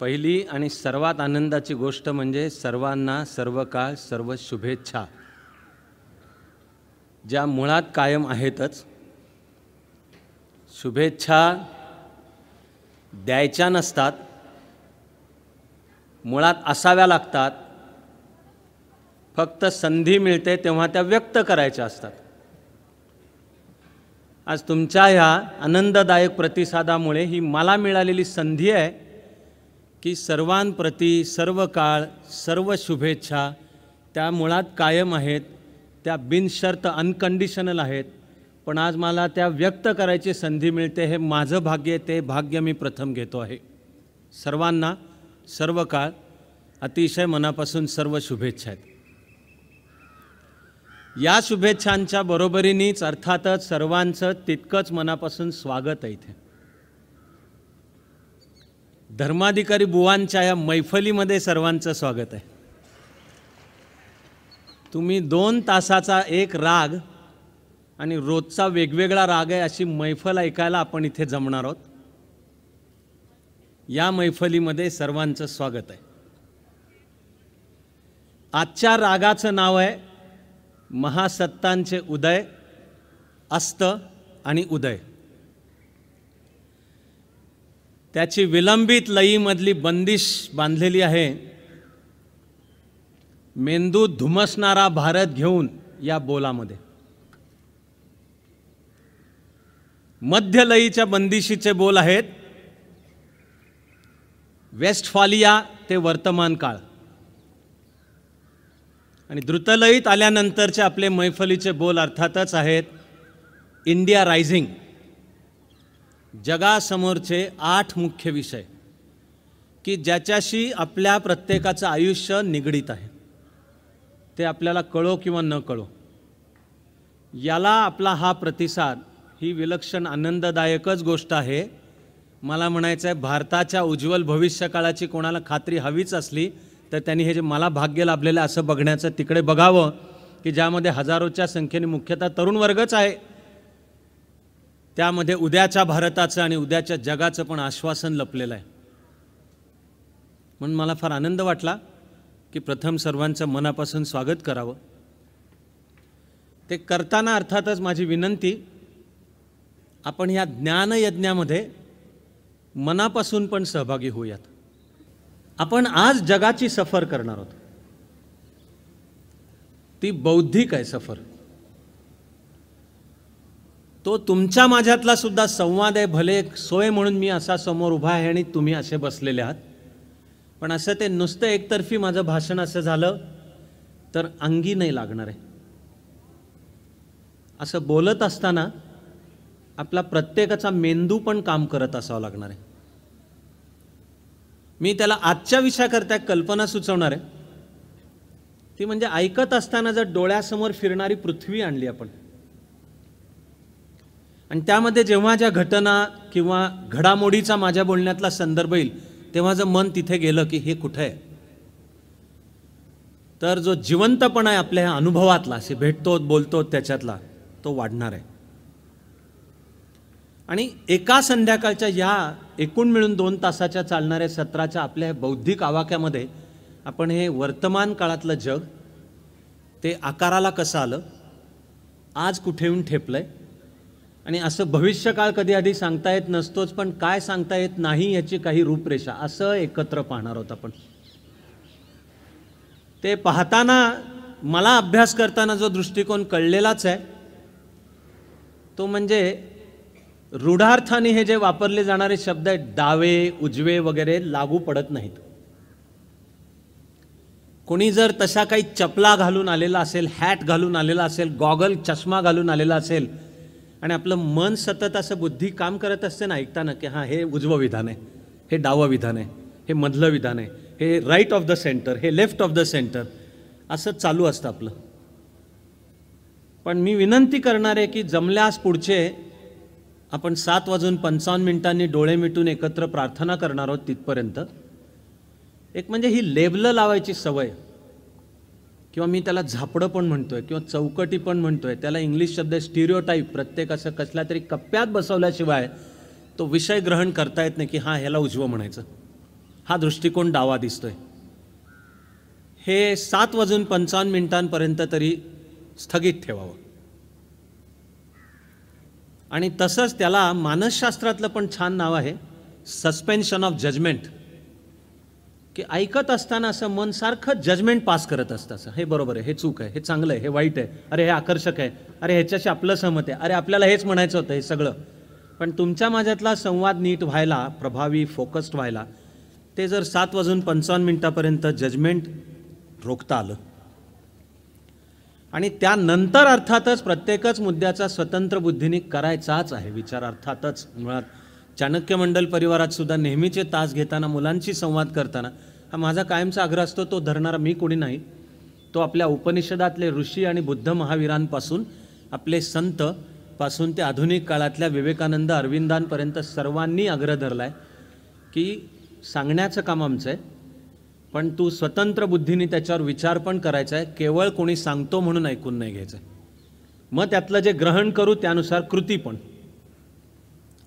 पहिली आणि सर्वात आनंदाची गोष्ट म्हणजे सर्वांना सर्व काळ सर्व शुभेच्छा ज्या मुळात कायम आहेतच शुभेच्छा द्यायच्या नसतात मुळात असाव्या लागतात फक्त संधी मिळते तेव्हा त्या व्यक्त करायच्या असतात आज तुमच्या ह्या आनंददायक प्रतिसादामुळे ही मला मिळालेली संधी आहे की सर्वांप्रती सर्व काळ सर्व शुभेच्छा त्या मुळात कायम आहेत त्या बिनशर्त अनकंडिशनल आहेत पण आज मला त्या व्यक्त करायची संधी मिळते हे माझं भाग्य ते भाग्य मी प्रथम घेतो आहे सर्वांना सर्व काळ अतिशय मनापासून सर्व शुभेच्छा आहेत या शुभेच्छांच्या बरोबरीनीच अर्थातच सर्वांचं तितकंच मनापासून स्वागत आहे इथे धर्माधिकारी बुवांच्या या मैफलीमध्ये सर्वांचं स्वागत आहे तुम्ही दोन तासाचा एक राग आणि रोजचा वेगवेगळा राग आहे अशी मैफल ऐकायला आपण इथे जमणार आहोत या मैफलीमध्ये सर्वांचं स्वागत आहे आजच्या रागाचं नाव आहे महासत्तांचे उदय अस्त आणि उदय त्याची विलंबित लईमधली बंदिश बांधलेली आहे मेंदू धुमसणारा भारत घेऊन या बोलामध्ये मध्य लईच्या बंदिशीचे बोल आहेत वेस्टफालिया ते वर्तमान काळ आणि द्रुतलयीत आल्यानंतरचे आपले मैफलीचे बोल अर्थातच आहेत इंडिया रायझिंग जगासमोरचे आठ मुख्य विषय की ज्याच्याशी आपल्या प्रत्येकाचं आयुष्य निगडीत आहे ते आपल्याला कळो किंवा न कळो याला आपला हा प्रतिसाद ही विलक्षण आनंददायकच गोष्ट आहे मला म्हणायचं आहे भारताच्या उज्ज्वल भविष्यकाळाची कोणाला खात्री हवीच असली तर त्यांनी हे जे मला भाग्य लाभलेलं असं बघण्याचं तिकडे बघावं की ज्यामध्ये हजारोच्या संख्येने मुख्यतः तरुण वर्गच आहे त्यामध्ये उद्याच्या भारताचं आणि उद्याच्या जगाचं पण आश्वासन लपलेलं आहे म्हणून मला फार आनंद वाटला की प्रथम सर्वांचं मनापासून स्वागत करावं ते करताना अर्थातच माझी विनंती आपण ह्या ज्ञानयज्ञामध्ये मनापासून पण सहभागी होऊयात आपण आज जगाची सफर करणार आहोत ती बौद्धिक आहे सफर तो तुमच्या माझ्यातला सुद्धा संवाद आहे भले एक सोय म्हणून मी असा समोर उभा आहे आणि तुम्ही असे बसलेले आहात पण असं ते नुसतं एकतर्फी माझं भाषण असं झालं तर अंगी नाही लागणार आहे असं बोलत असताना आपला प्रत्येकाचा मेंदू पण काम करत असावा लागणार आहे मी त्याला आजच्या विषयाकरता कल्पना सुचवणार आहे ती म्हणजे ऐकत असताना जर डोळ्यासमोर फिरणारी पृथ्वी आणली आपण आणि त्यामध्ये जेव्हा ज्या घटना किंवा घडामोडीचा माझ्या बोलण्यातला संदर्भ येईल तेव्हा जर मन तिथे गेलं की हे कुठं आहे तर जो जिवंतपणा आहे आपल्या अनुभवातला असे भेटतो बोलतो त्याच्यातला तो वाढणार आहे आणि एका संध्याकाळच्या या एकूण मिळून दोन तासाच्या चालणाऱ्या सत्राच्या आपल्या बौद्धिक आवाक्यामध्ये आपण हे वर्तमान काळातलं जग ते आकाराला कसं आलं आज कुठे येऊन ठेपलं आहे आणि असं भविष्यकाळ कधी आधी सांगता येत नसतोच पण काय सांगता येत नाही याची काही रूपरेषा असं एकत्र पाहणार होत आपण ते पाहताना मला अभ्यास करताना जो दृष्टिकोन कळलेलाच आहे तो म्हणजे रूढार्थाने हे जे वापरले जाणारे शब्द आहेत डावे उजवे वगैरे लागू पडत नाहीत कोणी जर तशा काही चपला घालून आलेला असेल हॅट घालून आलेला असेल गॉगल चष्मा घालून आलेला असेल आणि आपलं मन सतत असं बुद्धी काम करत असते ना ऐकताना की हां हे उजवं विधान आहे हे डावं विधान आहे हे मधलं विधान आहे हे राईट ऑफ द सेंटर हे लेफ्ट ऑफ द सेंटर असं चालू असतं आपलं पण मी विनंती करणार आहे की जमल्यास पुढचे आपण सात वाजून पंचावन्न मिनिटांनी डोळे मिटून एकत्र प्रार्थना करणार आहोत तिथपर्यंत एक म्हणजे ही लेबलं लावायची सवय किंवा मी त्याला झापडं पण म्हणतो आहे किंवा चौकटी पण म्हणतो आहे त्याला इंग्लिश शब्द स्टिरिओटाईप प्रत्येक असं कसल्या तरी कप्प्यात बसवल्याशिवाय तो विषय ग्रहण करता येत नाही की हां ह्याला उजवं म्हणायचं हा दृष्टिकोन डावा दिसतोय हे सात वाजून पंचावन्न मिनिटांपर्यंत तरी स्थगित ठेवावं आणि तसंच त्याला मानसशास्त्रातलं पण छान नाव आहे सस्पेन्शन ऑफ जजमेंट की ऐकत असताना असं मन सारखं जजमेंट पास करत असतं असं हे बरोबर आहे हे चूक आहे हे चांगलं आहे हे वाईट आहे अरे हे आकर्षक आहे अरे ह्याच्याशी आपलं सहमत आहे अरे आपल्याला हेच म्हणायचं होतं हे सगळं पण तुमच्या माझ्यातला संवाद नीट व्हायला प्रभावी फोकस्ड व्हायला ते जर सात वाजून पंचावन्न मिनटापर्यंत जजमेंट रोखता आलं आणि त्यानंतर अर्थातच प्रत्येकच मुद्द्याचा स्वतंत्र बुद्धीने करायचाच आहे विचार अर्थातच मुळात चाणक्य मंडल परिवारात सुद्धा नेहमीचे तास घेताना मुलांशी संवाद करताना हा माझा कायमचा आग्रह असतो तो धरणारा मी कोणी नाही तो आपल्या उपनिषदातले ऋषी आणि बुद्ध महावीरांपासून आपले संत पासून ते आधुनिक काळातल्या विवेकानंद अरविंदांपर्यंत सर्वांनी आग्रह धरला आहे की सांगण्याचं काम आमचं आहे पण तू स्वतंत्र बुद्धीने त्याच्यावर विचार पण करायचा आहे केवळ कोणी सांगतो म्हणून ऐकून नाही घ्यायचं मग त्यातलं जे ग्रहण करू त्यानुसार कृती पण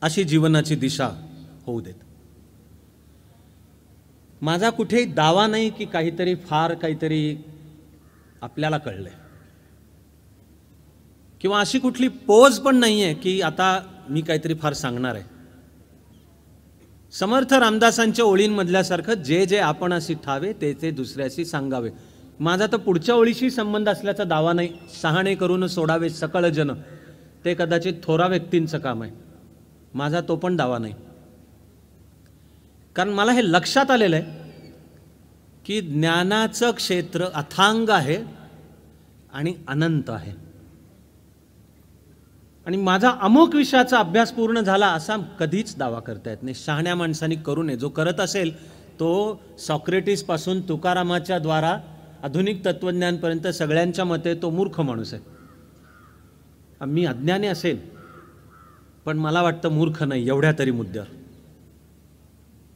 अशी जीवनाची दिशा होऊ देत माझा कुठेही दावा नाही की काहीतरी फार काहीतरी आपल्याला कळलं आहे किंवा अशी कुठली पोज पण नाही आहे की आता मी काहीतरी फार सांगणार आहे समर्थ रामदासांच्या ओळींमधल्यासारखं जे जे आपण अशी ठावे ते ते दुसऱ्याशी सांगावे माझा तर पुढच्या ओळीशी संबंध असल्याचा दावा नाही सहाणे करून सोडावे सकळ जन ते कदाचित थोरा व्यक्तींचं काम आहे माझा तो पण दावा नाही कारण मला हे लक्षात आलेलं आहे की ज्ञानाचं क्षेत्र अथांग आहे आणि अनंत आहे आणि माझा अमुक विषयाचा अभ्यास पूर्ण झाला असा कधीच दावा करता येत नाही शहाण्या माणसांनी करू नये जो करत असेल तो सॉक्रेटिसपासून तुकारामाच्या द्वारा आधुनिक तत्त्वज्ञानपर्यंत सगळ्यांच्या मते तो मूर्ख माणूस आहे मी अज्ञानी असेल पण मला वाटतं मूर्ख नाही एवढ्या तरी मुद्द्यावर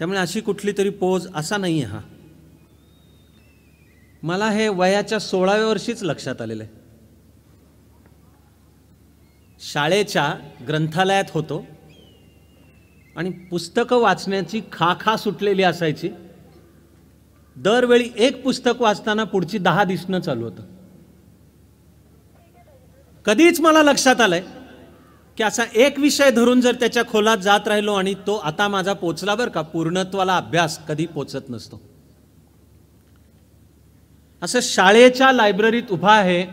त्यामुळे अशी कुठली तरी पोज असा नाही आहे हा मला हे वयाच्या सोळाव्या वर्षीच लक्षात आलेलं आहे शाळेच्या ग्रंथालयात होतो आणि पुस्तकं वाचण्याची खा खा सुटलेली असायची दरवेळी एक पुस्तक वाचताना पुढची दहा दिसणं चालू होतं कधीच मला लक्षात आहे की असा एक विषय धरून जर त्याच्या खोलात जात राहिलो आणि तो आता माझा पोचला बरं का पूर्णत्वाला अभ्यास कधी पोचत नसतो असं शाळेच्या लायब्ररीत उभा आहे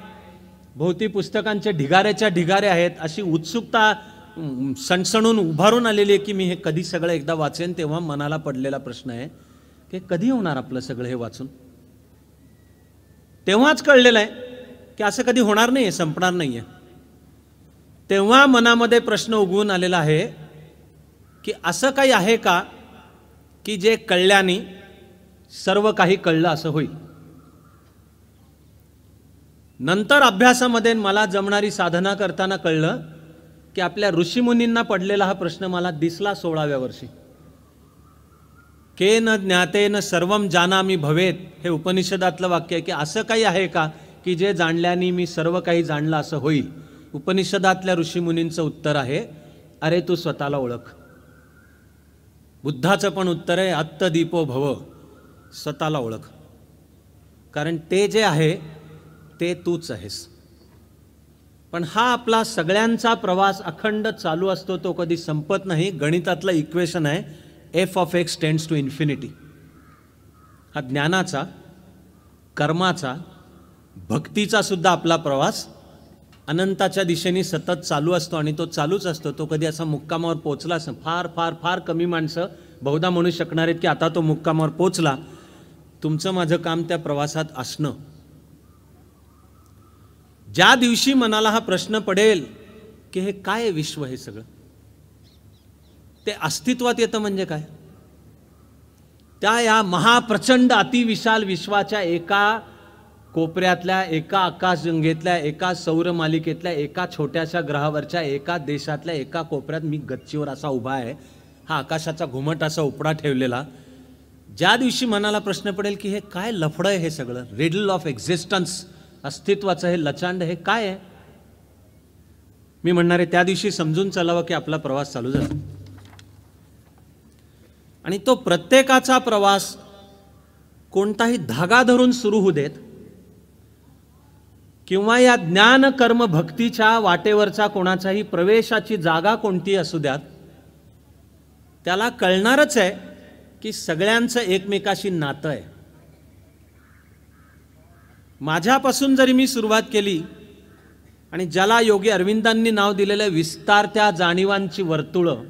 भोवती पुस्तकांच्या ढिगाऱ्याच्या ढिगारे आहेत अशी उत्सुकता सणसणून उभारून आलेली आहे की मी हे कधी सगळं एकदा वाचेन तेव्हा मनाला पडलेला प्रश्न आहे की कधी होणार आपलं सगळं हे वाचून तेव्हाच कळलेलं आहे की असं कधी होणार नाही आहे संपणार नाही आहे तेव्हा मनामध्ये प्रश्न उगवून आलेला आहे की असं काही आहे का की जे कळल्याने सर्व काही कळलं असं होईल नंतर अभ्यासामध्ये मला जमणारी साधना करताना कळलं की आपल्या ऋषीमुनींना पडलेला हा प्रश्न मला दिसला सोळाव्या वर्षी के न ज्ञाते न सर्वम जाना मी भवेत हे उपनिषदातलं वाक्य आहे की असं काही आहे का की जे जाणल्याने मी सर्व काही जाणलं असं होईल उपनिषदातल्या ऋषीमुनींचं उत्तर आहे अरे तू स्वतःला ओळख बुद्धाचं पण उत्तर आहे आत्त दीपो भव स्वतःला ओळख कारण ते जे आहे ते तूच आहेस पण हा आपला सगळ्यांचा प्रवास अखंड चालू असतो तो कधी संपत नाही गणितातलं इक्वेशन आहे F of X tends to infinity हा ज्ञानाचा कर्माचा भक्तीचा सुद्धा आपला प्रवास अनंताच्या दिशेने सतत चालू असतो आणि तो चालूच असतो तो कधी असा मुक्कामावर पोचला असं फार फार फार कमी माणसं बहुधा म्हणू शकणार आहेत की आता तो मुक्कामावर पोचला तुमचं माझं काम त्या प्रवासात असणं ज्या दिवशी मनाला हा प्रश्न पडेल की हे काय विश्व हे सगळं ते अस्तित्वात येतं म्हणजे काय त्या या महाप्रचंड अतिविशाल विश्वाच्या एका कोपऱ्यातल्या एका आकाशगंगेतल्या एका सौर मालिकेतल्या एका छोट्याशा ग्रहावरच्या एका देशातल्या एका कोपऱ्यात मी गच्चीवर असा उभा आहे हा आकाशाचा घुमट असा उपडा ठेवलेला ज्या दिवशी मनाला प्रश्न पडेल की हे काय लफडं आहे हे सगळं रिडल ऑफ एक्झिस्टन्स अस्तित्वाचं हे लचांड हे काय आहे मी म्हणणार आहे त्या दिवशी समजून चालावं की आपला प्रवास चालू झाला आणि तो प्रत्येकाचा प्रवास कोणताही धागा धरून सुरू होऊ देत किंवा या ज्ञान कर्म भक्तीच्या वाटेवरचा कोणाचाही प्रवेशाची जागा कोणती असू द्यात त्याला कळणारच आहे की सगळ्यांचं एकमेकाशी नातं आहे माझ्यापासून जरी मी सुरुवात केली आणि ज्याला योगी अरविंदांनी नाव दिलेलं विस्तारत्या जाणीवांची वर्तुळं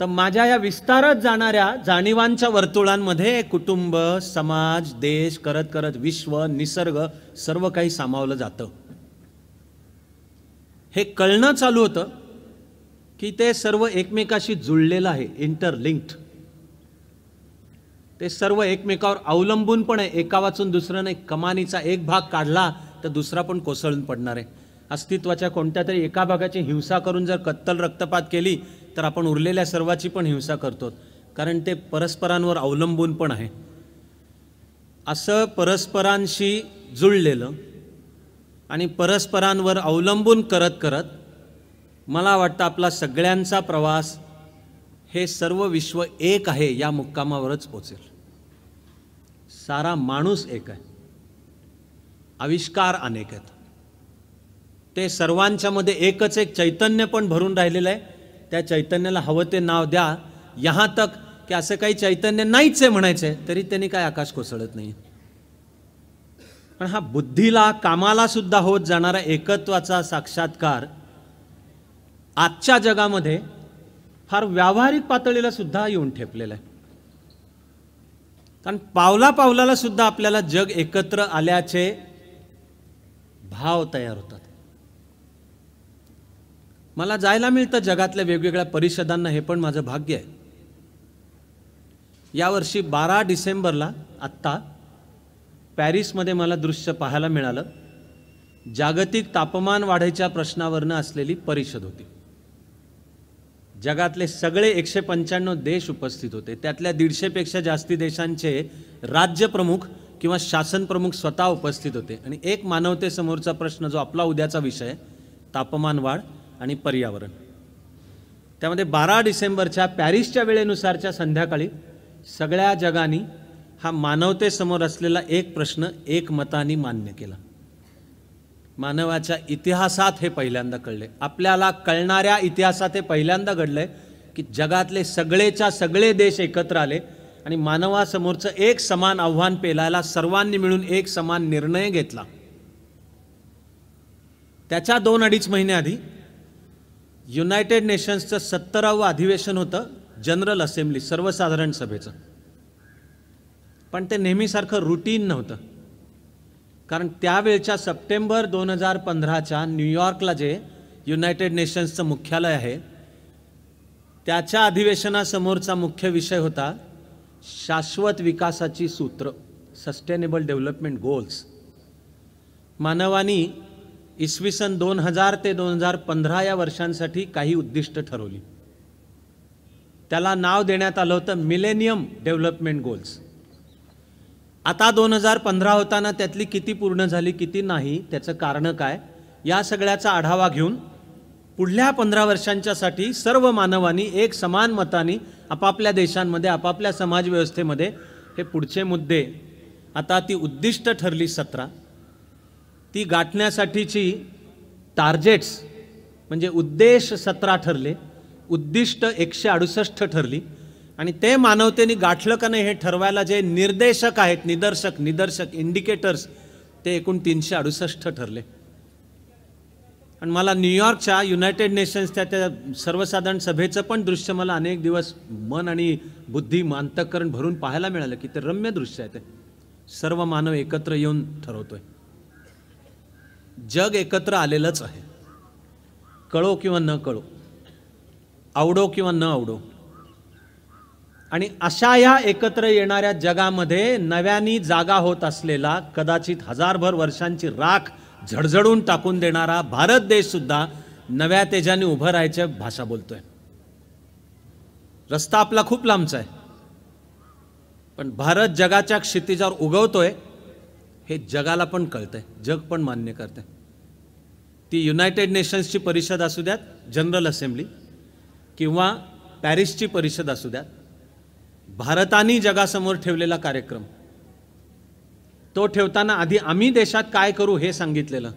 तर माझ्या या विस्तारत जाणाऱ्या जाणीवांच्या वर्तुळांमध्ये कुटुंब समाज देश करत करत विश्व निसर्ग सर्व काही सामावलं जातं हे कळणं चालू होतं की ते सर्व एकमेकाशी जुळलेलं आहे इंटरलिंक्ड ते सर्व एकमेकावर अवलंबून पण आहे एका वाचून दुसऱ्याने कमानीचा एक भाग काढला तर दुसरा पण कोसळून पडणार आहे अस्तित्वाच्या कोणत्या तरी एका भागाची हिंसा करून जर कत्तल रक्तपात केली तर आपण उरलेल्या सर्वाची पण हिंसा करतो कारण ते परस्परांवर अवलंबून पण आहे असं परस्परांशी जुळलेलं आणि परस्परांवर अवलंबून करत करत मला वाटतं आपला सगळ्यांचा प्रवास हे सर्व विश्व एक आहे या मुक्कामावरच पोचेल सारा माणूस एक आहे आविष्कार अनेक आहेत ते सर्वांच्यामध्ये एकच एक चैतन्य पण भरून राहिलेलं आहे त्या चैतन्याला हवं ते नाव द्या यहां तक की असं काही चैतन्य नाहीच आहे म्हणायचं तरी त्यांनी काय आकाश कोसळत नाही पण हा बुद्धीला कामाला सुद्धा होत जाणारा एकत्वाचा साक्षात्कार आजच्या जगामध्ये फार व्यावहारिक पातळीला सुद्धा येऊन ठेपलेला आहे कारण पावला पावलाला सुद्धा आपल्याला जग एकत्र आल्याचे भाव तयार होतात मला जायला मिळतं जगातल्या वेगवेगळ्या परिषदांना हे पण माझं भाग्य आहे यावर्षी बारा डिसेंबरला आत्ता पॅरिसमध्ये मला दृश्य पाहायला मिळालं जागतिक तापमान वाढायच्या प्रश्नावरनं असलेली परिषद होती जगातले सगळे एकशे पंच्याण्णव देश उपस्थित होते त्यातल्या दीडशेपेक्षा जास्ती देशांचे राज्यप्रमुख किंवा शासन प्रमुख स्वतः उपस्थित होते आणि एक मानवतेसमोरचा प्रश्न जो आपला उद्याचा विषय तापमान वाढ आणि पर्यावरण त्यामध्ये बारा डिसेंबरच्या पॅरिसच्या वेळेनुसारच्या संध्याकाळी सगळ्या जगाने हा मानवतेसमोर असलेला एक प्रश्न एकमतानी मान्य केला मानवाच्या इतिहासात हे पहिल्यांदा कळले आपल्याला कळणाऱ्या इतिहासात हे पहिल्यांदा घडलं की जगातले सगळेच्या सगळे देश एकत्र आले आणि मानवासमोरचं एक समान आव्हान पेलायला सर्वांनी मिळून एक समान निर्णय घेतला त्याच्या दोन अडीच महिन्याआधी युनायटेड नेशन्सचं सत्तरावं अधिवेशन होतं जनरल असेंब्ली सर्वसाधारण सभेचं पण ते नेहमीसारखं रुटीन नव्हतं कारण त्यावेळच्या सप्टेंबर दोन हजार पंधराच्या न्यूयॉर्कला जे युनायटेड नेशन्सचं मुख्यालय आहे त्याच्या अधिवेशनासमोरचा मुख्य विषय होता शाश्वत विकासाची सूत्र सस्टेनेबल डेव्हलपमेंट गोल्स मानवानी इसवी सन दोन हजार ते दोन हजार पंधरा या वर्षांसाठी काही उद्दिष्ट ठरवली त्याला नाव देण्यात आलं होतं मिलेनियम डेव्हलपमेंट गोल्स आता दोन हजार पंधरा होताना त्यातली किती पूर्ण झाली किती नाही त्याचं कारण काय या सगळ्याचा आढावा घेऊन पुढल्या पंधरा वर्षांच्यासाठी सर्व मानवांनी एक समान मतानी आपापल्या देशांमध्ये आपापल्या समाजव्यवस्थेमध्ये हे पुढचे मुद्दे आता ती उद्दिष्ट ठरली सतरा ती गाठण्यासाठीची टार्जेट्स म्हणजे उद्देश सतरा ठरले उद्दिष्ट एकशे अडुसष्ट ठरली आणि ते मानवतेने गाठलं का नाही हे ठरवायला जे निर्देशक आहेत निदर्शक निदर्शक इंडिकेटर्स ते एकूण तीनशे अडुसष्ट ठरले आणि मला न्यूयॉर्कच्या युनायटेड नेशन्सच्या त्या सर्वसाधारण सभेचं पण दृश्य मला अनेक दिवस मन आणि बुद्धी मानतकरण भरून पाहायला मिळालं की ते रम्य दृश्य आहे ते सर्व मानव एकत्र येऊन ठरवतोय जग एकत्र आलेलंच आहे कळो किंवा न कळो आवडो किंवा न आवडो आणि अशा या एकत्र येणाऱ्या जगामध्ये नव्यानी जागा होत असलेला कदाचित हजारभर वर्षांची राख झडझडून टाकून देणारा भारत देशसुद्धा नव्या तेजाने उभं राहायच्या भाषा बोलतोय रस्ता आपला खूप लांबचा आहे पण भारत जगाच्या क्षितिजावर उगवतोय हे जगाला पण कळतं आहे जग पण मान्य करतं आहे ती युनायटेड नेशन्सची परिषद असू द्यात जनरल असेंब्ली किंवा पॅरिसची परिषद असू द्यात भारताने जगासमोर ठेवलेला कार्यक्रम तो ठेवताना आधी आम्ही देशात काय करू हे सांगितलेलं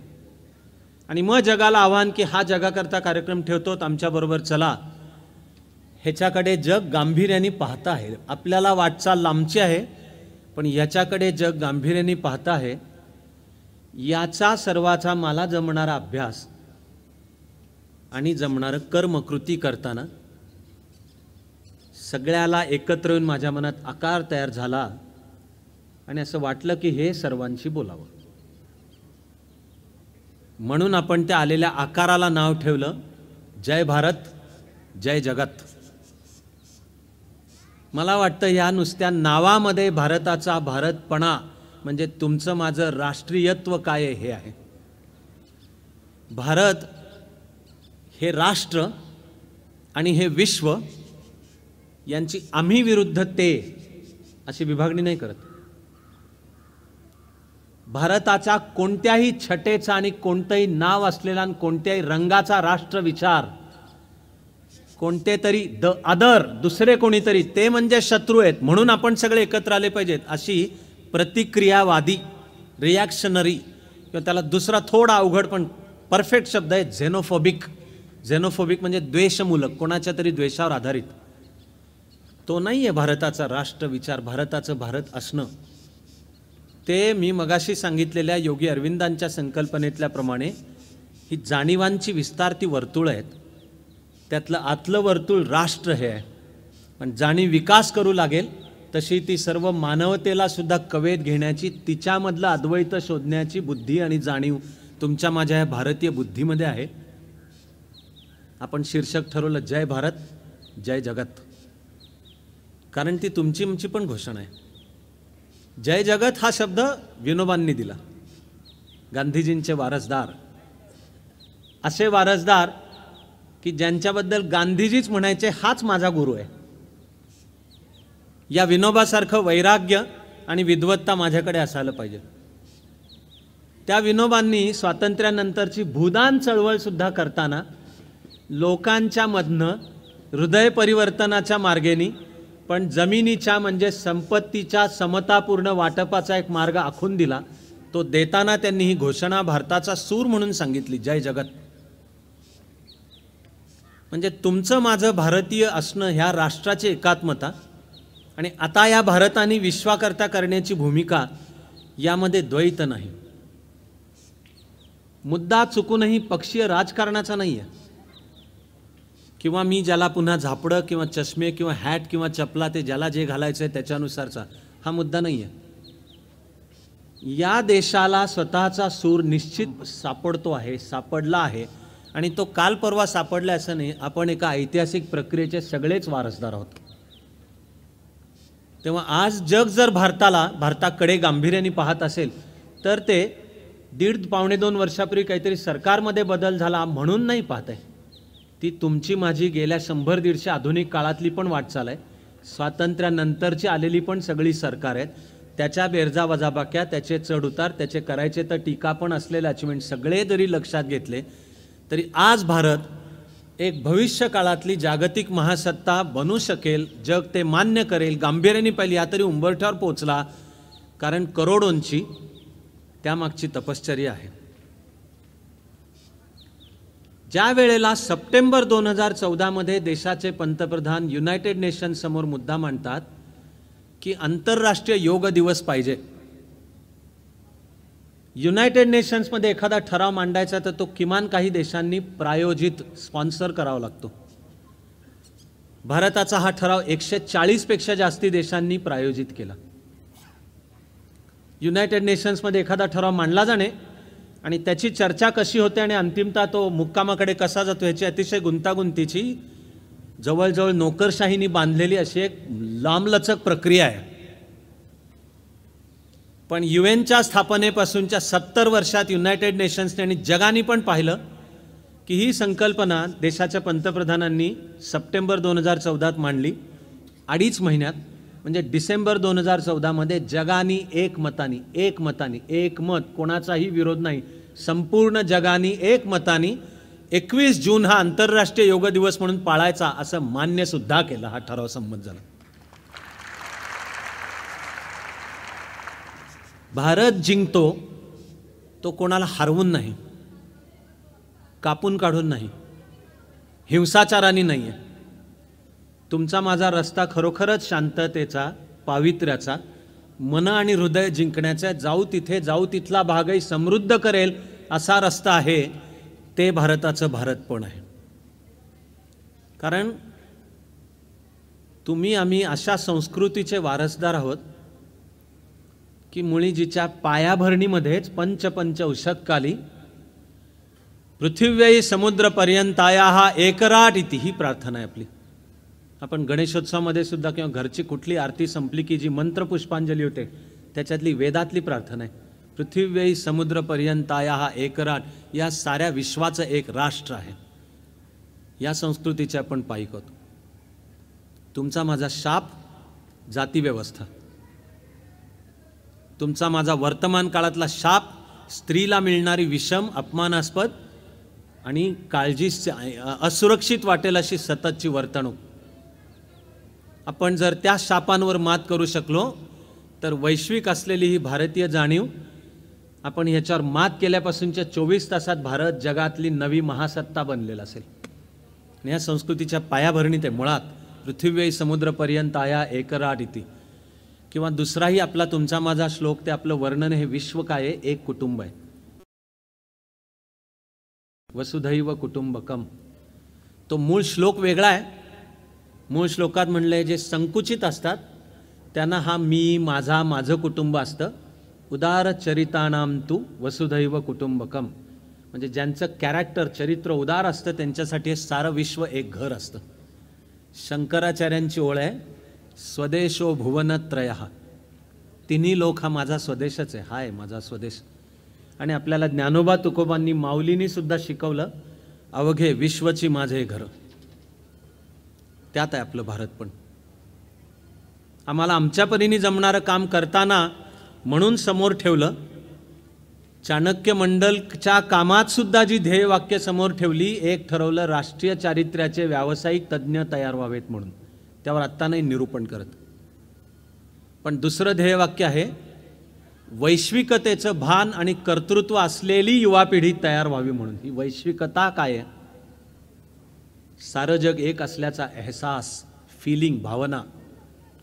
आणि मग जगाला आव्हान की हा जगाकरता कार्यक्रम ठेवतो आमच्याबरोबर चला ह्याच्याकडे जग गांभीर्याने पाहता आहे आपल्याला वाटचाल लांबची आहे पण याच्याकडे जग गांभीर्याने पाहत आहे याचा सर्वाचा मला जमणारा अभ्यास आणि जमणारं कर्मकृती करताना सगळ्याला एकत्र येऊन माझ्या मनात आकार तयार झाला आणि असं वाटलं की हे सर्वांशी बोलावं म्हणून आपण त्या आलेल्या आकाराला नाव ठेवलं जय भारत जय जगत मला वाटतं ह्या नुसत्या नावामध्ये भारताचा भारतपणा म्हणजे तुमचं माझं राष्ट्रीयत्व काय हे आहे भारत हे राष्ट्र आणि हे विश्व यांची आम्ही विरुद्ध ते अशी विभागणी नाही करत भारताचा कोणत्याही छटेचा आणि कोणतंही नाव असलेला आणि कोणत्याही रंगाचा राष्ट्रविचार कोणते तरी द अदर दुसरे कोणीतरी ते म्हणजे शत्रू आहेत म्हणून आपण सगळे एकत्र आले पाहिजेत अशी प्रतिक्रियावादी रिॲक्शनरी किंवा त्याला दुसरा थोडा अवघड पण परफेक्ट शब्द आहे झेनोफोबिक झेनोफोबिक म्हणजे द्वेषमूलक कोणाच्या तरी द्वेषावर आधारित तो नाही आहे भारताचा राष्ट्रविचार भारताचं भारत असणं ते मी मगाशी सांगितलेल्या योगी अरविंदांच्या संकल्पनेतल्याप्रमाणे ही जाणीवांची विस्तार ती वर्तुळ आहेत त्यातलं आतलं वर्तुळ राष्ट्र हे आहे पण जाणीव विकास करू लागेल तशी ती सर्व मानवतेला सुद्धा कवेत घेण्याची तिच्यामधलं अद्वैत शोधण्याची बुद्धी आणि जाणीव तुमच्या माझ्या भारतीय बुद्धीमध्ये आहे आपण शीर्षक ठरवलं जय भारत जय जगत कारण ती तुमची आमची पण घोषणा आहे जय जगत हा शब्द विनोबांनी दिला गांधीजींचे वारसदार असे वारसदार की ज्यांच्याबद्दल गांधीजीच म्हणायचे हाच माझा गुरु आहे या विनोबासारखं वैराग्य आणि विद्वत्ता माझ्याकडे असायला पाहिजे त्या विनोबांनी स्वातंत्र्यानंतरची भूदान चळवळसुद्धा करताना लोकांच्या मधनं हृदय परिवर्तनाच्या मार्गेनी पण जमिनीच्या म्हणजे संपत्तीच्या समतापूर्ण वाटपाचा एक मार्ग आखून दिला तो देताना त्यांनी ही घोषणा भारताचा सूर म्हणून सांगितली जय जगत म्हणजे तुमचं माझं भारतीय असणं ह्या राष्ट्राची एकात्मता आणि आता या भारताने विश्वाकर्ता करण्याची भूमिका यामध्ये द्वैत नाही मुद्दा चुकूनही पक्षीय राजकारणाचा नाही आहे किंवा मी ज्याला पुन्हा झापडं किंवा चष्मे किंवा हॅट किंवा चपला ते ज्याला जे घालायचं आहे त्याच्यानुसारचा हा मुद्दा नाही आहे या देशाला स्वतःचा सूर निश्चित सापडतो आहे सापडला आहे आणि तो काल परवा सापडला असं नाही आपण एका ऐतिहासिक प्रक्रियेचे सगळेच वारसदार आहोत तेव्हा आज जग जर भारताला भारताकडे गांभीर्याने पाहत असेल तर ते दीड पावणे दोन वर्षापूर्वी काहीतरी सरकारमध्ये बदल झाला म्हणून नाही पाहत आहे ती तुमची माझी गेल्या शंभर दीडशे आधुनिक काळातली पण वाटचाल आहे स्वातंत्र्यानंतरची आलेली पण सगळी सरकार आहेत त्याच्या बेरजा वजाबाक्या त्याचे चढउतार त्याचे करायचे तर टीका पण असलेले अचिव्हमेंट सगळे जरी लक्षात घेतले तरी आज भारत एक भविष्य काळातली जागतिक महासत्ता बनू शकेल जग ते मान्य करेल गांभीर्याने पाहिली या तरी उंबरठ्यावर पोचला कारण करोडोंची त्यामागची तपश्चर्या आहे ज्या वेळेला सप्टेंबर दोन हजार चौदामध्ये देशाचे पंतप्रधान युनायटेड नेशनसमोर मुद्दा मांडतात की आंतरराष्ट्रीय योग दिवस पाहिजे युनायटेड नेशन्समध्ये एखादा ठराव मांडायचा तर तो किमान काही देशांनी प्रायोजित स्पॉन्सर करावा लागतो भारताचा हा ठराव एकशे चाळीसपेक्षा जास्ती देशांनी प्रायोजित केला युनायटेड नेशन्समध्ये एखादा ठराव मांडला जाणे आणि त्याची चर्चा कशी होते आणि अंतिमता तो मुक्कामाकडे कसा जातो याची अतिशय गुंतागुंतीची जवळजवळ नोकरशाहीनी बांधलेली अशी एक लांबलचक प्रक्रिया आहे पण यू एनच्या स्थापनेपासूनच्या सत्तर वर्षात युनायटेड नेशन्सने आणि जगाने पण पाहिलं की ही संकल्पना देशाच्या पंतप्रधानांनी सप्टेंबर दोन हजार चौदात मांडली अडीच महिन्यात म्हणजे डिसेंबर दोन हजार चौदामध्ये जगानी एकमतानी एकमतानी एकमत कोणाचाही विरोध नाही संपूर्ण जगानी एकमतानी एकवीस जून हा आंतरराष्ट्रीय योग दिवस म्हणून पाळायचा असं मान्यसुद्धा केलं हा ठराव संमत झाला भारत जिंकतो तो कोणाला हरवून नाही कापून काढून नाही हिंसाचाराने नाही आहे तुमचा माझा रस्ता खरोखरच शांततेचा पावित्र्याचा मन आणि हृदय जिंकण्याचा जाऊ तिथे जाऊ तिथला भागही समृद्ध करेल असा रस्ता आहे ते भारताचं भारतपण आहे कारण तुम्ही आम्ही अशा संस्कृतीचे वारसदार आहोत की मुळीजीच्या पायाभरणीमध्येच पंचपंच उषत्काली पृथिव्यई समुद्रपर्यंताया हा एकराट इति ही प्रार्थना आहे आपली आपण गणेशोत्सवामध्ये सुद्धा किंवा घरची कुठली आरती संपली की जी मंत्रपुष्पांजली होते त्याच्यातली वेदातली प्रार्थना आहे समुद्र समुद्रपर्यंताया हा एकराट या साऱ्या विश्वाचं एक राष्ट्र आहे या संस्कृतीचे आपण पाईक होतो तुमचा माझा शाप जातीव्यवस्था तुमचा माझा वर्तमान काळातला शाप स्त्रीला मिळणारी विषम अपमानास्पद आणि काळजी असुरक्षित वाटेल अशी सततची वर्तणूक आपण जर त्या शापांवर मात करू शकलो तर वैश्विक असलेली ही भारतीय जाणीव आपण ह्याच्यावर मात केल्यापासूनच्या चोवीस तासात भारत जगातली नवी महासत्ता बनलेला असेल आणि या संस्कृतीच्या पायाभरणीत आहे मुळात पृथ्वी समुद्रपर्यंत आया एकराट किंवा दुसराही आपला तुमचा माझा श्लोक ते आपलं वर्णन हे विश्व काय आहे एक कुटुंब आहे वसुधैव कुटुंबकम तो मूळ श्लोक वेगळा आहे मूळ श्लोकात म्हणलंय जे संकुचित असतात त्यांना हा मी माझा माझं कुटुंब असतं उदार चरितानाम तू वसुधैव कुटुंबकम म्हणजे ज्यांचं कॅरेक्टर चरित्र उदार असतं त्यांच्यासाठी सारं विश्व एक घर असतं शंकराचार्यांची ओळ आहे स्वदेशो भुवनत्रय तिन्ही लोक हा माझा स्वदेशच आहे हा आहे माझा स्वदेश आणि आपल्याला ज्ञानोबा तुकोबांनी माऊलीनी सुद्धा शिकवलं अवघे विश्वची माझे घर त्यात आहे आपलं भारत पण आम्हाला आमच्या परीने जमणारं काम करताना म्हणून समोर ठेवलं चाणक्य मंडलच्या कामात सुद्धा जी ध्येय वाक्य समोर ठेवली एक ठरवलं राष्ट्रीय चारित्र्याचे व्यावसायिक तज्ज्ञ तयार व्हावेत म्हणून त्यावर आत्ता नाही निरूपण करत पण दुसरं ध्येयवाक्य आहे वैश्विकतेचं भान आणि कर्तृत्व असलेली युवा पिढी तयार व्हावी म्हणून ही वैश्विकता काय आहे सारं जग एक असल्याचा अहसास फिलिंग भावना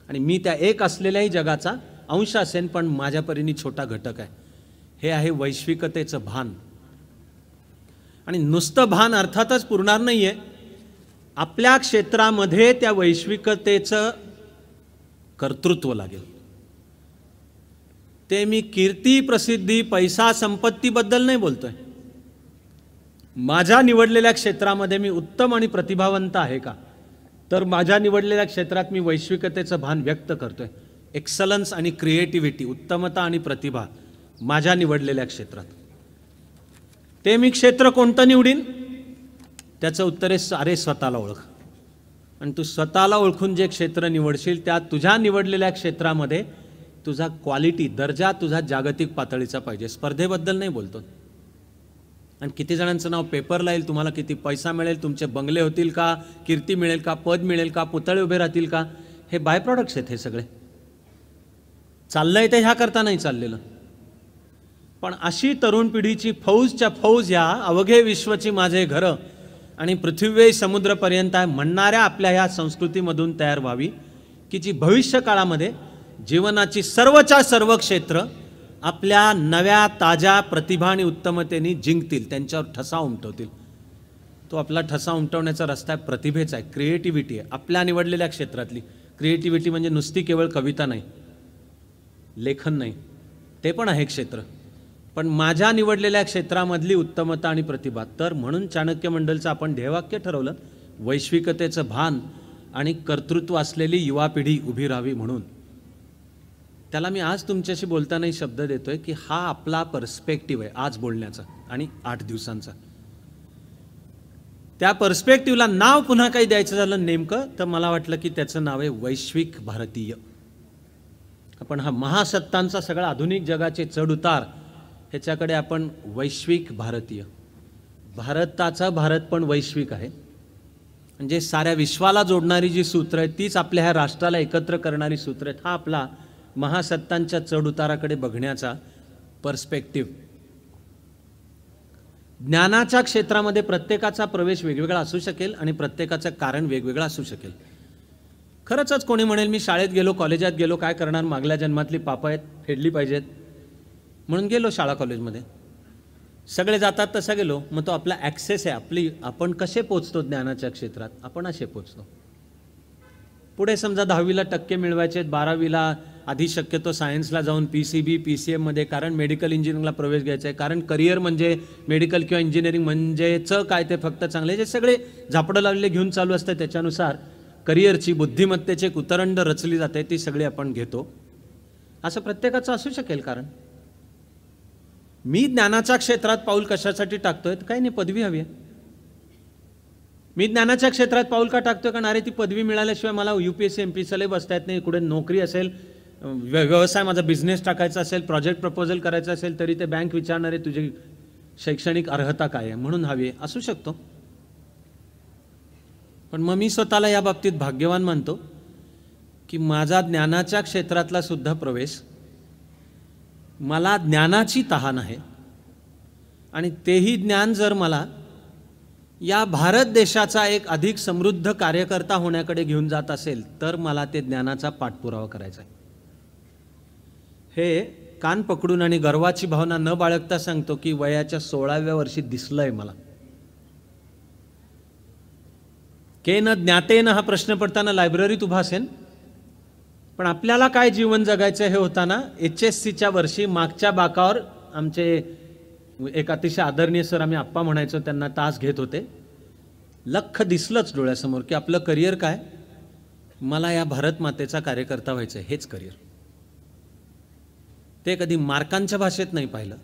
आणि मी त्या एक असलेल्याही जगाचा अंश असेन पण माझ्या परीने छोटा घटक आहे हे आहे वैश्विकतेचं भान आणि नुसतं भान अर्थातच पुरणार नाही आहे आपल्या क्षेत्रामध्ये त्या वैश्विकतेचं कर्तृत्व लागेल ते मी कीर्ती प्रसिद्धी पैसा संपत्तीबद्दल नाही बोलतोय माझ्या निवडलेल्या क्षेत्रामध्ये मी उत्तम आणि प्रतिभावंत आहे का तर माझ्या निवडलेल्या क्षेत्रात मी वैश्विकतेचं भान व्यक्त करतोय एक्सलन्स आणि क्रिएटिव्हिटी उत्तमता आणि प्रतिभा माझ्या निवडलेल्या क्षेत्रात ते मी क्षेत्र कोणतं निवडीन त्याचं उत्तर आहे सारे स्वतःला ओळख आणि तू स्वतःला ओळखून जे क्षेत्र निवडशील त्या तुझ्या निवडलेल्या क्षेत्रामध्ये तुझा क्वालिटी दर्जा तुझा जागतिक पातळीचा पाहिजे स्पर्धेबद्दल नाही बोलतो आणि किती जणांचं नाव पेपरला येईल तुम्हाला किती पैसा मिळेल तुमचे बंगले होतील का कीर्ती मिळेल का पद मिळेल का पुतळे उभे राहतील का हे बाय प्रॉडक्ट्स आहेत हे सगळे चाललंय ते ह्याकरता नाही चाललेलं पण अशी तरुण पिढीची फौजच्या फौज ह्या अवघे विश्वची माझे घरं आणि पृथ्वी समुद्रपर्यंत आहे म्हणणाऱ्या आपल्या ह्या संस्कृतीमधून तयार व्हावी की जी भविष्य काळामध्ये जीवनाची सर्वच्या सर्व क्षेत्र आपल्या नव्या ताज्या प्रतिभा आणि उत्तमतेने जिंकतील त्यांच्यावर ठसा उमटवतील तो आपला ठसा उमटवण्याचा रस्ता आहे प्रतिभेचा आहे क्रिएटिव्हिटी आहे आपल्या निवडलेल्या क्षेत्रातली क्रिएटिव्हिटी म्हणजे नुसती केवळ कविता नाही लेखन नाही ते पण आहे क्षेत्र पण माझ्या निवडलेल्या क्षेत्रामधली उत्तमता आणि प्रतिभा तर म्हणून चाणक्य मंडलचं आपण ध्येयवाक्य ठरवलं वैश्विकतेचं भान आणि कर्तृत्व असलेली युवा पिढी उभी राहावी म्हणून त्याला मी आज तुमच्याशी बोलतानाही शब्द देतो आहे की हा आपला पर्स्पेक्टिव्ह आहे आज बोलण्याचा आणि आठ दिवसांचा त्या पर्स्पेक्टिव्हला नाव पुन्हा काही द्यायचं झालं नेमकं तर मला वाटलं की त्याचं नाव आहे वैश्विक भारतीय आपण हा महासत्तांचा सगळा आधुनिक जगाचे चढउतार ह्याच्याकडे आपण वैश्विक भारतीय भारताचा भारत पण वैश्विक आहे म्हणजे साऱ्या विश्वाला जोडणारी जी सूत्र आहेत तीच आपल्या ह्या राष्ट्राला एकत्र करणारी सूत्र आहेत हा आपला महासत्तांच्या चढउताराकडे बघण्याचा पर्स्पेक्टिव्ह ज्ञानाच्या क्षेत्रामध्ये प्रत्येकाचा प्रवेश वेगवेगळा असू शकेल आणि प्रत्येकाचं कारण वेगवेगळं असू शकेल खरंच कोणी म्हणेल मी शाळेत गेलो कॉलेजात गेलो काय करणार मागल्या जन्मातली पापं आहेत फेडली पाहिजेत म्हणून गेलो शाळा कॉलेजमध्ये सगळे जातात तसा गेलो मग तो आपला ॲक्सेस आहे आपली आपण कसे पोचतो ज्ञानाच्या क्षेत्रात आपण असे पोचतो पुढे समजा दहावीला टक्के मिळवायचे आहेत बारावीला आधी शक्यतो सायन्सला जाऊन P C B P C एममध्ये कारण मेडिकल इंजिनिअरिंगला प्रवेश घ्यायचा आहे कारण करिअर म्हणजे मेडिकल किंवा इंजिनिअरिंग म्हणजे च काय ते फक्त चांगले जे सगळे झापडं लावले घेऊन चालू असते त्याच्यानुसार करिअरची बुद्धिमत्तेची एक उतरंड रचली जाते ती सगळी आपण घेतो असं प्रत्येकाचं असू शकेल कारण मी ज्ञानाच्या क्षेत्रात पाऊल कशासाठी टाकतोय तर काही नाही पदवी हवी आहे मी ज्ञानाच्या क्षेत्रात पाऊल का टाकतोय कारण अरे ती पदवी मिळाल्याशिवाय मला U P S C M P एसलाही बसता येत नाही कुठे नोकरी असेल व्यवसाय माझा बिझनेस टाकायचा असेल प्रोजेक्ट प्रपोजल करायचं असेल तरी ते बँक विचारणारे आहे तुझी शैक्षणिक अर्हता काय आहे म्हणून हवी आहे असू शकतो पण मग मी स्वतःला या बाबतीत भाग्यवान मानतो की माझा ज्ञानाच्या क्षेत्रातला सुद्धा प्रवेश मला ज्ञानाची तहान आहे आणि तेही ज्ञान जर मला या भारत देशाचा एक अधिक समृद्ध कार्यकर्ता होण्याकडे घेऊन जात असेल तर मला ते ज्ञानाचा पाठपुरावा करायचा आहे हे कान पकडून आणि गर्वाची भावना न बाळगता सांगतो की वयाच्या सोळाव्या वर्षी आहे मला के न ज्ञाते हा प्रश्न पडताना लायब्ररीत उभा असेल पण आपल्याला काय जीवन जगायचं हे होताना एच एस सीच्या वर्षी मागच्या बाकावर आमचे एक अतिशय आदरणीय सर आम्ही आप्पा म्हणायचो त्यांना तास घेत होते लख दिसलंच डोळ्यासमोर की आपलं करिअर काय मला या भारत मातेचा कार्यकर्ता व्हायचं हेच करिअर ते कधी मार्कांच्या भाषेत नाही पाहिलं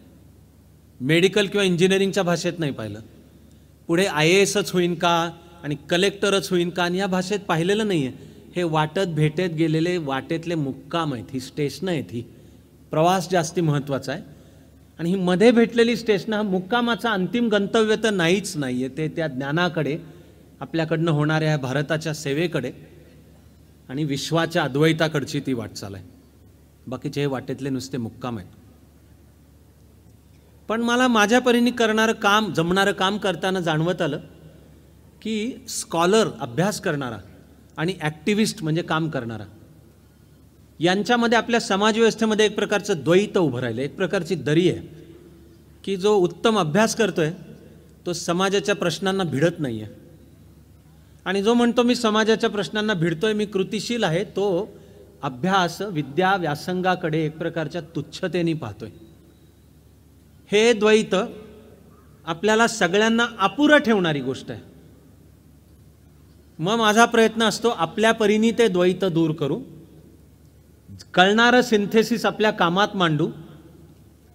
मेडिकल किंवा इंजिनिअरिंगच्या भाषेत नाही पाहिलं पुढे आय ए एसच होईन का आणि कलेक्टरच होईन का आणि या भाषेत पाहिलेलं नाही आहे हे वाटत भेटत गेलेले वाटेतले मुक्काम आहेत ही स्टेशनं आहेत ही प्रवास जास्ती महत्त्वाचा आहे आणि ही मध्ये भेटलेली स्टेशनं हा मुक्कामाचा अंतिम गंतव्य तर नाहीच नाही आहे ते त्या ज्ञानाकडे आपल्याकडनं होणाऱ्या भारताच्या सेवेकडे आणि विश्वाच्या अद्वैताकडची ती वाटचाल आहे बाकीचे हे वाटेतले नुसते मुक्काम आहेत पण मला माझ्या परीने करणारं काम जमणारं काम करताना जाणवत आलं की स्कॉलर अभ्यास करणारा आणि ॲक्टिव्हिस्ट म्हणजे काम करणारा यांच्यामध्ये आपल्या समाजव्यवस्थेमध्ये एक प्रकारचं द्वैत उभं राहिलं एक प्रकारची दरी आहे की जो उत्तम अभ्यास करतो आहे तो समाजाच्या प्रश्नांना भिडत नाही आहे आणि जो म्हणतो मी समाजाच्या प्रश्नांना भिडतो आहे मी कृतिशील आहे तो अभ्यास विद्या व्यासंगाकडे एक प्रकारच्या तुच्छतेने पाहतोय हे द्वैत आपल्याला सगळ्यांना अपुरं ठेवणारी गोष्ट आहे मग माझा प्रयत्न असतो आपल्या परीने ते द्वैत दूर करू कळणारं सिंथेसिस आपल्या कामात मांडू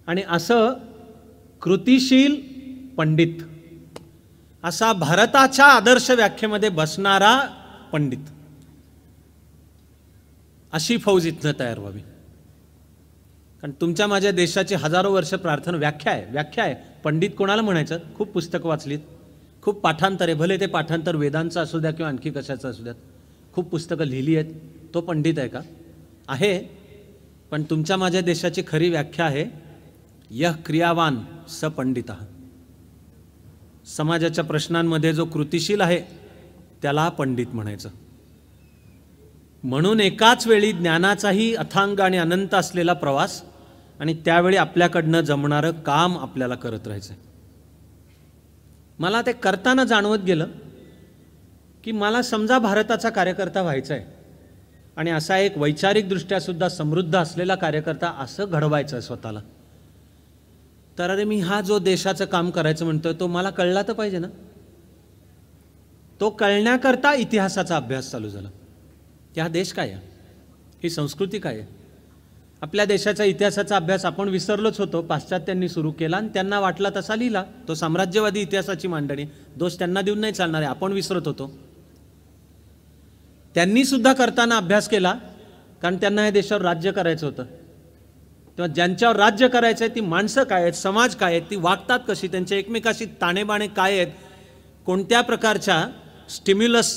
आणि असं कृतिशील पंडित असा भारताच्या आदर्श व्याख्येमध्ये बसणारा पंडित अशी फौज इथनं तयार व्हावी कारण तुमच्या माझ्या देशाची हजारो वर्ष प्रार्थना व्याख्या आहे व्याख्या आहे पंडित कोणाला म्हणायचं खूप पुस्तकं वाचलीत खूप पाठांतर आहे भले ते पाठांतर वेदांचं असू द्या किंवा आणखी कशाचं असू द्यात खूप पुस्तकं लिहिली आहेत तो पंडित आहे का आहे पण तुमच्या माझ्या देशाची खरी व्याख्या आहे यह क्रियावान स पंडित समाजाच्या प्रश्नांमध्ये जो कृतिशील आहे त्याला पंडित म्हणायचं म्हणून एकाच वेळी ज्ञानाचाही अथांग आणि अनंत असलेला प्रवास आणि त्यावेळी आपल्याकडनं जमणारं काम आपल्याला करत राहायचं आहे मला ते करताना जाणवत गेलं की मला समजा भारताचा कार्यकर्ता व्हायचा आहे आणि असा एक वैचारिकदृष्ट्यासुद्धा समृद्ध असलेला कार्यकर्ता असं घडवायचं आहे स्वतःला तर अरे मी हा जो देशाचं काम करायचं म्हणतोय तो मला कळला तर पाहिजे ना तो कळण्याकरता इतिहासाचा अभ्यास चालू झाला की हा देश काय आहे ही संस्कृती काय आहे आपल्या देशाच्या इतिहासाचा अभ्यास आपण विसरलोच होतो पाश्चात्यांनी सुरू केला आणि त्यांना वाटला तसा लिहिला तो साम्राज्यवादी इतिहासाची मांडणी दोष त्यांना देऊन नाही चालणार आहे आपण विसरत होतो त्यांनी सुद्धा करताना अभ्यास केला कारण त्यांना या देशावर राज्य करायचं होतं तेव्हा ज्यांच्यावर राज्य करायचं आहे ती माणसं काय आहेत समाज काय आहेत ती वागतात कशी त्यांच्या एकमेकाशी ताणेबाणे काय आहेत कोणत्या प्रकारच्या स्टिम्युलस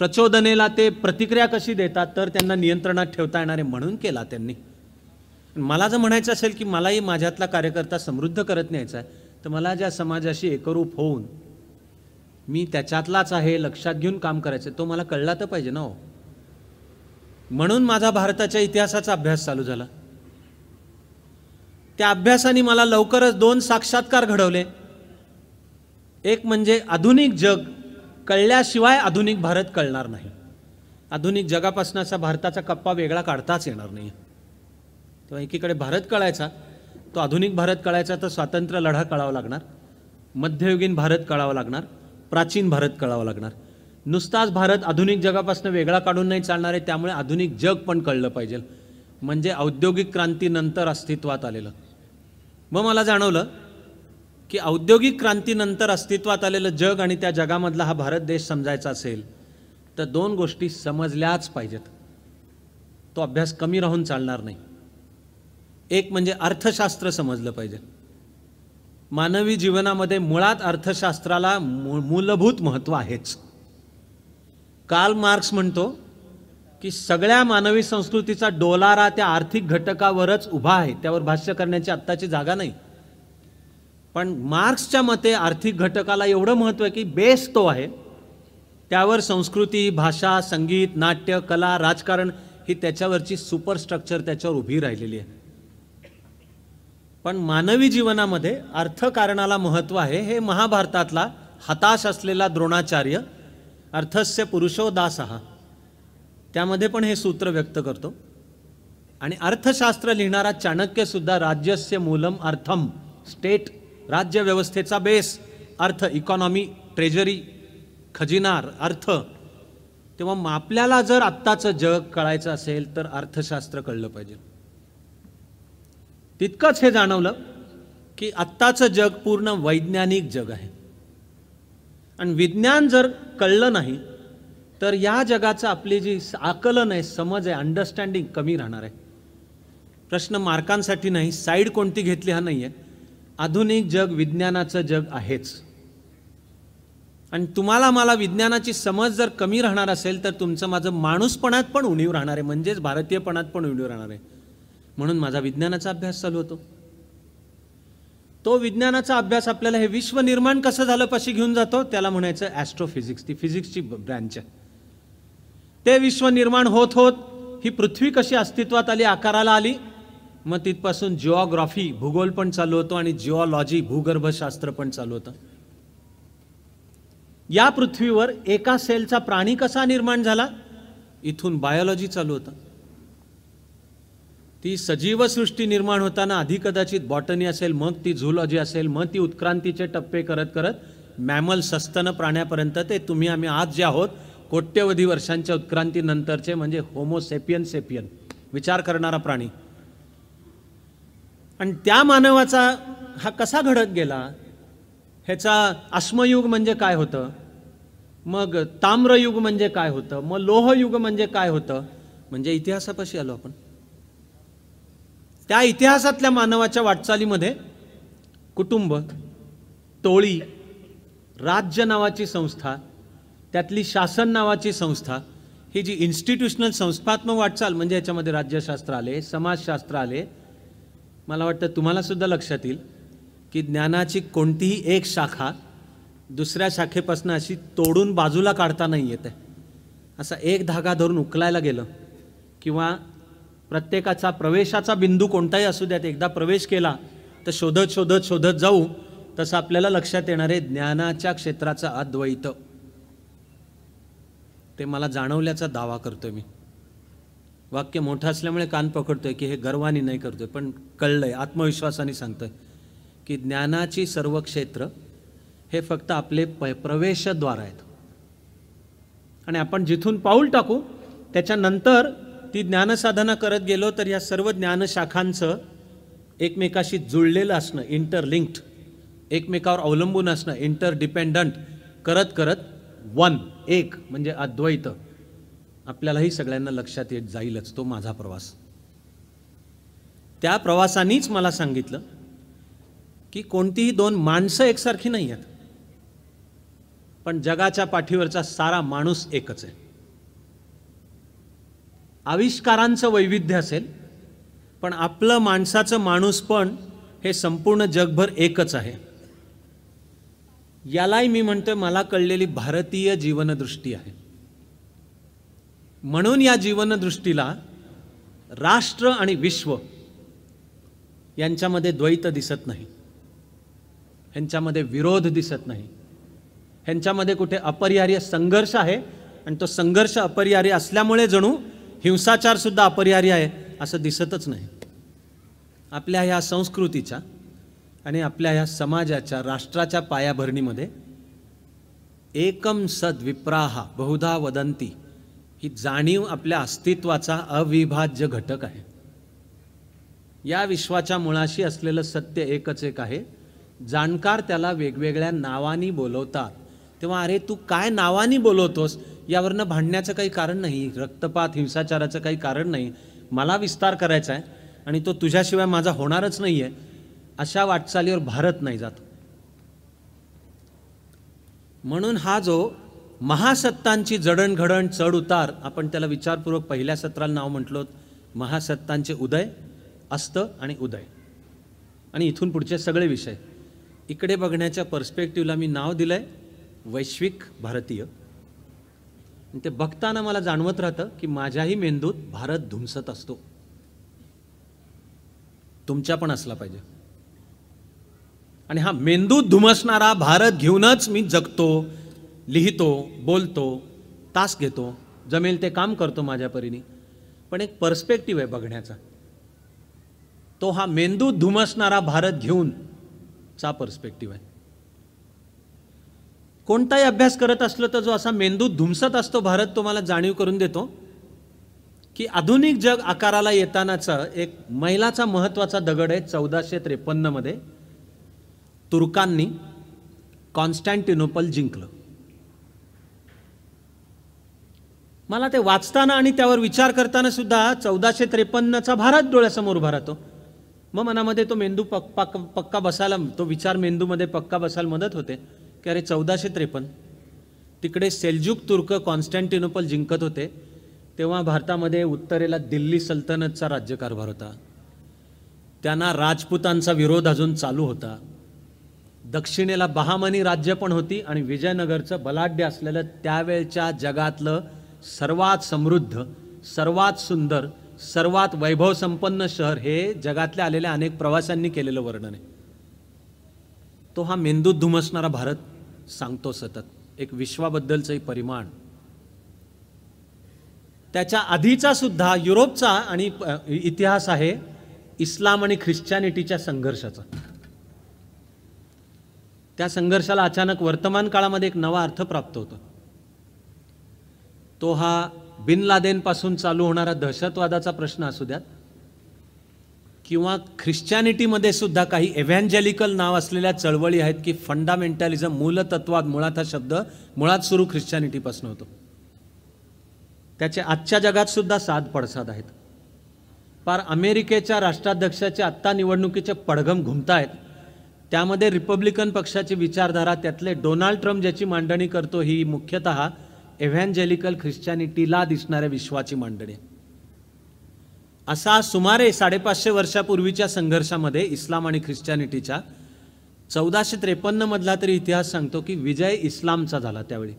प्रचोदनेला ते प्रतिक्रिया कशी देतात तर त्यांना नियंत्रणात ठेवता येणारे म्हणून केला त्यांनी मला जर म्हणायचं असेल की मलाही माझ्यातला कार्यकर्ता समृद्ध करत न्यायचा आहे तर मला ज्या समाजाशी एकरूप होऊन मी त्याच्यातलाच आहे लक्षात घेऊन काम करायचं तो मला कळला तर पाहिजे ना हो म्हणून माझा भारताच्या इतिहासाचा अभ्यास चालू झाला त्या अभ्यासाने मला लवकरच दोन साक्षात्कार घडवले एक म्हणजे आधुनिक जग कळल्याशिवाय आधुनिक भारत कळणार नाही आधुनिक जगापासून असा भारताचा कप्पा वेगळा काढताच येणार नाही तेव्हा एकीकडे भारत कळायचा तो आधुनिक भारत कळायचा तर स्वातंत्र्य लढा कळावा लागणार मध्ययुगीन भारत कळावा लागणार प्राचीन भारत कळावा लागणार नुसताच भारत आधुनिक जगापासून वेगळा काढून नाही चालणार आहे त्यामुळे आधुनिक जग पण कळलं पाहिजे म्हणजे औद्योगिक क्रांतीनंतर अस्तित्वात आलेलं मग मला जाणवलं की औद्योगिक क्रांतीनंतर अस्तित्वात आलेलं जग आणि त्या जगामधला हा भारत देश समजायचा असेल तर दोन गोष्टी समजल्याच पाहिजेत तो अभ्यास कमी राहून चालणार नाही एक म्हणजे अर्थशास्त्र समजलं पाहिजे मानवी जीवनामध्ये मुळात अर्थशास्त्राला मूलभूत महत्त्व आहेच काल मार्क्स म्हणतो की सगळ्या मानवी संस्कृतीचा डोलारा त्या आर्थिक घटकावरच उभा आहे त्यावर भाष्य करण्याची आत्ताची जागा नाही पण मार्क्सच्या मते आर्थिक घटकाला एवढं महत्त्व आहे की बेस तो आहे त्यावर संस्कृती भाषा संगीत नाट्य कला राजकारण ही त्याच्यावरची सुपरस्ट्रक्चर त्याच्यावर उभी राहिलेली आहे पण मानवी जीवनामध्ये अर्थकारणाला महत्त्व आहे हे महाभारतातला हताश असलेला द्रोणाचार्य अर्थस्य पुरुषोदास हा त्यामध्ये पण हे सूत्र व्यक्त करतो आणि अर्थशास्त्र लिहिणारा चाणक्यसुद्धा राज्यस्य मूलम अर्थम स्टेट राज्यव्यवस्थेचा बेस अर्थ इकॉनॉमी ट्रेजरी खजिनार अर्थ तेव्हा आपल्याला जर आत्ताचं जग कळायचं असेल तर अर्थशास्त्र कळलं पाहिजे तितकंच हे जाणवलं की आत्ताचं जग पूर्ण वैज्ञानिक जग आहे आणि विज्ञान जर कळलं नाही तर या जगाचं आपली जी आकलन आहे समज आहे अंडरस्टँडिंग कमी राहणार आहे प्रश्न मार्कांसाठी नाही साईड कोणती घेतली हा नाही आहे आधुनिक जग विज्ञानाचं जग आहेच आणि तुम्हाला मला विज्ञानाची समज जर कमी राहणार असेल तर तुमचं माझं माणूसपणात पण उणीव राहणार आहे म्हणजेच भारतीयपणात पण उणीव राहणार आहे म्हणून माझा विज्ञानाचा अभ्यास चालू होतो तो विज्ञानाचा अभ्यास आपल्याला हे विश्व निर्माण कसं झालं पाशी घेऊन जातो त्याला म्हणायचं ॲस्ट्रोफिजिक्स ती फिजिक्सची ब्रँच आहे ते विश्व निर्माण होत होत ही पृथ्वी कशी अस्तित्वात आली आकाराला आली मग तिथपासून जिओग्राफी भूगोल पण चालू होतो आणि जिओलॉजी भूगर्भशास्त्र पण चालू होतं या पृथ्वीवर एका सेलचा प्राणी कसा निर्माण झाला इथून बायोलॉजी चालू होतं ती सजीव सृष्टी निर्माण होताना आधी कदाचित बॉटनी असेल मग ती झुलॉजी असेल मग ती उत्क्रांतीचे टप्पे करत करत मॅमल सस्तन प्राण्यापर्यंत ते तुम्ही आम्ही आज जे आहोत कोट्यवधी वर्षांच्या उत्क्रांतीनंतरचे म्हणजे होमोसेपियन सेपियन विचार करणारा प्राणी आणि त्या मानवाचा हा कसा घडत गेला ह्याचा आस्मयुग म्हणजे काय होतं मग ताम्रयुग म्हणजे काय होतं मग लोहयुग म्हणजे काय होतं म्हणजे इतिहासापाशी आलो आपण त्या इतिहासातल्या मानवाच्या वाटचालीमध्ये कुटुंब टोळी राज्य नावाची संस्था त्यातली शासन नावाची संस्था ही जी इन्स्टिट्युशनल संस्थात्मक वाटचाल म्हणजे याच्यामध्ये राज्यशास्त्र आले समाजशास्त्र आले मला वाटतं तुम्हालासुद्धा लक्षात येईल की ज्ञानाची कोणतीही एक शाखा दुसऱ्या शाखेपासून अशी तोडून बाजूला काढता नाही येत असा एक धागा धरून उकलायला गेलं किंवा प्रत्येकाचा प्रवेशाचा बिंदू कोणताही असू द्यात एकदा प्रवेश केला तर शोधत शोधत शोधत जाऊ तसं आपल्याला लक्षात येणार आहे ज्ञानाच्या क्षेत्राचं अद्वैत ते मला जाणवल्याचा दावा करतो मी वाक्य मोठं असल्यामुळे कान पकडतोय की हे गर्वानी नाही करतोय पण कळलंय आत्मविश्वासाने सांगतोय की ज्ञानाची सर्व क्षेत्र हे फक्त आपले प प्रवेशद्वार आहेत आणि आपण जिथून पाऊल टाकू त्याच्यानंतर ती ज्ञानसाधना करत गेलो तर या सर्व ज्ञानशाखांचं एकमेकाशी जुळलेलं असणं इंटरलिंक्ड एकमेकावर अवलंबून असणं इंटरडिपेंडंट करत करत वन एक म्हणजे अद्वैत आपल्यालाही सगळ्यांना लक्षात येत जाईलच तो माझा प्रवास त्या प्रवासानीच मला सांगितलं की कोणतीही दोन माणसं एकसारखी नाही आहेत पण जगाच्या पाठीवरचा सारा माणूस एकच आहे आविष्कारांचं वैविध्य असेल पण आपलं माणसाचं माणूस पण हे संपूर्ण जगभर एकच आहे यालाही मी म्हणतोय मला कळलेली भारतीय जीवनदृष्टी आहे म्हणून या जीवनदृष्टीला राष्ट्र आणि विश्व यांच्यामध्ये द्वैत दिसत नाही ह्यांच्यामध्ये विरोध दिसत नाही ह्यांच्यामध्ये कुठे अपरिहार्य संघर्ष आहे आणि तो संघर्ष अपरिहार्य असल्यामुळे जणू हिंसाचारसुद्धा अपरिहार्य आहे असं दिसतच नाही आपल्या ह्या संस्कृतीच्या आणि आपल्या ह्या समाजाच्या राष्ट्राच्या पायाभरणीमध्ये एकम सद्विप्राहा बहुधा वदंती ही जाणीव आपल्या अस्तित्वाचा अविभाज्य घटक आहे या विश्वाच्या मुळाशी असलेलं सत्य एकच एक आहे जाणकार त्याला वेगवेगळ्या नावानी बोलवतात तेव्हा अरे तू काय नावानी बोलवतोस यावरनं भांडण्याचं काही कारण नाही रक्तपात हिंसाचाराचं काही कारण नाही मला विस्तार करायचा आहे आणि तो तुझ्याशिवाय माझा होणारच नाही आहे अशा वाटचालीवर भारत नाही जातो म्हणून हा जो महासत्तांची जडणघडण चढउतार आपण त्याला विचारपूर्वक पहिल्या सत्राला नाव म्हटलो महासत्तांचे उदय अस्त आणि उदय आणि इथून पुढचे सगळे विषय इकडे बघण्याच्या पर्स्पेक्टिव्हला मी नाव दिलं आहे वैश्विक भारतीय ते बघताना मला जाणवत राहतं की माझ्याही मेंदूत भारत धुमसत असतो तुमच्या पण असला पाहिजे आणि हा मेंदूत धुमसणारा भारत घेऊनच मी जगतो लिहितो बोलतो तास घेतो जमेल ते काम करतो माझ्या परीने पण एक पर्स्पेक्टिव्ह आहे बघण्याचा तो हा मेंदू धुमसणारा भारत घेऊन चा पर्स्पेक्टिव्ह आहे कोणताही अभ्यास करत असलो तर जो असा मेंदू धुमसत असतो भारत तुम्हाला जाणीव करून देतो की आधुनिक जग आकाराला येतानाचा एक मैलाचा महत्त्वाचा दगड आहे चौदाशे त्रेपन्नमध्ये तुर्कांनी कॉन्स्टँटिनोपल जिंकलं मला ते वाचताना आणि त्यावर विचार करताना सुद्धा चौदाशे त्रेपन्नचा भारत डोळ्यासमोर राहतो मग मनामध्ये तो मेंदू पक् पक पक्का बसायला तो विचार मेंदूमध्ये पक्का बसायला मदत होते की अरे चौदाशे त्रेपन्न तिकडे सेल्जुक तुर्क कॉन्स्टँटिनोपल जिंकत होते तेव्हा भारतामध्ये उत्तरेला दिल्ली सल्तनतचा राज्यकारभार होता त्यांना राजपुतांचा विरोध अजून चालू होता दक्षिणेला बहामनी राज्य पण होती आणि विजयनगरचं बलाढ्य असलेलं त्यावेळच्या जगातलं सर्वात समृद्ध सर्वात सुंदर सर्वात वैभव संपन्न शहर हे जगातल्या आलेल्या अनेक प्रवाशांनी केलेलं वर्णन आहे तो हा मेंदूत धुमसणारा भारत सांगतो सतत एक विश्वाबद्दलचंही परिमाण त्याच्या आधीचा सुद्धा युरोपचा आणि इतिहास आहे इस्लाम आणि ख्रिश्चॅनिटीच्या संघर्षाचा त्या संघर्षाला अचानक वर्तमान काळामध्ये एक नवा अर्थ प्राप्त होतो तो हा बिन लादेनपासून चालू होणारा दहशतवादाचा प्रश्न असू द्यात किंवा ख्रिश्चॅनिटीमध्ये सुद्धा काही एव्हॅन्जेलिकल नाव असलेल्या चळवळी आहेत की फंडामेंटॅलिझम मूलतत्वात मुळात हा शब्द मुळात सुरू ख्रिश्चॅनिटीपासून होतो त्याचे आजच्या जगात सुद्धा साध पडसाद आहेत फार अमेरिकेच्या राष्ट्राध्यक्षाचे आत्ता निवडणुकीचे पडघम घुमतायत त्यामध्ये रिपब्लिकन पक्षाची विचारधारा त्यातले डोनाल्ड ट्रम्प ज्याची मांडणी करतो ही मुख्यतः एव्हॅन्जेलिकल ख्रिश्चॅनिटीला दिसणाऱ्या विश्वाची मांडणी असा सुमारे साडेपाचशे वर्षापूर्वीच्या संघर्षामध्ये इस्लाम आणि ख्रिश्चॅनिटीच्या चौदाशे त्रेपन्नमधला तरी इतिहास सांगतो की विजय इस्लामचा झाला त्यावेळी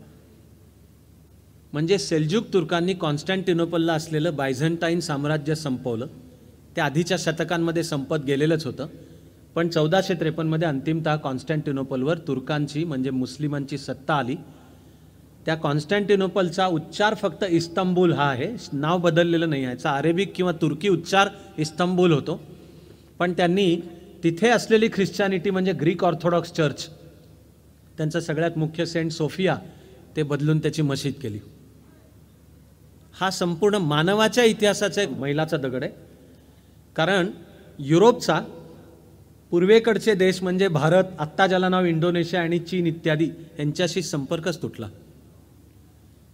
म्हणजे सेल्जुक तुर्कांनी कॉन्स्टँटिनोपलला असलेलं बायझंटाईन साम्राज्य संपवलं त्या आधीच्या शतकांमध्ये संपत गेलेलंच होतं पण चौदाशे त्रेपन्नमध्ये अंतिमतः कॉन्स्टँटिनोपलवर तुर्कांची म्हणजे मुस्लिमांची सत्ता आली त्या कॉन्स्टँटिनोपलचा उच्चार फक्त इस्तंबूल हा आहे नाव बदललेलं नाही आहे याचा अरेबिक किंवा तुर्की उच्चार इस्तंबूल होतो पण त्यांनी तिथे असलेली ख्रिश्चॅनिटी म्हणजे ग्रीक ऑर्थोडॉक्स चर्च त्यांचा सगळ्यात मुख्य सेंट सोफिया ते बदलून त्याची मशीद केली हा संपूर्ण मानवाच्या इतिहासाचा एक मैलाचा दगड आहे कारण युरोपचा पूर्वेकडचे देश म्हणजे भारत आत्ता ज्याला नाव इंडोनेशिया आणि चीन इत्यादी यांच्याशी संपर्कच तुटला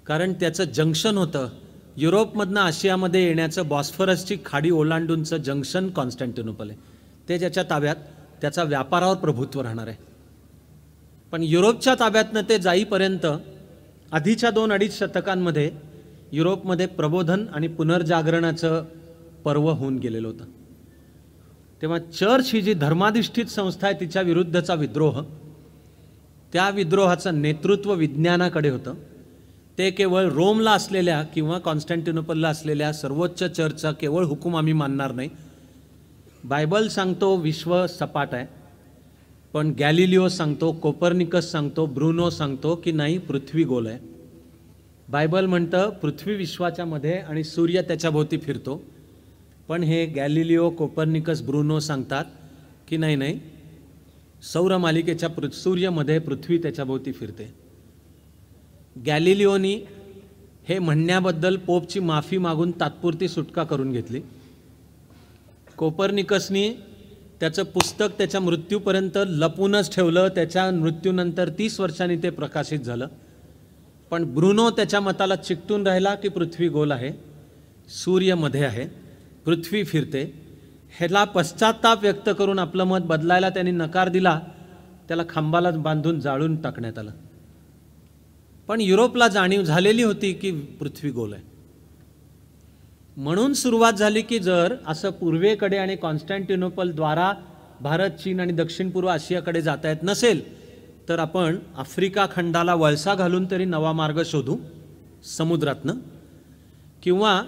कारण त्याचं जंक्शन होतं युरोपमधनं आशियामध्ये येण्याचं बॉस्फरसची खाडी ओलांडूनचं जंक्शन कॉन्स्टँटिनोपल आहे ते ज्याच्या ताब्यात त्याचा व्यापारावर प्रभुत्व राहणार आहे पण युरोपच्या ताब्यातनं ते जाईपर्यंत आधीच्या दोन अडीच शतकांमध्ये युरोपमध्ये प्रबोधन आणि पुनर्जागरणाचं पर्व होऊन गेलेलं होतं तेव्हा चर्च ही जी धर्माधिष्ठित संस्था आहे तिच्या विरुद्धचा विद्रोह त्या विद्रोहाचं नेतृत्व विज्ञानाकडे होतं ते केवळ रोमला असलेल्या किंवा कॉन्स्टँटिनोपलला असलेल्या सर्वोच्च चर्चचा केवळ हुकूम आम्ही मानणार नाही बायबल सांगतो विश्व सपाट आहे पण गॅलिलिओ सांगतो कोपर्निकस सांगतो ब्रुनो सांगतो की नाही पृथ्वी गोल आहे बायबल म्हणतं पृथ्वी विश्वाच्या मध्ये आणि सूर्य त्याच्याभोवती फिरतो पण हे गॅलिलिओ कोपर्निकस ब्रुनो सांगतात की नाही नाही सौरमालिकेच्या पृ सूर्यमध्ये पृथ्वी त्याच्याभोवती फिरते गॅलिलिओनी हे म्हणण्याबद्दल पोपची माफी मागून तात्पुरती सुटका करून घेतली कोपरनिकसनी त्याचं पुस्तक त्याच्या मृत्यूपर्यंत लपूनच ठेवलं त्याच्या मृत्यूनंतर तीस वर्षांनी ते प्रकाशित झालं पण ब्रुनो त्याच्या मताला चिकटून राहिला की पृथ्वी गोल आहे सूर्यमध्ये आहे पृथ्वी फिरते ह्याला पश्चाताप व्यक्त करून आपलं मत बदलायला त्यांनी नकार दिला त्याला खांबाला बांधून जाळून टाकण्यात आलं पण युरोपला जाणीव झालेली होती की पृथ्वी गोल आहे म्हणून सुरुवात झाली की जर असं पूर्वेकडे आणि द्वारा भारत चीन आणि दक्षिण पूर्व आशियाकडे जाता येत नसेल तर आपण आफ्रिका खंडाला वळसा घालून तरी नवा मार्ग शोधू समुद्रातनं किंवा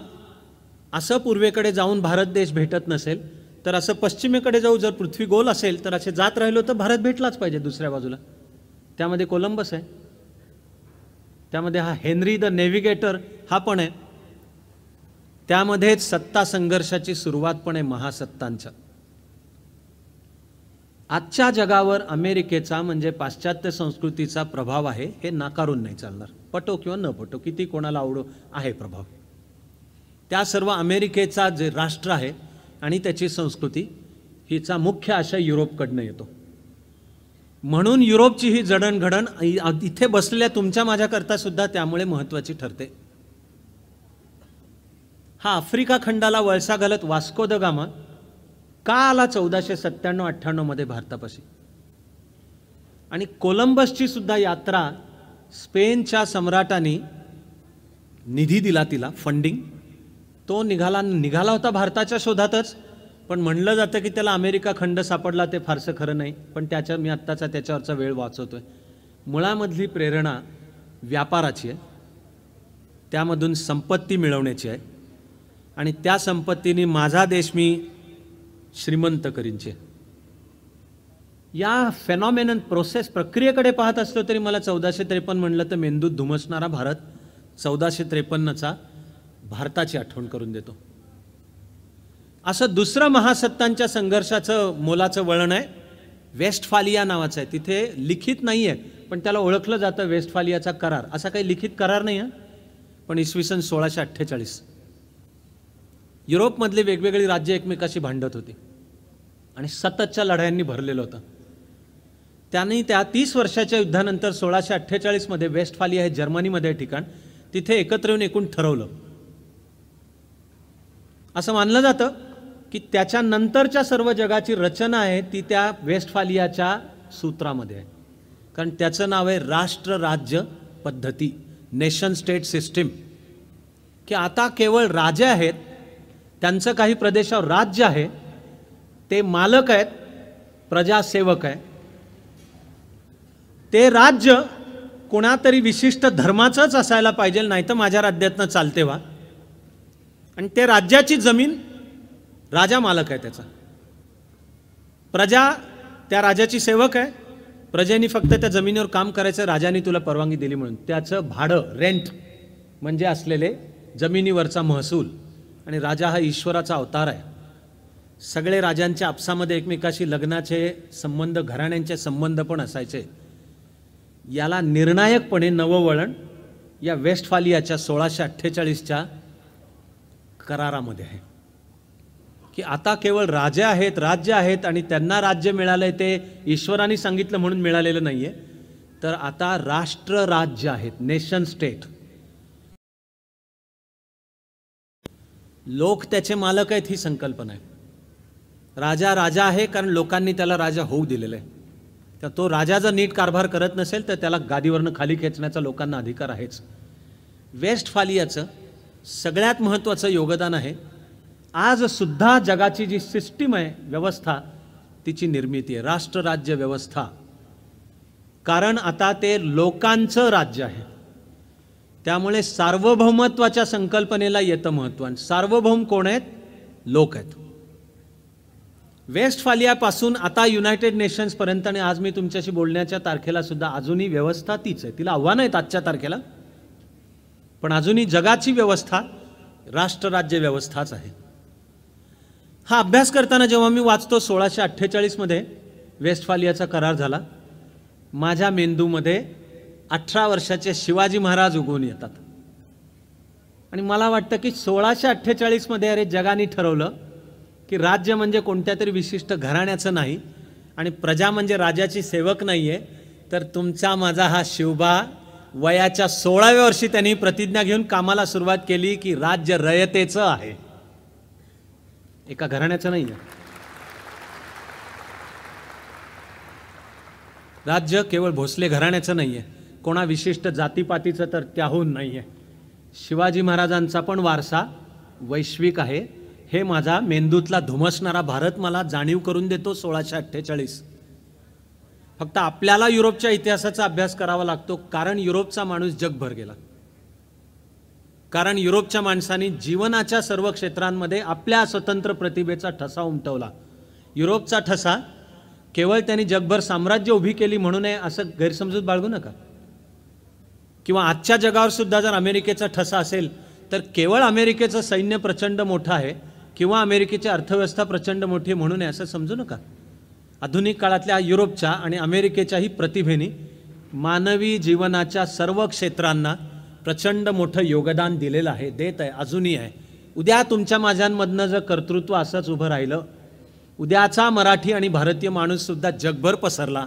असं पूर्वेकडे जाऊन भारत देश भेटत नसेल तर असं पश्चिमेकडे जाऊ जर पृथ्वी गोल असेल तर असे जात राहिलो तर भारत भेटलाच पाहिजे दुसऱ्या बाजूला त्यामध्ये कोलंबस आहे त्यामध्ये हा हेनरी द नेव्हिगेटर हा पण आहे त्यामध्येच सत्ता संघर्षाची सुरुवात पण आहे महासत्तांच्या आजच्या जगावर अमेरिकेचा म्हणजे पाश्चात्य संस्कृतीचा प्रभाव आहे हे नाकारून नाही चालणार पटो किंवा न पटो किती कोणाला आवडो आहे प्रभाव त्या सर्व अमेरिकेचा जे राष्ट्र आहे आणि त्याची संस्कृती हिचा मुख्य आशय युरोपकडनं येतो म्हणून युरोपची ही जडणघडण इथे बसलेल्या तुमच्या माझ्याकरता सुद्धा त्यामुळे महत्त्वाची ठरते हा आफ्रिका खंडाला वळसा घालत वास्को द गामा का आला चौदाशे सत्त्याण्णव अठ्ठ्याण्णवमध्ये भारतापाशी आणि कोलंबसची सुद्धा यात्रा स्पेनच्या सम्राटाने निधी दिला तिला फंडिंग तो निघाला निघाला होता भारताच्या शोधातच पण म्हणलं जातं की त्याला अमेरिका खंड सापडला ते फारसं खरं नाही पण त्याच्या मी आत्ताचा त्याच्यावरचा वेळ वाचवतो आहे मुळामधली प्रेरणा व्यापाराची आहे त्यामधून संपत्ती मिळवण्याची आहे आणि त्या संपत्तीने माझा देश मी श्रीमंत करीनचे या फेनॉमेनन प्रोसेस प्रक्रियेकडे पाहत असलो तरी मला चौदाशे त्रेपन्न म्हणलं तर मेंदूत धुमसणारा भारत चौदाशे त्रेपन्नचा भारताची आठवण करून देतो असं दुसरं महासत्तांच्या संघर्षाचं मोलाचं वळण आहे वेस्टफालिया नावाचं आहे तिथे लिखित नाही आहे पण त्याला ओळखलं जातं वेस्टफालियाचा करार असा काही लिखित करार नाही आहे पण इसवी सन सोळाशे अठ्ठेचाळीस युरोपमधली वेगवेगळी राज्य एकमेकाशी भांडत होती आणि सततच्या लढायांनी भरलेलं होतं त्यांनी त्या तीस वर्षाच्या युद्धानंतर सोळाशे अठ्ठेचाळीसमध्ये वेस्टफालिया हे जर्मनीमध्ये ठिकाण तिथे एकत्र येऊन एकूण ठरवलं असं मानलं जातं की त्याच्यानंतरच्या सर्व जगाची रचना आहे ती त्या वेस्टफालियाच्या सूत्रामध्ये आहे कारण त्याचं नाव आहे राष्ट्र राज्य पद्धती नेशन स्टेट सिस्टीम की आता केवळ राजे आहेत त्यांचं काही प्रदेशावर राज्य आहे ते मालक आहेत प्रजासेवक आहे ते राज्य कोणातरी विशिष्ट धर्माचंच असायला पाहिजे नाही तर माझ्या राज्यातनं चालते वा आणि ते राज्याची जमीन राजा मालक आहे त्याचा प्रजा त्या राजाची सेवक आहे प्रजेने फक्त त्या जमिनीवर काम करायचं राजाने तुला परवानगी दिली म्हणून त्याचं भाडं रेंट म्हणजे असलेले जमिनीवरचा महसूल आणि राजा हा ईश्वराचा अवतार आहे सगळे राजांच्या आपसामध्ये एकमेकाशी लग्नाचे संबंध घराण्यांचे संबंध पण असायचे याला निर्णायकपणे नववळण या वेस्टफालियाच्या सोळाशे अठ्ठेचाळीसच्या करारामध्ये आहे की आता केवळ राजे आहेत राज्य आहेत आणि त्यांना राज्य मिळालं आहे ते ईश्वराने सांगितलं म्हणून मिळालेलं नाही आहे तर आता राष्ट्र राज्य आहेत नेशन स्टेट लोक त्याचे मालक आहेत ही संकल्पना आहे राजा राजा आहे कारण लोकांनी त्याला राजा होऊ दिलेलं आहे तर तो राजा जर नीट कारभार करत नसेल तर त्याला गादीवरनं खाली खेचण्याचा लोकांना अधिकार आहेच वेस्ट फालियाचं सगळ्यात महत्त्वाचं योगदान आहे आज सुद्धा जगाची जी सिस्टीम आहे व्यवस्था तिची निर्मिती आहे राष्ट्रराज्य व्यवस्था कारण आता ते लोकांचं राज्य आहे त्यामुळे सार्वभौमत्वाच्या संकल्पनेला येतं महत्त्व सार्वभौम कोण आहेत लोक आहेत वेस्ट फालियापासून आता युनायटेड नेशन्सपर्यंत आणि आज मी तुमच्याशी बोलण्याच्या तारखेला सुद्धा अजूनही व्यवस्था तीच आहे तिला आव्हानं आहेत आजच्या तारखेला पण अजूनही जगाची व्यवस्था राष्ट्रराज्य व्यवस्थाच आहे हा अभ्यास करताना जेव्हा मी वाचतो सोळाशे अठ्ठेचाळीसमध्ये वेस्टफालियाचा करार झाला माझ्या मेंदूमध्ये अठरा वर्षाचे शिवाजी महाराज उगवून येतात आणि मला वाटतं की सोळाशे अठ्ठेचाळीसमध्ये अरे जगाने ठरवलं की राज्य म्हणजे कोणत्या तरी विशिष्ट घराण्याचं नाही आणि प्रजा म्हणजे राजाची सेवक नाही आहे तर तुमचा माझा हा शिवबा वयाच्या सोळाव्या वर्षी त्यांनी प्रतिज्ञा घेऊन कामाला सुरुवात केली की राज्य रयतेचं आहे एका घराण्याचं नाही आहे राज्य केवळ भोसले घराण्याचं नाही आहे कोणा विशिष्ट जातीपातीचं तर त्याहून नाही आहे शिवाजी महाराजांचा पण वारसा वैश्विक आहे हे माझा मेंदूतला धुमसणारा भारत मला जाणीव करून देतो सोळाशे अठ्ठेचाळीस फक्त आपल्याला युरोपच्या इतिहासाचा अभ्यास करावा लागतो कारण युरोपचा माणूस जगभर गेला कारण युरोपच्या माणसांनी जीवनाच्या सर्व क्षेत्रांमध्ये आपल्या स्वतंत्र प्रतिभेचा ठसा उमटवला युरोपचा ठसा केवळ त्यांनी जगभर साम्राज्य उभी केली म्हणून नये असं गैरसमजूत बाळगू नका किंवा आजच्या जगावर सुद्धा जर अमेरिकेचा ठसा असेल तर केवळ अमेरिकेचं सैन्य प्रचंड मोठं आहे किंवा अमेरिकेची अर्थव्यवस्था प्रचंड मोठी म्हणून नये असं समजू नका आधुनिक काळातल्या युरोपच्या आणि अमेरिकेच्याही प्रतिभेनी मानवी जीवनाच्या सर्व क्षेत्रांना प्रचंड मोठं योगदान दिलेलं आहे देत आहे अजूनही आहे उद्या तुमच्या माझ्यांमधनं जर कर्तृत्व असंच उभं राहिलं उद्याचा मराठी आणि भारतीय माणूससुद्धा जगभर पसरला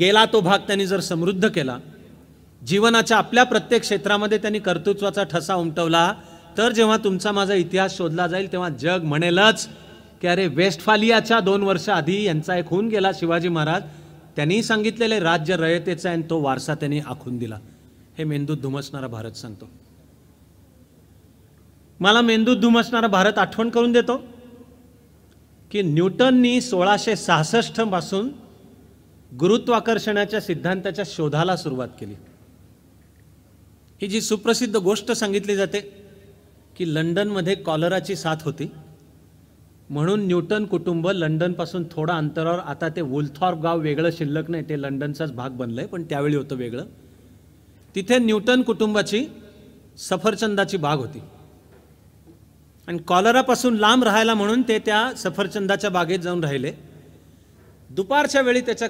गेला तो भाग त्यांनी जर समृद्ध केला जीवनाच्या आपल्या प्रत्येक क्षेत्रामध्ये त्यांनी कर्तृत्वाचा ठसा उमटवला तर जेव्हा तुमचा माझा इतिहास शोधला जाईल तेव्हा जग म्हणेलच की अरे वेस्टफालियाच्या दोन वर्ष आधी यांचा एक होऊन गेला शिवाजी महाराज त्यांनी सांगितलेले राज्य रयतेचा आणि तो वारसा त्यांनी आखून दिला हे मेंदूत धुमसणारा भारत सांगतो मला मेंदूत धुमसणारा भारत आठवण करून देतो की न्यूटननी सोळाशे सहासष्ट पासून गुरुत्वाकर्षणाच्या सिद्धांताच्या शोधाला सुरुवात केली ही जी सुप्रसिद्ध गोष्ट सांगितली जाते की लंडनमध्ये कॉलराची साथ होती म्हणून न्यूटन कुटुंब लंडनपासून थोडा अंतरावर आता ते वुलथॉर्प गाव वेगळं शिल्लक नाही ते लंडनचाच भाग बनलं आहे पण त्यावेळी होतं वेगळं तिथे न्यूटन कुटुंबाची सफरचंदाची बाग होती आणि कॉलरापासून लांब राहायला म्हणून ते त्या सफरचंदाच्या बागेत जाऊन राहिले दुपारच्या वेळी त्याच्या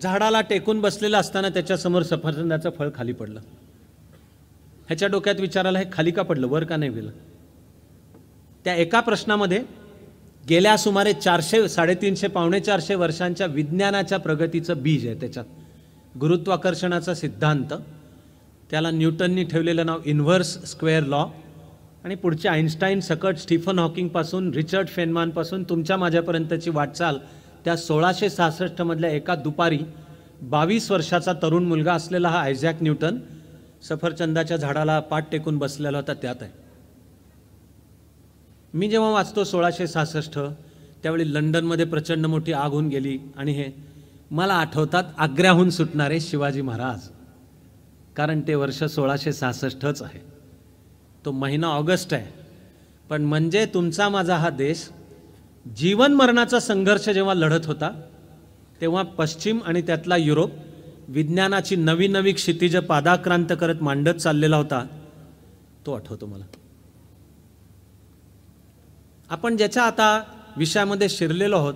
झाडाला टेकून बसलेलं असताना त्याच्यासमोर सफरचंदाचं फळ खाली पडलं ह्याच्या डोक्यात विचारायला हे खाली का पडलं वर का नाही गेलं त्या एका प्रश्नामध्ये गेल्या सुमारे चारशे साडेतीनशे पावणे चारशे वर्षांच्या विज्ञानाच्या प्रगतीचं बीज आहे त्याच्यात गुरुत्वाकर्षणाचा सिद्धांत त्याला न्यूटननी ठेवलेलं नाव इन्व्हर्स स्क्वेअर लॉ आणि पुढचे आईन्स्टाईन सकट स्टीफन हॉकिंगपासून रिचर्ड फेनमानपासून तुमच्या माझ्यापर्यंतची वाटचाल त्या सोळाशे सहासष्टमधल्या एका दुपारी बावीस वर्षाचा तरुण मुलगा असलेला हा आयझॅक न्यूटन सफरचंदाच्या झाडाला पाठ टेकून बसलेला होता त्यात आहे मी जेव्हा वाचतो सोळाशे सहासष्ट त्यावेळी लंडनमध्ये प्रचंड मोठी आग होऊन गेली आणि हे मला आठवतात आग्र्याहून सुटणारे शिवाजी महाराज कारण ते वर्ष सोळाशे सहासष्टच आहे तो महिना ऑगस्ट आहे पण म्हणजे तुमचा माझा हा देश जीवन मरणाचा संघर्ष जेव्हा लढत होता तेव्हा पश्चिम आणि त्यातला युरोप विज्ञानाची नवी नवी क्षितिज पादाक्रांत करत मांडत चाललेला होता तो आठवतो मला आपण ज्याच्या आता विषयामध्ये शिरलेलो आहोत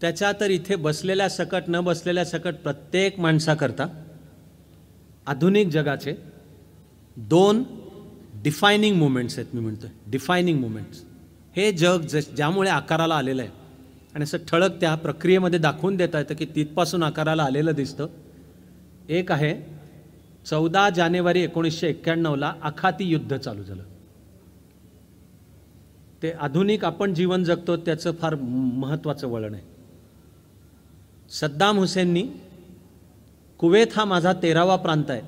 त्याच्या तर इथे बसलेल्या सकट न बसलेल्या सकट प्रत्येक माणसाकरता आधुनिक जगाचे दोन डिफायनिंग मुमेंट्स आहेत मी म्हणतो आहे डिफायनिंग मुमेंट्स हे जग ज ज्यामुळे आकाराला आलेलं आहे आणि असं ठळक त्या प्रक्रियेमध्ये दाखवून देता येतं की तिथपासून आकाराला आलेलं दिसतं एक आहे चौदा जानेवारी एकोणीसशे एक्क्याण्णवला आखाती युद्ध चालू झालं ते आधुनिक आपण जीवन जगतो त्याचं फार महत्त्वाचं वळण आहे सद्दाम हुसेननी कुवेत हा माझा तेरावा प्रांत आहे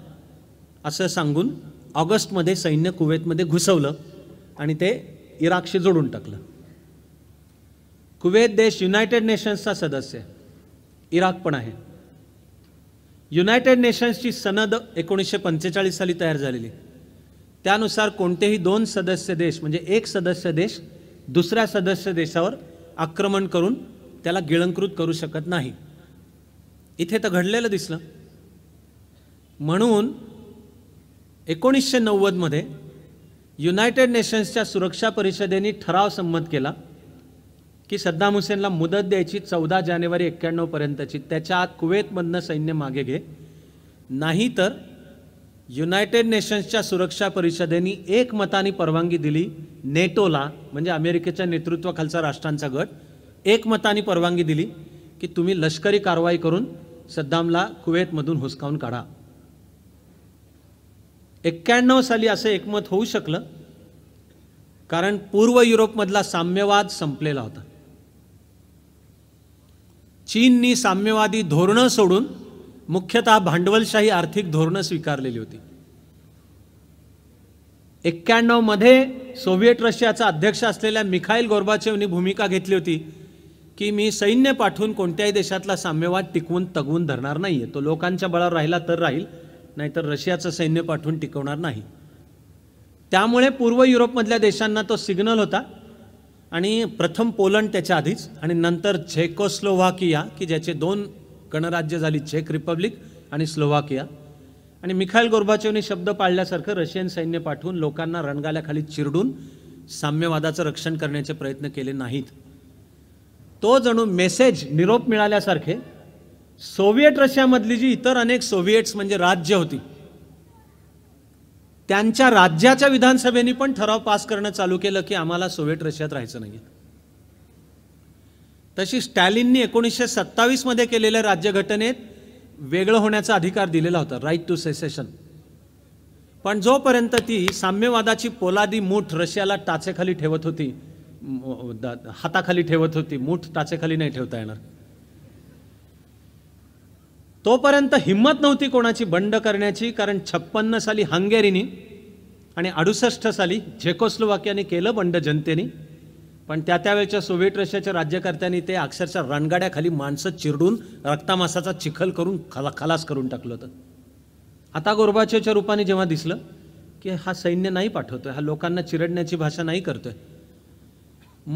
असं सांगून ऑगस्टमध्ये सैन्य कुवेतमध्ये घुसवलं आणि ते इराकशी जोडून टाकलं कुवेत देश युनायटेड नेशन्सचा सदस्य इराक पण आहे युनायटेड नेशन्सची सनद एकोणीसशे पंचेचाळीस साली तयार झालेली त्यानुसार कोणतेही दोन सदस्य देश म्हणजे एक सदस्य देश दुसऱ्या सदस्य देशावर आक्रमण करून त्याला गिळंकृत करू शकत नाही इथे तर घडलेलं दिसलं म्हणून एकोणीसशे नव्वदमध्ये युनायटेड नेशन्सच्या सुरक्षा परिषदेने ठराव संमत केला की सद्दाम हुसेनला मुदत द्यायची चौदा जानेवारी एक्क्याण्णवपर्यंतची त्याच्या आत कुवेतमधनं सैन्य मागे घे नाही तर युनायटेड नेशन्सच्या सुरक्षा परिषदेने एकमताने परवानगी दिली नेटोला म्हणजे अमेरिकेच्या नेतृत्वाखालचा राष्ट्रांचा गट एकमताने परवानगी दिली की तुम्ही लष्करी कारवाई करून सद्दामला कुवेतमधून हुसकावून काढा एक्क्याण्णव साली असं एकमत होऊ शकलं कारण पूर्व युरोपमधला साम्यवाद संपलेला होता चीननी साम्यवादी धोरणं सोडून मुख्यतः भांडवलशाही आर्थिक धोरणं स्वीकारलेली होती एक्क्याण्णवमध्ये सोव्हिएट रशियाचा अध्यक्ष असलेल्या मिखाईल गोर्बाचेवनी भूमिका घेतली होती की मी सैन्य पाठवून कोणत्याही देशातला साम्यवाद टिकवून तगवून धरणार नाही तो लोकांच्या बळावर राहिला तर राहील नाहीतर रशियाचं सैन्य पाठवून टिकवणार नाही त्यामुळे पूर्व युरोपमधल्या देशांना तो सिग्नल होता आणि प्रथम पोलंड त्याच्या आधीच आणि नंतर झेकोस्लोव्हाकिया की ज्याचे दोन गणराज्य झाली झेक रिपब्लिक आणि स्लोव्हाकिया आणि मिखाईल गोरबाचेवने शब्द पाळल्यासारखं रशियन सैन्य पाठवून लोकांना रणगाल्याखाली चिरडून साम्यवादाचं रक्षण करण्याचे प्रयत्न केले नाहीत तो जणू मेसेज निरोप मिळाल्यासारखे सोव्हिएट रशियामधली जी इतर अनेक सोव्हिएट्स म्हणजे राज्य होती त्यांच्या राज्याच्या विधानसभेने पण ठराव पास करणं चालू केलं की आम्हाला सोव्हिएट रशियात राहायचं नाही तशी स्टॅलिननी एकोणीसशे सत्तावीसमध्ये केलेल्या राज्यघटनेत वेगळं होण्याचा अधिकार दिलेला होता राईट टू सेसेशन पण जोपर्यंत ती साम्यवादाची पोलादी मूठ रशियाला टाचेखाली ठेवत होती हाताखाली ठेवत होती मूठ टाचेखाली नाही ठेवता येणार तोपर्यंत हिंमत नव्हती कोणाची बंड करण्याची कारण छप्पन्न साली हंगेरीनी आणि अडुसष्ट साली झेकोस्लोवाकियाने केलं बंड जनतेने पण त्या त्यावेळच्या सोव्हिएट रशियाच्या राज्यकर्त्यांनी ते अक्षरशः रणगाड्याखाली माणसं चिरडून रक्तामासाचा चिखल करून खला खलास करून टाकलं होतं आता गोरबाचेच्या रूपाने जेव्हा दिसलं की हा सैन्य नाही पाठवतोय हा लोकांना चिरडण्याची भाषा नाही करतोय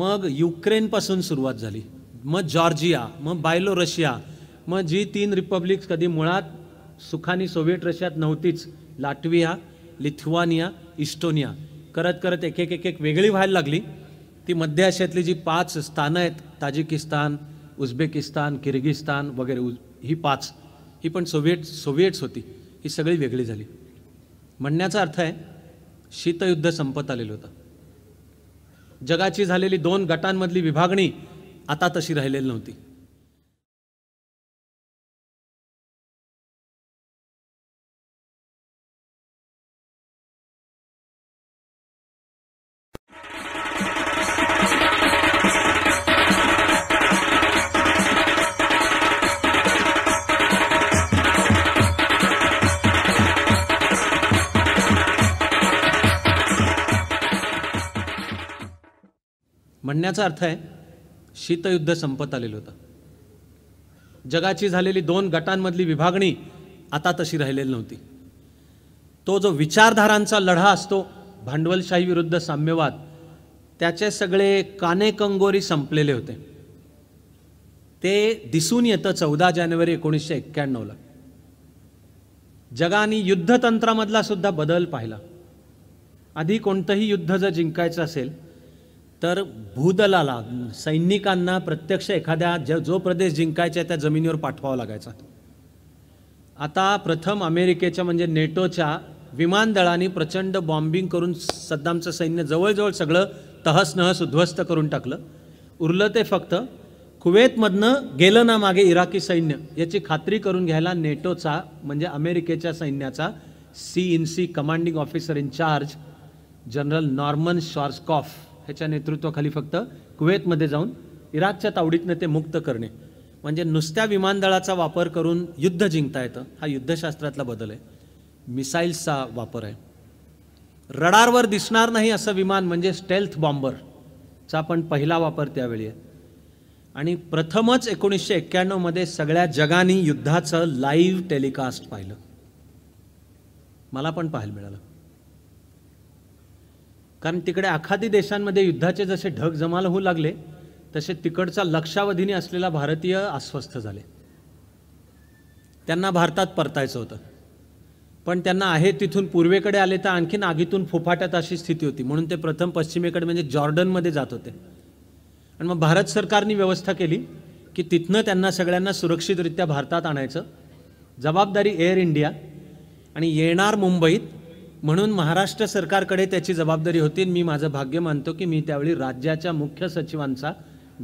मग युक्रेनपासून सुरुवात झाली मग जॉर्जिया मग बायलो रशिया मग जी तीन रिपब्लिक्स कधी मुळात सुखानी सोव्हिएट रशियात नव्हतीच लाटविया लिथुआनिया इस्टोनिया करत करत एक एक एक एक वेगळी व्हायला लागली ती मध्य आशियातली जी पाच स्थानं आहेत ताजिकिस्तान उझबेकिस्तान किर्गिस्तान वगैरे उज ही पाच ही पण सोव्हिएट सोव्हिएट्स होती ही सगळी वेगळी झाली म्हणण्याचा अर्थ आहे शीतयुद्ध संपत आलेलं होतं जगाची झालेली दोन गटांमधली विभागणी आता तशी राहिलेली नव्हती म्हणण्याचा अर्थ आहे शीतयुद्ध संपत आलेलं होतं जगाची झालेली दोन गटांमधली विभागणी आता तशी राहिलेली नव्हती तो जो विचारधारांचा लढा असतो भांडवलशाही विरुद्ध साम्यवाद त्याचे सगळे कानेकंगोरी संपलेले होते ते दिसून येतं चौदा जानेवारी एकोणीसशे एक्क्याण्णवला जगाने युद्धतंत्रामधला सुद्धा बदल पाहिला आधी कोणतंही युद्ध जर जिंकायचं असेल तर भूदलाला सैनिकांना प्रत्यक्ष एखाद्या ज जो प्रदेश जिंकायचा त्या जमिनीवर पाठवावा लागायचा आता प्रथम अमेरिकेच्या म्हणजे नेटोच्या विमानदळाने प्रचंड बॉम्बिंग करून सद्दामचं सैन्य जवळजवळ सगळं तहसनहस उद्ध्वस्त करून टाकलं उरलं ते फक्त कुवेतमधनं गेलं ना मागे इराकी सैन्य याची खात्री करून घ्यायला नेटोचा म्हणजे अमेरिकेच्या सैन्याचा C in C commanding officer in charge general Norman Schwarzkopf ह्याच्या नेतृत्वाखाली फक्त कुवेतमध्ये जाऊन इराकच्या तावडीतनं ते मुक्त करणे म्हणजे नुसत्या विमानदळाचा वापर करून युद्ध जिंकता येतं हा युद्धशास्त्रातला बदल आहे मिसाईल्सचा वापर आहे रडारवर दिसणार नाही असं विमान म्हणजे स्टेल्थ बॉम्बरचा पण पहिला वापर त्यावेळी आहे आणि प्रथमच एकोणीसशे एक्क्याण्णवमध्ये सगळ्या जगाने युद्धाचं लाईव्ह टेलिकास्ट पाहिलं मला पण पाहायला मिळालं कारण तिकडे आखादी देशांमध्ये युद्धाचे जसे ढग जमाल होऊ लागले तसे तिकडचा लक्षावधीने असलेला भारतीय अस्वस्थ झाले त्यांना भारतात परतायचं होतं पण त्यांना आहे तिथून पूर्वेकडे आले तर आणखीन आगीतून फुफाट्यात अशी स्थिती होती म्हणून ते प्रथम पश्चिमेकडे म्हणजे जॉर्डनमध्ये जात होते आणि मग भारत सरकारने व्यवस्था केली की तिथनं त्यांना सगळ्यांना सुरक्षितरित्या भारतात आणायचं जबाबदारी एअर इंडिया आणि येणार मुंबईत म्हणून महाराष्ट्र सरकारकडे त्याची जबाबदारी होती मी माझं भाग्य मानतो की मी त्यावेळी राज्याच्या मुख्य सचिवांचा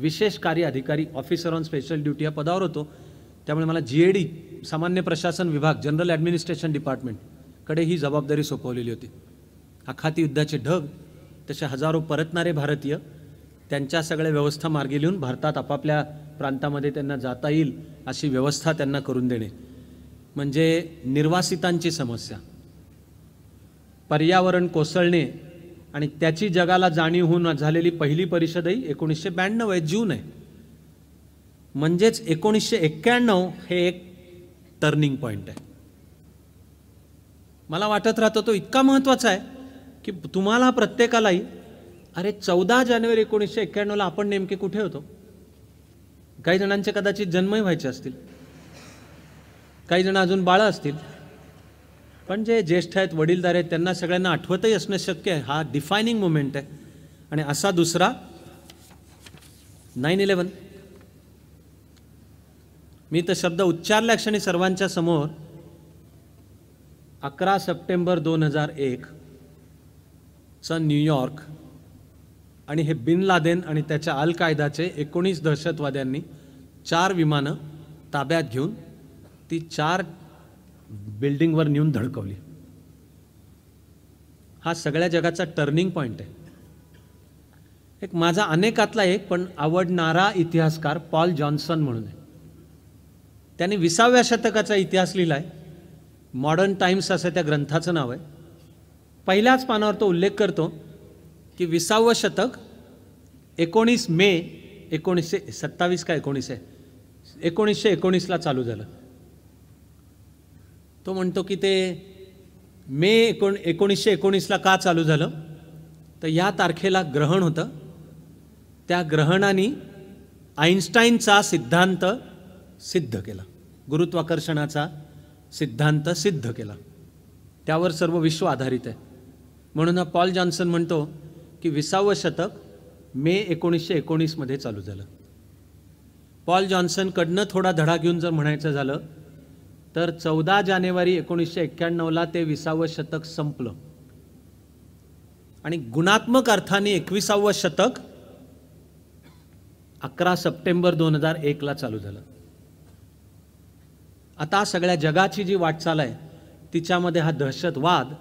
विशेष कार्य अधिकारी ऑफिसर ऑन स्पेशल ड्युटी या पदावर होतो त्यामुळे मला जी ए डी सामान्य प्रशासन विभाग जनरल ॲडमिनिस्ट्रेशन डिपार्टमेंटकडे ही जबाबदारी सोपवलेली होती आखाती युद्धाचे ढग तसे हजारो परतणारे भारतीय त्यांच्या सगळ्या व्यवस्था मार्गी लिहून भारतात आपापल्या प्रांतामध्ये त्यांना जाता येईल अशी व्यवस्था त्यांना करून देणे म्हणजे निर्वासितांची समस्या पर्यावरण कोसळणे आणि त्याची जगाला जाणीव होऊन झालेली पहिली परिषदही एकोणीसशे ब्याण्णव आहे जून आहे म्हणजेच एकोणीसशे एक्क्याण्णव हे एक टर्निंग पॉईंट आहे मला वाटत राहतो तो इतका महत्त्वाचा आहे की तुम्हाला प्रत्येकालाही अरे चौदा जानेवारी एकोणीसशे एक्क्याण्णवला आपण नेमके कुठे होतो काही जणांचे कदाचित जन्मही व्हायचे असतील काही जण अजून बाळं असतील पण जे ज्येष्ठ आहेत वडीलदार आहेत त्यांना सगळ्यांना आठवतही असणं शक्य आहे हा डिफायनिंग मुमेंट आहे आणि असा दुसरा नाईन इलेवन मी तर शब्द उच्चारल्या क्षणी सर्वांच्या समोर अकरा सप्टेंबर दोन हजार एक सन न्यूयॉर्क आणि हे बिन लादेन आणि त्याच्या अल कायदाचे एकोणीस दहशतवाद्यांनी चार विमानं ताब्यात घेऊन ती चार बिल्डिंगवर नेऊन धडकवली हा सगळ्या जगाचा टर्निंग पॉईंट आहे एक माझा अनेकातला एक पण आवडणारा इतिहासकार पॉल जॉन्सन म्हणून आहे त्याने विसाव्या शतकाचा इतिहास लिहिला आहे मॉडर्न टाईम्स असं त्या ग्रंथाचं नाव आहे पहिल्याच पानावर तो उल्लेख करतो की विसावं शतक एकोणीस मे एकोणीसशे सत्तावीस का आहे एकोणीसशे एकोणीसला चालू झालं तो म्हणतो की ते मे एकोण एकोणीसशे एकोणीसला का चालू झालं तर या तारखेला ग्रहण होतं त्या ग्रहणाने आईन्स्टाईनचा सिद्धांत सिद्ध केला गुरुत्वाकर्षणाचा सिद्धांत सिद्ध केला त्यावर सर्व विश्व आधारित आहे म्हणून हा पॉल जॉन्सन म्हणतो की विसावं शतक मे एकोणीसशे एकोणीसमध्ये चालू झालं पॉल जॉन्सनकडनं थोडा धडा घेऊन जर म्हणायचं झालं तर चौदा जानेवारी एकोणीसशे एक्क्याण्णवला ते विसावं शतक संपलं आणि गुणात्मक अर्थाने एकविसावं शतक अकरा सप्टेंबर दोन हजार एकला चालू झालं आता सगळ्या जगाची जी वाटचाल आहे तिच्यामध्ये हा दहशतवाद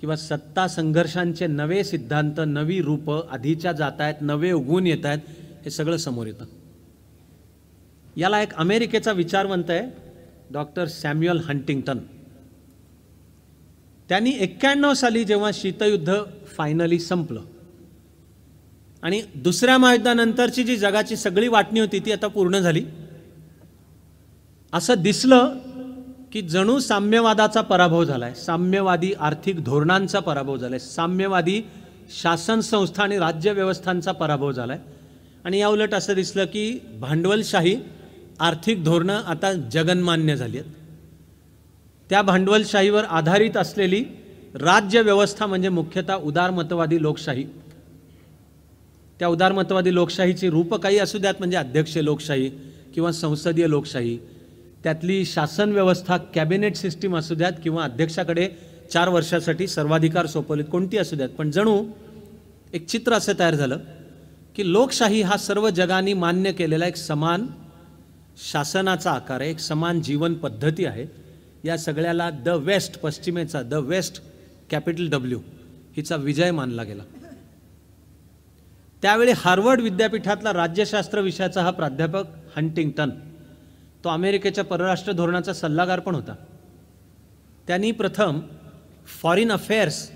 किंवा सत्ता संघर्षांचे नवे सिद्धांत नवी रूपं आधीच्या जात आहेत नवे उगून येत आहेत हे सगळं समोर येतं याला एक अमेरिकेचा विचारवंत आहे डॉक्टर सॅम्युअल हंटिंग्टन त्यांनी एक्क्याण्णव साली जेव्हा शीतयुद्ध फायनली संपलं आणि दुसऱ्या महायुद्धानंतरची जी जगाची सगळी वाटणी होती ती आता पूर्ण झाली असं दिसलं की जणू साम्यवादाचा पराभव झाला आहे साम्यवादी आर्थिक धोरणांचा पराभव झाला आहे साम्यवादी शासन संस्था आणि राज्यव्यवस्थांचा पराभव झाला आहे आणि या उलट असं दिसलं की भांडवलशाही आर्थिक धोरणं आता जगनमान्य झाली आहेत त्या भांडवलशाहीवर आधारित असलेली राज्यव्यवस्था म्हणजे मुख्यतः उदारमतवादी लोकशाही त्या उदारमतवादी लोकशाहीची रूपं काही असू द्यात म्हणजे अध्यक्ष लोकशाही किंवा संसदीय लोकशाही त्यातली शासन व्यवस्था कॅबिनेट सिस्टीम असू द्यात किंवा अध्यक्षाकडे चार वर्षासाठी सर्वाधिकार सोपवलेत कोणती असू द्यात पण जणू एक चित्र असं तयार झालं की लोकशाही हा सर्व जगाने मान्य केलेला एक समान शासनाचा आकार आहे एक समान जीवन पद्धती आहे या सगळ्याला द वेस्ट पश्चिमेचा द वेस्ट कॅपिटल डब्ल्यू हिचा विजय मानला गेला त्यावेळी हार्वर्ड विद्यापीठातला राज्यशास्त्र विषयाचा हा प्राध्यापक हंटिंग्टन तो अमेरिकेच्या परराष्ट्र धोरणाचा सल्लागार पण होता त्यांनी प्रथम फॉरेन अफेअर्स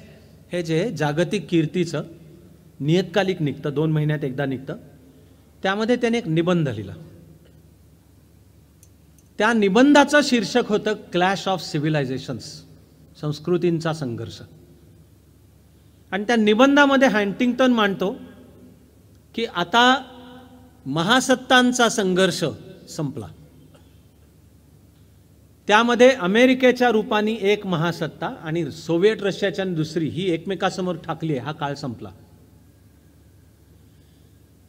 हे जे जागतिक कीर्तीचं नियतकालिक निघतं दोन महिन्यात एकदा निघतं त्यामध्ये त्याने एक निबंध लिहिला त्या निबंधाचं शीर्षक होतं क्लॅश ऑफ सिव्हिलायझेशन्स संस्कृतींचा संघर्ष आणि त्या निबंधामध्ये हँटिंग्टन मांडतो की आता महासत्तांचा संघर्ष संपला त्यामध्ये अमेरिकेच्या रूपाने एक महासत्ता आणि सोव्हिएट रशियाच्या दुसरी ही एकमेकासमोर ठाकली आहे हा काळ संपला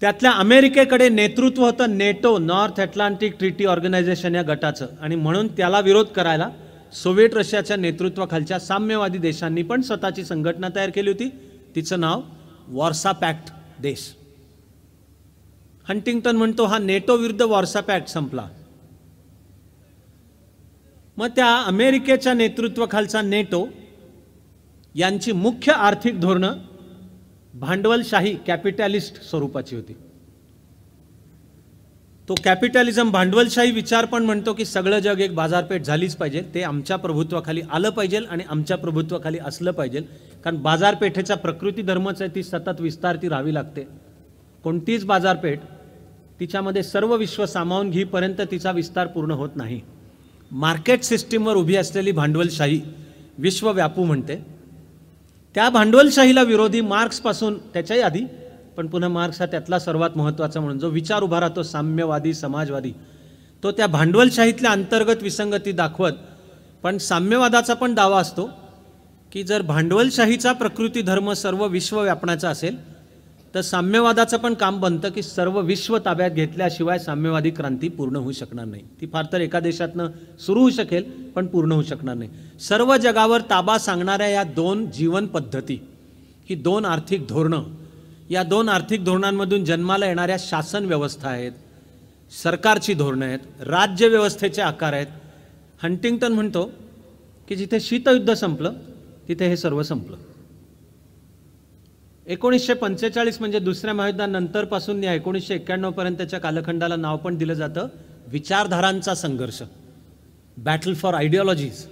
त्यातल्या अमेरिकेकडे नेतृत्व होतं NATO North Atlantic Treaty Organization या गटाचं आणि म्हणून त्याला विरोध करायला सोव्हिएट रशियाच्या नेतृत्वाखालच्या साम्यवादी देशांनी पण स्वतःची संघटना तयार केली होती तिचं नाव वॉर्सा पॅक्ट देश हंटिंग्टन म्हणतो हा नेटो विरुद्ध वॉर्सा पॅक्ट संपला मग त्या अमेरिकेच्या नेतृत्वाखालचा नेटो यांची मुख्य आर्थिक धोरणं भांडवलशाही कॅपिटॅलिस्ट स्वरूपाची होती तो कॅपिटॅलिझम भांडवलशाही विचार पण म्हणतो की सगळं जग एक बाजारपेठ झालीच पाहिजे ते आमच्या प्रभुत्वाखाली आलं पाहिजे आणि आमच्या प्रभुत्वाखाली असलं पाहिजे कारण बाजारपेठेचा प्रकृती धर्मच आहे ती सतत विस्तार ती राहावी लागते कोणतीच बाजारपेठ तिच्यामध्ये सर्व विश्व सामावून घेईपर्यंत तिचा विस्तार पूर्ण होत नाही मार्केट सिस्टीमवर उभी असलेली भांडवलशाही विश्वव्यापू म्हणते त्या भांडवलशाहीला विरोधी मार्क्सपासून त्याच्याही आधी पण पुन्हा मार्क्स हा त्यातला सर्वात महत्त्वाचा म्हणून जो विचार उभा राहतो साम्यवादी समाजवादी तो त्या भांडवलशाहीतल्या अंतर्गत विसंगती दाखवत पण साम्यवादाचा पण दावा असतो की जर भांडवलशाहीचा प्रकृती धर्म सर्व विश्वव्यापणाचा असेल तर साम्यवादाचं पण काम बनतं की सर्व विश्व ताब्यात घेतल्याशिवाय साम्यवादी क्रांती पूर्ण होऊ शकणार नाही ती फार तर एका देशातनं सुरू होऊ शकेल पण पूर्ण होऊ शकणार नाही सर्व जगावर ताबा सांगणाऱ्या या दोन जीवन पद्धती ही दोन आर्थिक धोरणं या दोन आर्थिक धोरणांमधून जन्माला येणाऱ्या शासन व्यवस्था आहेत सरकारची धोरणं आहेत राज्यव्यवस्थेचे आकार आहेत हंटिंग्टन म्हणतो की जिथे शीतयुद्ध संपलं तिथे हे सर्व संपलं एकोणीसशे पंचेचाळीस म्हणजे दुसऱ्या महायुद्धानंतरपासून या एकोणीसशे एक्क्याण्णवपर्यंतच्या कालखंडाला नाव पण दिलं जातं विचारधारांचा संघर्ष बॅटल फॉर आयडिओलॉजीज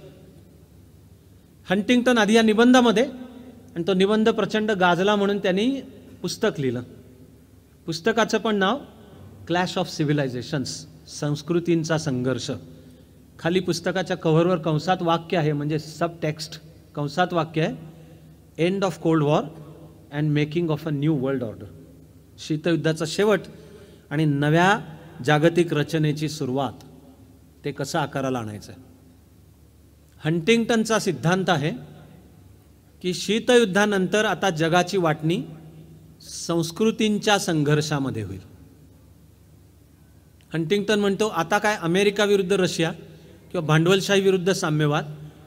हंटिंग्टन आधी या निबंधामध्ये आणि तो निबंध प्रचंड गाजला म्हणून त्यांनी पुस्तक लिहिलं पुस्तकाचं पण नाव क्लॅश ऑफ सिव्हिलायझेशन्स संस्कृतींचा संघर्ष खाली पुस्तकाच्या कव्हरवर कंसात वाक्य आहे म्हणजे सब टेक्स्ट कंसात वाक्य आहे end of cold war and making of a new world order शीतयुद्धाचा शेवट आणि नव्या जागतिक रचनेची सुरुवात ते कसं आकाराला आणायचं आहे हंटिंग्टनचा सिद्धांत आहे की शीतयुद्धानंतर आता जगाची वाटणी संस्कृतींच्या संघर्षामध्ये होईल हंटिंग्टन म्हणतो आता काय अमेरिका विरुद्ध रशिया किंवा भांडवलशाही विरुद्ध साम्यवाद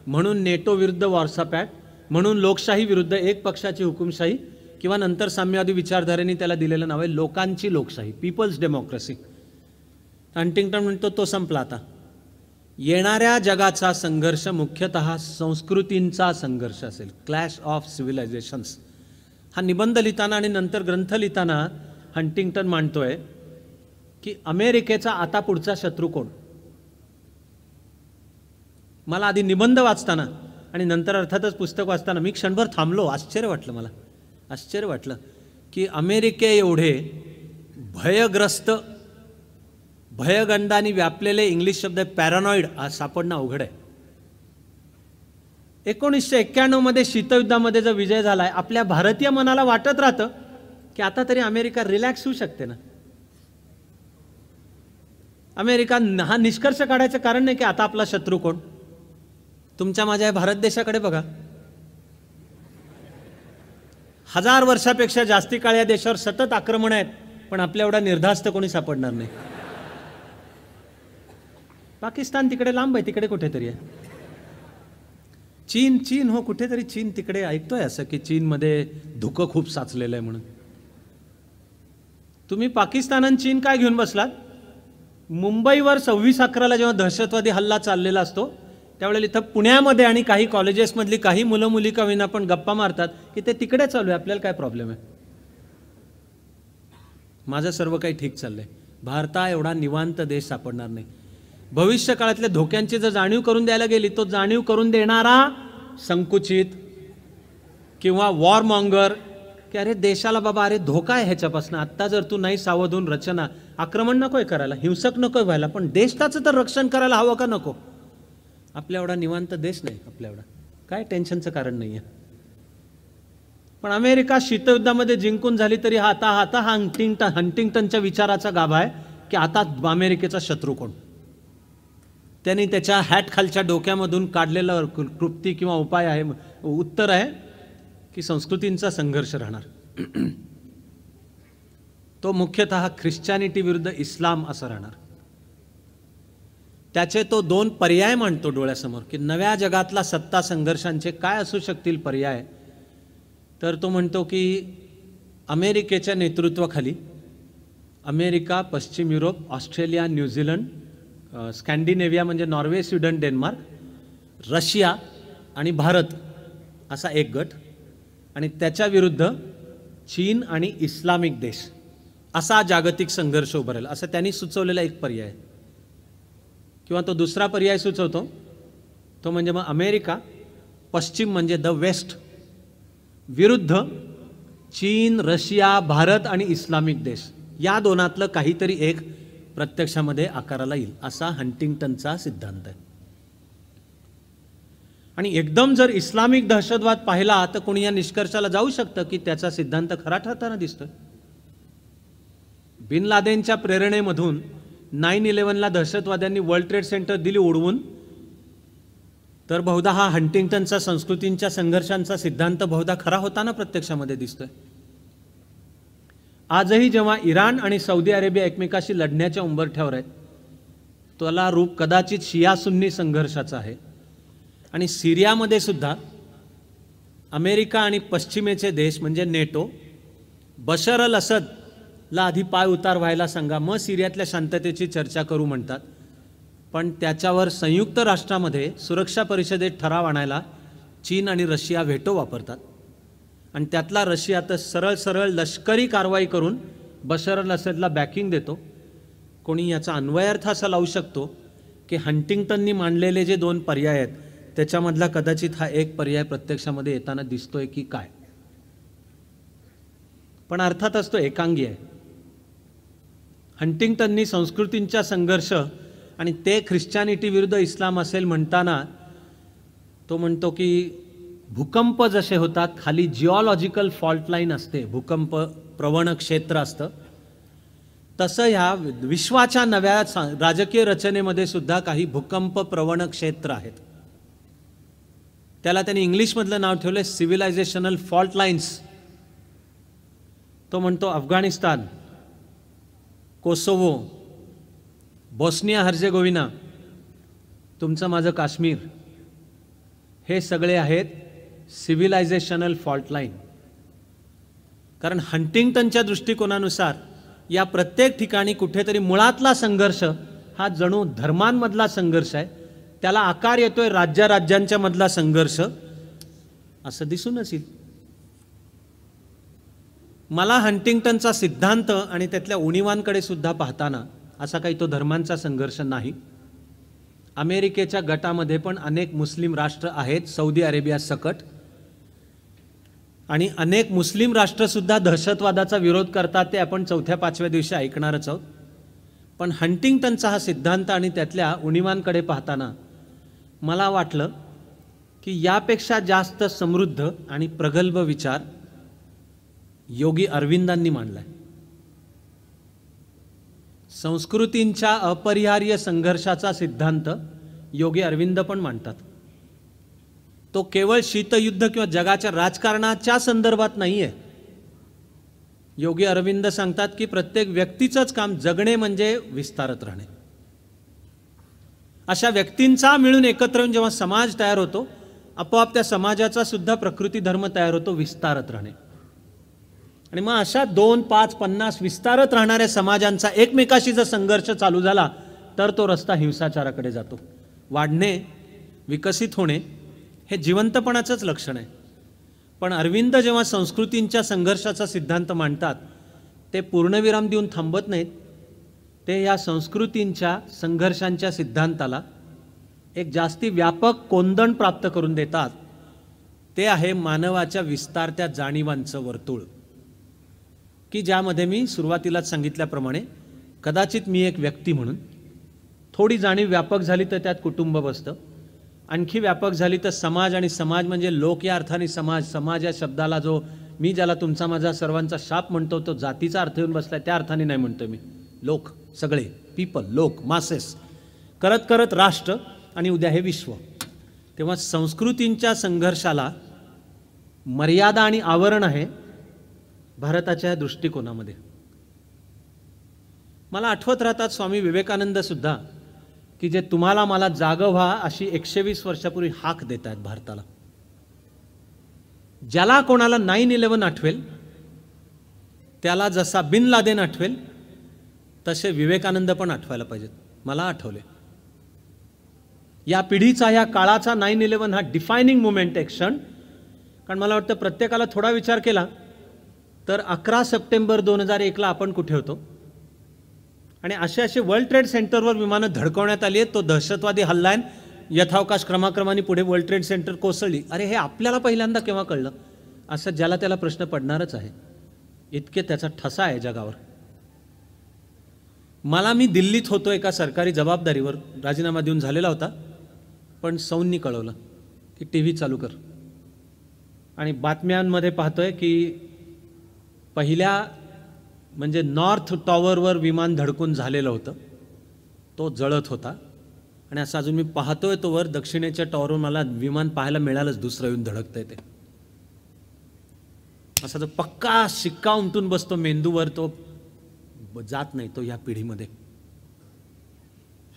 म्हणून नेटो विरुद्ध वॉर्सापॅट म्हणून लोकशाही विरुद्ध एक पक्षाची हुकुमशाही किंवा नंतर साम्यवादी विचारधारेने त्याला दिलेलं नाव आहे लोकांची लोकशाही पीपल्स डेमोक्रेसी हंटिंग्टन म्हणतो तो संपला आता येणाऱ्या जगाचा संघर्ष मुख्यतः संस्कृतींचा संघर्ष असेल क्लॅश ऑफ सिव्हिलायझेशन्स हा निबंध लिहिताना आणि नंतर ग्रंथ लिहिताना हंटिंग्टन मांडतोय की अमेरिकेचा आता पुढचा शत्रू कोण मला आधी निबंध वाचताना आणि नंतर अर्थातच पुस्तक वाचताना मी क्षणभर थांबलो आश्चर्य वाटलं मला आश्चर्य वाटलं की अमेरिके एवढे भयग्रस्त भयगंधाने व्यापलेले इंग्लिश शब्द पॅरानॉइड हा सापडणं अवघड आहे एकोणीसशे एक्क्याण्णवमध्ये शीतयुद्धामध्ये जो विजय झाला आहे आपल्या भारतीय मनाला वाटत राहतं की आता तरी अमेरिका रिलॅक्स होऊ शकते ना अमेरिका हा निष्कर्ष काढायचं कारण नाही की आता आपला शत्रू कोण तुमच्या माझ्या भारत देशाकडे बघा हजार वर्षापेक्षा जास्ती काळ या देशावर सतत आक्रमण आहेत पण आपल्या एवढा निर्धास्त कोणी सापडणार नाही पाकिस्तान तिकडे लांब आहे तिकडे कुठेतरी आहे चीन चीन हो कुठेतरी चीन तिकडे ऐकतोय असं की चीनमध्ये धुकं खूप साचलेलं आहे म्हणून तुम्ही पाकिस्तान आणि चीन काय घेऊन बसलात मुंबईवर सव्वीस अकराला जेव्हा दहशतवादी हल्ला चाललेला असतो त्यावेळेला इथं पुण्यामध्ये आणि काही कॉलेजेसमधली काही मुलं मुली का विना पण गप्पा मारतात की ते तिकडे चालू आहे आपल्याला काय प्रॉब्लेम आहे माझं सर्व काही ठीक चाललंय भारता एवढा निवांत देश सापडणार नाही भविष्य काळातल्या धोक्यांची जर जाणीव करून द्यायला गेली तो जाणीव करून देणारा संकुचित किंवा वॉर मॉंगर की अरे देशाला बाबा अरे धोका आहे ह्याच्यापासून आत्ता जर तू नाही सावधून रचना आक्रमण नकोय करायला हिंसक नकोय व्हायला पण देशाचं तर रक्षण करायला हवं का नको आपल्या एवढा निवांत देश नाही आपल्या एवढा काय टेन्शनचं कारण नाही आहे पण अमेरिका शीतयुद्धामध्ये जिंकून झाली तरी हा आता आता हा हंटिंगटन हंटिंग्टनच्या विचाराचा गाभा आहे की आता अमेरिकेचा शत्रू कोण त्यांनी त्याच्या हॅट खालच्या डोक्यामधून काढलेला कृप्ती किंवा उपाय आहे उत्तर आहे की संस्कृतींचा संघर्ष राहणार तो मुख्यतः ख्रिश्चॅनिटी विरुद्ध इस्लाम असा राहणार त्याचे तो दोन पर्याय मांडतो डोळ्यासमोर की नव्या जगातला सत्ता संघर्षांचे काय असू शकतील पर्याय तर तो म्हणतो की अमेरिकेच्या नेतृत्वाखाली अमेरिका पश्चिम युरोप ऑस्ट्रेलिया न्यूझीलंड स्कॅन्डिनेव्हिया म्हणजे नॉर्वे स्वीडन डेन्मार्क रशिया आणि भारत असा एक गट आणि त्याच्याविरुद्ध चीन आणि इस्लामिक देश असा जागतिक संघर्ष उभारेल असं त्यांनी सुचवलेला एक पर्याय किंवा तो दुसरा पर्याय सुचवतो तो म्हणजे मग अमेरिका पश्चिम म्हणजे द वेस्ट विरुद्ध चीन रशिया भारत आणि इस्लामिक देश या दोनातलं काहीतरी एक प्रत्यक्षामध्ये आकाराला येईल असा हंटिंग्टनचा सिद्धांत आहे आणि एकदम जर इस्लामिक दहशतवाद पाहिला तर कोणी या निष्कर्षाला जाऊ शकतं की त्याचा सिद्धांत खरा ठरताना दिसतोय बिन लादेनच्या प्रेरणेमधून नाईन इलेव्हनला दहशतवाद्यांनी वर्ल्ड ट्रेड सेंटर दिली उडवून तर बहुधा हा हंटिंग्टनचा संस्कृतींच्या संघर्षांचा सिद्धांत बहुधा खरा होताना प्रत्यक्षामध्ये दिसतोय आजही जेव्हा इराण आणि सौदी अरेबिया एकमेकाशी लढण्याच्या उंबरठ्यावर आहेत त्याला रूप कदाचित शिया सुन्नी संघर्षाचा आहे आणि सिरियामध्ये सुद्धा अमेरिका आणि पश्चिमेचे देश म्हणजे नेटो बशर अल असद ला आधी पाय उतार व्हायला सांगा मग सिरियातल्या शांततेची चर्चा करू म्हणतात पण त्याच्यावर संयुक्त राष्ट्रामध्ये सुरक्षा परिषदेत ठराव आणायला चीन आणि रशिया व्हेटो वापरतात आणि त्यातला रशिया तर सरळ सरळ लष्करी कारवाई करून बशर अल असदला बॅकिंग देतो कोणी याचा अन्वयार्थ असा लावू शकतो की हंटिंग्टननी मांडलेले जे दोन पर्याय आहेत त्याच्यामधला कदाचित हा एक पर्याय प्रत्यक्षामध्ये येताना दिसतोय की काय पण अर्थातच तो एकांगी आहे हंटिंग्टननी संस्कृतींचा संघर्ष आणि ते ख्रिश्चॅनिटी विरुद्ध इस्लाम असेल म्हणताना तो म्हणतो की भूकंप जसे होतात खाली जिओलॉजिकल फॉल्ट लाईन असते भूकंप प्रवण क्षेत्र असतं तसं ह्या विश्वाच्या नव्या राजकीय रचनेमध्ये सुद्धा काही भूकंप प्रवण क्षेत्र आहेत त्याला त्यांनी इंग्लिशमधलं नाव ठेवलं सिव्हिलायझेशनल फॉल्ट लाईन्स तो म्हणतो अफगाणिस्तान कोसोवो बॉस्निया हर्जेगोविना तुमचं माझं काश्मीर हे सगळे आहेत सिव्हिलायझेशनल फॉल्टलाईन कारण हंटिंग्टनच्या दृष्टिकोनानुसार या प्रत्येक ठिकाणी कुठेतरी मुळातला संघर्ष हा जणू धर्मांमधला संघर्ष आहे त्याला आकार येतोय राज्या राज्यांच्यामधला संघर्ष असं दिसून येईल मला हंटिंग्टनचा सिद्धांत आणि त्यातल्या उणीवांकडे सुद्धा पाहताना असा काही तो धर्मांचा संघर्ष नाही अमेरिकेच्या गटामध्ये पण अनेक मुस्लिम राष्ट्र आहेत सौदी अरेबिया सकट आणि अनेक मुस्लिम राष्ट्रसुद्धा दहशतवादाचा विरोध करतात ते आपण चौथ्या पाचव्या दिवशी ऐकणारच आहोत पण हंटिंग्टनचा हा सिद्धांत आणि त्यातल्या उणीवांकडे पाहताना मला वाटलं की यापेक्षा जास्त समृद्ध आणि प्रगल्भ विचार योगी अरविंदांनी मांडलाय संस्कृतींच्या अपरिहार्य संघर्षाचा सिद्धांत योगी अरविंद पण मांडतात तो केवळ शीतयुद्ध किंवा जगाच्या राजकारणाच्या संदर्भात नाही आहे योगी अरविंद सांगतात की प्रत्येक व्यक्तीचंच काम जगणे म्हणजे विस्तारत राहणे अशा व्यक्तींचा मिळून एकत्र येऊन जेव्हा समाज तयार होतो आपोआप त्या समाजाचा सुद्धा प्रकृती धर्म तयार होतो विस्तारत राहणे आणि मग अशा दोन पाच पन्नास विस्तारत राहणाऱ्या समाजांचा एकमेकाशी जर संघर्ष चालू झाला तर तो रस्ता हिंसाचाराकडे जातो वाढणे विकसित होणे हे जिवंतपणाचंच लक्षण आहे पण अरविंद जेव्हा संस्कृतींच्या संघर्षाचा सिद्धांत मांडतात ते पूर्णविराम देऊन थांबत नाहीत ते या संस्कृतींच्या संघर्षांच्या सिद्धांताला एक जास्ती व्यापक कोंदण प्राप्त करून देतात ते आहे मानवाच्या विस्तारत्या जाणीवांचं वर्तुळ की ज्यामध्ये मी सुरुवातीलाच सांगितल्याप्रमाणे कदाचित मी एक व्यक्ती म्हणून थोडी जाणीव व्यापक झाली तर त्यात कुटुंब बसतं आणखी व्यापक झाली तर समाज आणि समाज म्हणजे लोक या अर्थाने समाज समाज या शब्दाला जो मी ज्याला तुमचा माझा सर्वांचा शाप म्हणतो तो जातीचा अर्थ येऊन बसला त्या अर्थाने नाही म्हणतो मी लोक सगळे पीपल लोक मासेस करत करत राष्ट्र आणि उद्या हे विश्व तेव्हा संस्कृतींच्या संघर्षाला मर्यादा आणि आवरण आहे भारताच्या दृष्टिकोनामध्ये मला आठवत राहतात स्वामी विवेकानंद सुद्धा की जे तुम्हाला मला जाग व्हा अशी एकशे वीस वर्षापूर्वी हाक देत आहेत भारताला ज्याला कोणाला नाईन इलेवन आठवेल त्याला जसा बिन लादेन आठवेल तसे विवेकानंद पण आठवायला पाहिजेत मला आठवले या पिढीचा या काळाचा नाईन इलेवन हा डिफायनिंग मुमेंट एक क्षण कारण मला वाटतं प्रत्येकाला थोडा विचार केला तर अकरा सप्टेंबर दोन हजार एकला आपण कुठे होतो आणि असे असे वर्ल्ड ट्रेड सेंटरवर विमानं धडकवण्यात आली आहेत तो दहशतवादी हल्ला आहे यथावकाश क्रमाक्रमाने पुढे वर्ल्ड ट्रेड सेंटर कोसळली अरे हे आपल्याला पहिल्यांदा केव्हा कळलं असं ज्याला त्याला प्रश्न पडणारच आहे इतके त्याचा ठसा आहे जगावर मला मी दिल्लीत होतो एका सरकारी जबाबदारीवर राजीनामा देऊन झालेला होता पण सौंनी कळवलं की टी व्ही चालू कर आणि बातम्यांमध्ये पाहतोय की पहिल्या म्हणजे नॉर्थ टॉवरवर विमान धडकून झालेलं होतं तो जळत होता आणि असं अजून मी पाहतोय तो वर दक्षिणेच्या टॉवरवर मला विमान पाहायला मिळालंच दुसरं येऊन धडकतं ते असा जो पक्का शिक्का उमटून बसतो मेंदूवर तो जात नाही तो या पिढीमध्ये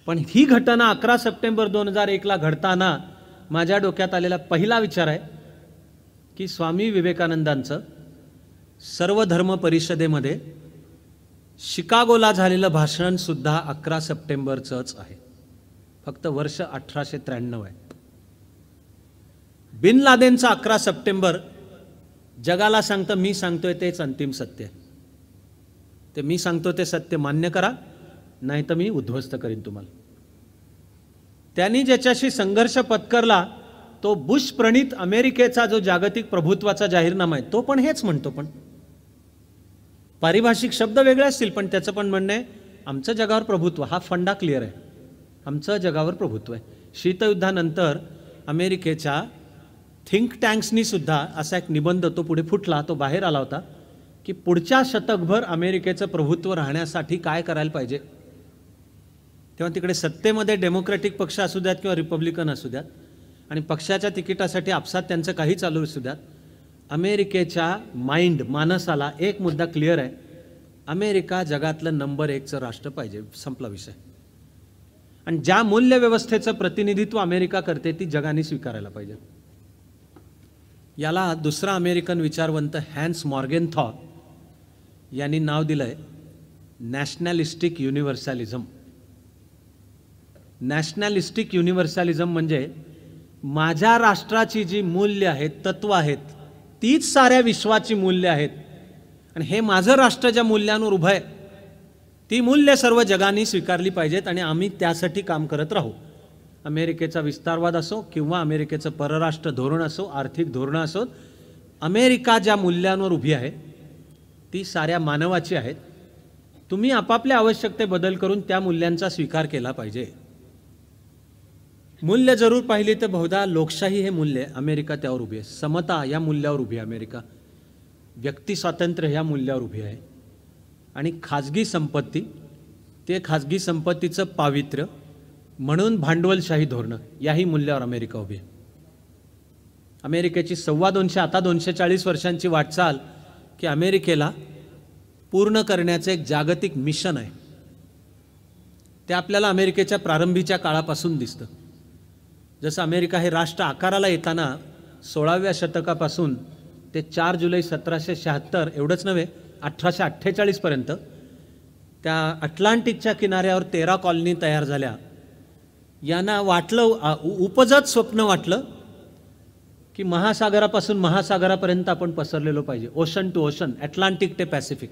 पण ही घटना अकरा सप्टेंबर दोन हजार एकला घडताना माझ्या डोक्यात आलेला पहिला विचार आहे की स्वामी विवेकानंदांचं सर्व धर्म परिषदेमध्ये शिकागोला झालेलं भाषणसुद्धा अकरा सप्टेंबरचंच आहे फक्त वर्ष अठराशे त्र्याण्णव आहे बिन लादेनचा अकरा सप्टेंबर जगाला सांगतं मी सांगतोय तेच अंतिम सत्य आहे ते मी सांगतो ते सत्य मान्य करा नाही तर मी उद्ध्वस्त करीन तुम्हाला त्यांनी ज्याच्याशी संघर्ष पत्करला तो बुश प्रणित अमेरिकेचा जो जागतिक प्रभुत्वाचा जाहीरनामा आहे तो पण हेच म्हणतो पण पारिभाषिक शब्द वेगळे असतील पण त्याचं पण म्हणणं आहे आमचं जगावर प्रभुत्व हा फंडा क्लिअर आहे आमचं जगावर प्रभुत्व आहे शीतयुद्धानंतर अमेरिकेच्या थिंक टँक्सनीसुद्धा असा एक निबंध तो पुढे फुटला तो बाहेर आला होता की पुढच्या शतकभर अमेरिकेचं प्रभुत्व राहण्यासाठी काय करायला पाहिजे तेव्हा तिकडे सत्तेमध्ये डेमोक्रॅटिक पक्ष असू द्यात किंवा रिपब्लिकन असू द्यात आणि पक्षाच्या तिकिटासाठी आपसात त्यांचं काही चालू असू द्यात अमेरिकेच्या माइंड मानसाला एक मुद्दा क्लिअर आहे अमेरिका जगातलं नंबर एकचं राष्ट्र पाहिजे संपला विषय आणि ज्या मूल्यव्यवस्थेचं प्रतिनिधित्व अमेरिका करते ती जगाने स्वीकारायला पाहिजे याला दुसरा अमेरिकन विचारवंत हॅन्स मॉर्गेनथॉ यांनी नाव दिलं आहे नॅशनॅलिस्टिक युनिव्हर्सॅलिझम नॅशनॅलिस्टिक युनिव्हर्सॅलिझम म्हणजे माझ्या राष्ट्राची जी मूल्य आहेत तत्व आहेत तीच साऱ्या विश्वाची मूल्य आहेत आणि हे माझं राष्ट्र ज्या मूल्यांवर उभं आहे ती मूल्य सर्व जगांनी स्वीकारली पाहिजेत आणि आम्ही त्यासाठी काम करत राहू अमेरिकेचा विस्तारवाद असो किंवा अमेरिकेचं परराष्ट्र धोरण असो आर्थिक धोरणं असो अमेरिका ज्या मूल्यांवर उभी आहे ती साऱ्या मानवाची आहेत तुम्ही आपापल्या आवश्यकते बदल करून त्या मूल्यांचा स्वीकार केला पाहिजे मूल्य जरूर पाहिली तर बहुधा लोकशाही हे मूल्य अमेरिका त्यावर उभी आहे समता या मूल्यावर उभी आहे अमेरिका व्यक्ती स्वातंत्र्य ह्या मूल्यावर उभी आहे आणि खाजगी संपत्ती ते खाजगी संपत्तीचं पावित्र्य म्हणून भांडवलशाही धोरणं याही मूल्यावर अमेरिका उभी आहे अमेरिकेची सव्वा दोनशे आता दोनशे चाळीस वर्षांची वाटचाल की अमेरिकेला पूर्ण करण्याचं एक जागतिक मिशन आहे ते आपल्याला अमेरिकेच्या प्रारंभीच्या काळापासून दिसतं जसं अमेरिका हे राष्ट्र आकाराला येताना सोळाव्या शतकापासून ते चार जुलै सतराशे शहात्तर एवढंच नव्हे अठराशे अठ्ठेचाळीसपर्यंत त्या अटलांटिकच्या किनाऱ्यावर तेरा कॉलनी तयार झाल्या यांना वाटलं उपजत स्वप्न वाटलं की महासागरापासून महासागरापर्यंत आपण पसरलेलो पाहिजे ओशन टू ओशन अटलांटिक ते पॅसिफिक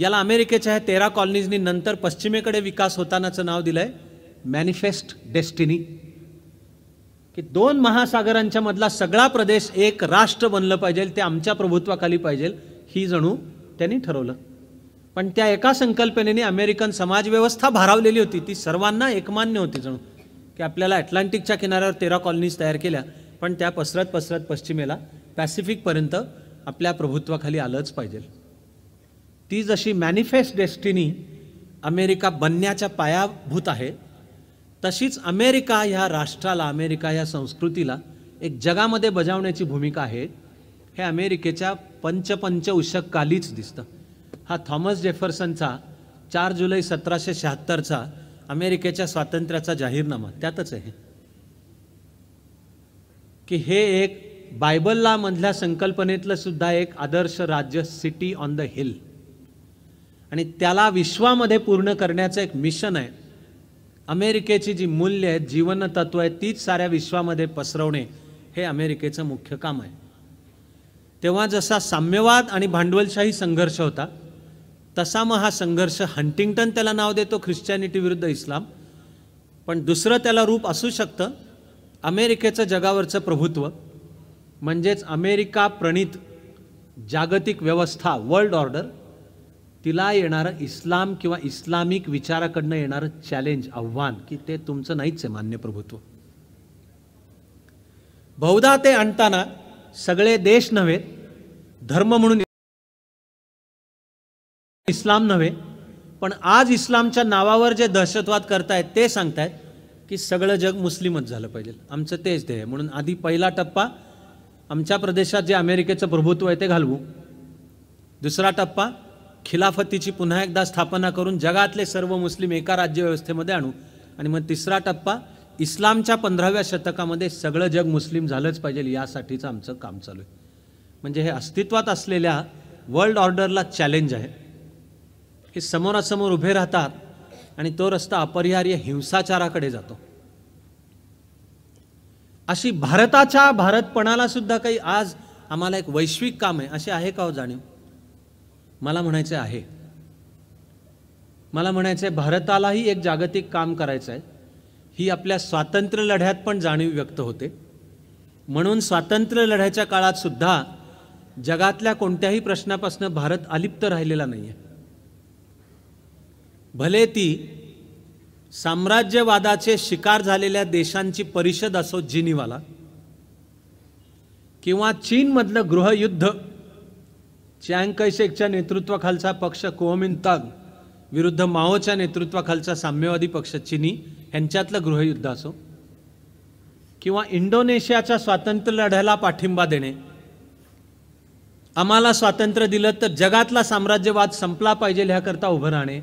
याला अमेरिकेच्या ह्या तेरा कॉलनीजनी नंतर पश्चिमेकडे विकास होतानाचं नाव दिलं आहे मॅनिफेस्ट डेस्टिनी की दोन महासागरांच्या मधला सगळा प्रदेश एक राष्ट्र बनलं पाहिजे ते आमच्या प्रभुत्वाखाली पाहिजे ही जणू त्यांनी ठरवलं पण त्या एका संकल्पनेने अमेरिकन समाजव्यवस्था भारावलेली होती ती सर्वांना एकमान्य होती जणू की आपल्याला अटलांटिकच्या किनाऱ्यावर तेरा कॉलनीज तयार केल्या पण त्या पसरत पसरत पश्चिमेला पॅसिफिकपर्यंत आपल्या प्रभुत्वाखाली आलंच पाहिजे ती जशी मॅनिफेस्ट डेस्टिनी अमेरिका बनण्याच्या पायाभूत आहे तशीच अमेरिका ह्या राष्ट्राला अमेरिका ह्या संस्कृतीला एक जगामध्ये बजावण्याची भूमिका आहे हे अमेरिकेच्या पंचपंच खालीच दिसतं हा थॉमस जेफरसनचा चार जुलै सतराशे शहात्तरचा अमेरिकेच्या स्वातंत्र्याचा जाहीरनामा त्यातच आहे की हे एक बायबलला मधल्या संकल्पनेतलं सुद्धा एक आदर्श राज्य सिटी ऑन द हिल आणि त्याला विश्वामध्ये पूर्ण करण्याचं एक मिशन आहे अमेरिकेची जी मूल्य आहेत जीवन तत्व आहेत तीच साऱ्या विश्वामध्ये पसरवणे हे अमेरिकेचं मुख्य काम आहे तेव्हा जसा साम्यवाद आणि भांडवलशाही संघर्ष होता तसा मग हा संघर्ष हंटिंग्टन त्याला नाव देतो ख्रिश्चॅनिटी विरुद्ध इस्लाम पण दुसरं त्याला रूप असू शकतं अमेरिकेचं जगावरचं प्रभुत्व म्हणजेच अमेरिका प्रणित जागतिक व्यवस्था वर्ल्ड ऑर्डर तिला येणारं इस्लाम किंवा इस्लामिक विचाराकडनं येणारं चॅलेंज आव्हान की ते तुमचं नाहीच आहे मान्य प्रभुत्व बहुधा ते आणताना सगळे देश नव्हे धर्म म्हणून इस्लाम नव्हे पण आज इस्लामच्या नावावर जे दहशतवाद करतायत ते सांगतायत की सगळं जग मुस्लिमच झालं पाहिजे आमचं तेच ध्येय म्हणून आधी पहिला टप्पा आमच्या प्रदेशात जे अमेरिकेचं प्रभुत्व आहे ते घालवू दुसरा टप्पा खिलाफतीची पुन्हा एकदा स्थापना करून जगातले सर्व मुस्लिम एका राज्यव्यवस्थेमध्ये आणू आणि मग तिसरा टप्पा इस्लामच्या पंधराव्या शतकामध्ये सगळं जग मुस्लिम झालंच पाहिजे यासाठीचं आमचं काम चालू आहे म्हणजे हे अस्तित्वात असलेल्या वर्ल्ड ऑर्डरला चॅलेंज आहे हे समोरासमोर उभे राहतात आणि तो रस्ता अपरिहार्य हिंसाचाराकडे जातो अशी भारताच्या भारतपणाला सुद्धा काही आज आम्हाला एक वैश्विक काम आहे असे आहे का हो जाणीव मला म्हणायचे आहे मला म्हणायचं आहे भारतालाही एक जागतिक काम करायचं आहे ही आपल्या स्वातंत्र्य लढ्यात पण जाणीव व्यक्त होते म्हणून स्वातंत्र्य लढ्याच्या काळात सुद्धा जगातल्या कोणत्याही प्रश्नापासून भारत अलिप्त राहिलेला नाही आहे भले ती साम्राज्यवादाचे शिकार झालेल्या देशांची परिषद असो जिनिवाला किंवा चीनमधलं गृहयुद्ध चँग कैशेकच्या नेतृत्वाखालचा पक्ष तग विरुद्ध माओच्या नेतृत्वाखालचा साम्यवादी पक्ष चिनी यांच्यातलं गृहयुद्ध असो किंवा इंडोनेशियाच्या स्वातंत्र्य लढ्याला पाठिंबा देणे आम्हाला स्वातंत्र्य दिलं तर जगातला साम्राज्यवाद संपला पाहिजे ह्याकरता उभं राहणे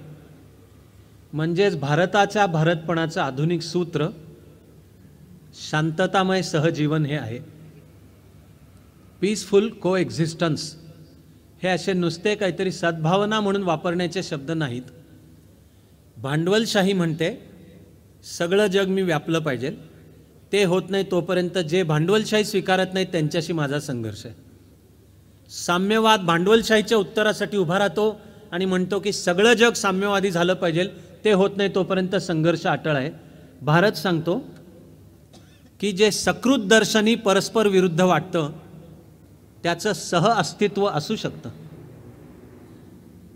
म्हणजेच भारताच्या भारतपणाचं आधुनिक सूत्र शांततामय सहजीवन हे आहे पीसफुल को एक्झिस्टन्स हे असे नुसते काहीतरी सद्भावना म्हणून वापरण्याचे शब्द नाहीत भांडवलशाही म्हणते सगळं जग मी व्यापलं पाहिजे ते होत नाही तोपर्यंत जे भांडवलशाही स्वीकारत नाही त्यांच्याशी माझा संघर्ष आहे साम्यवाद भांडवलशाहीच्या उत्तरासाठी उभा राहतो आणि म्हणतो की सगळं जग साम्यवादी झालं पाहिजे ते होत नाही तोपर्यंत संघर्ष अटळ आहे भारत सांगतो की जे सकृत दर्शनी परस्पर विरुद्ध वाटतं त्याचं सह अस्तित्व असू शकतं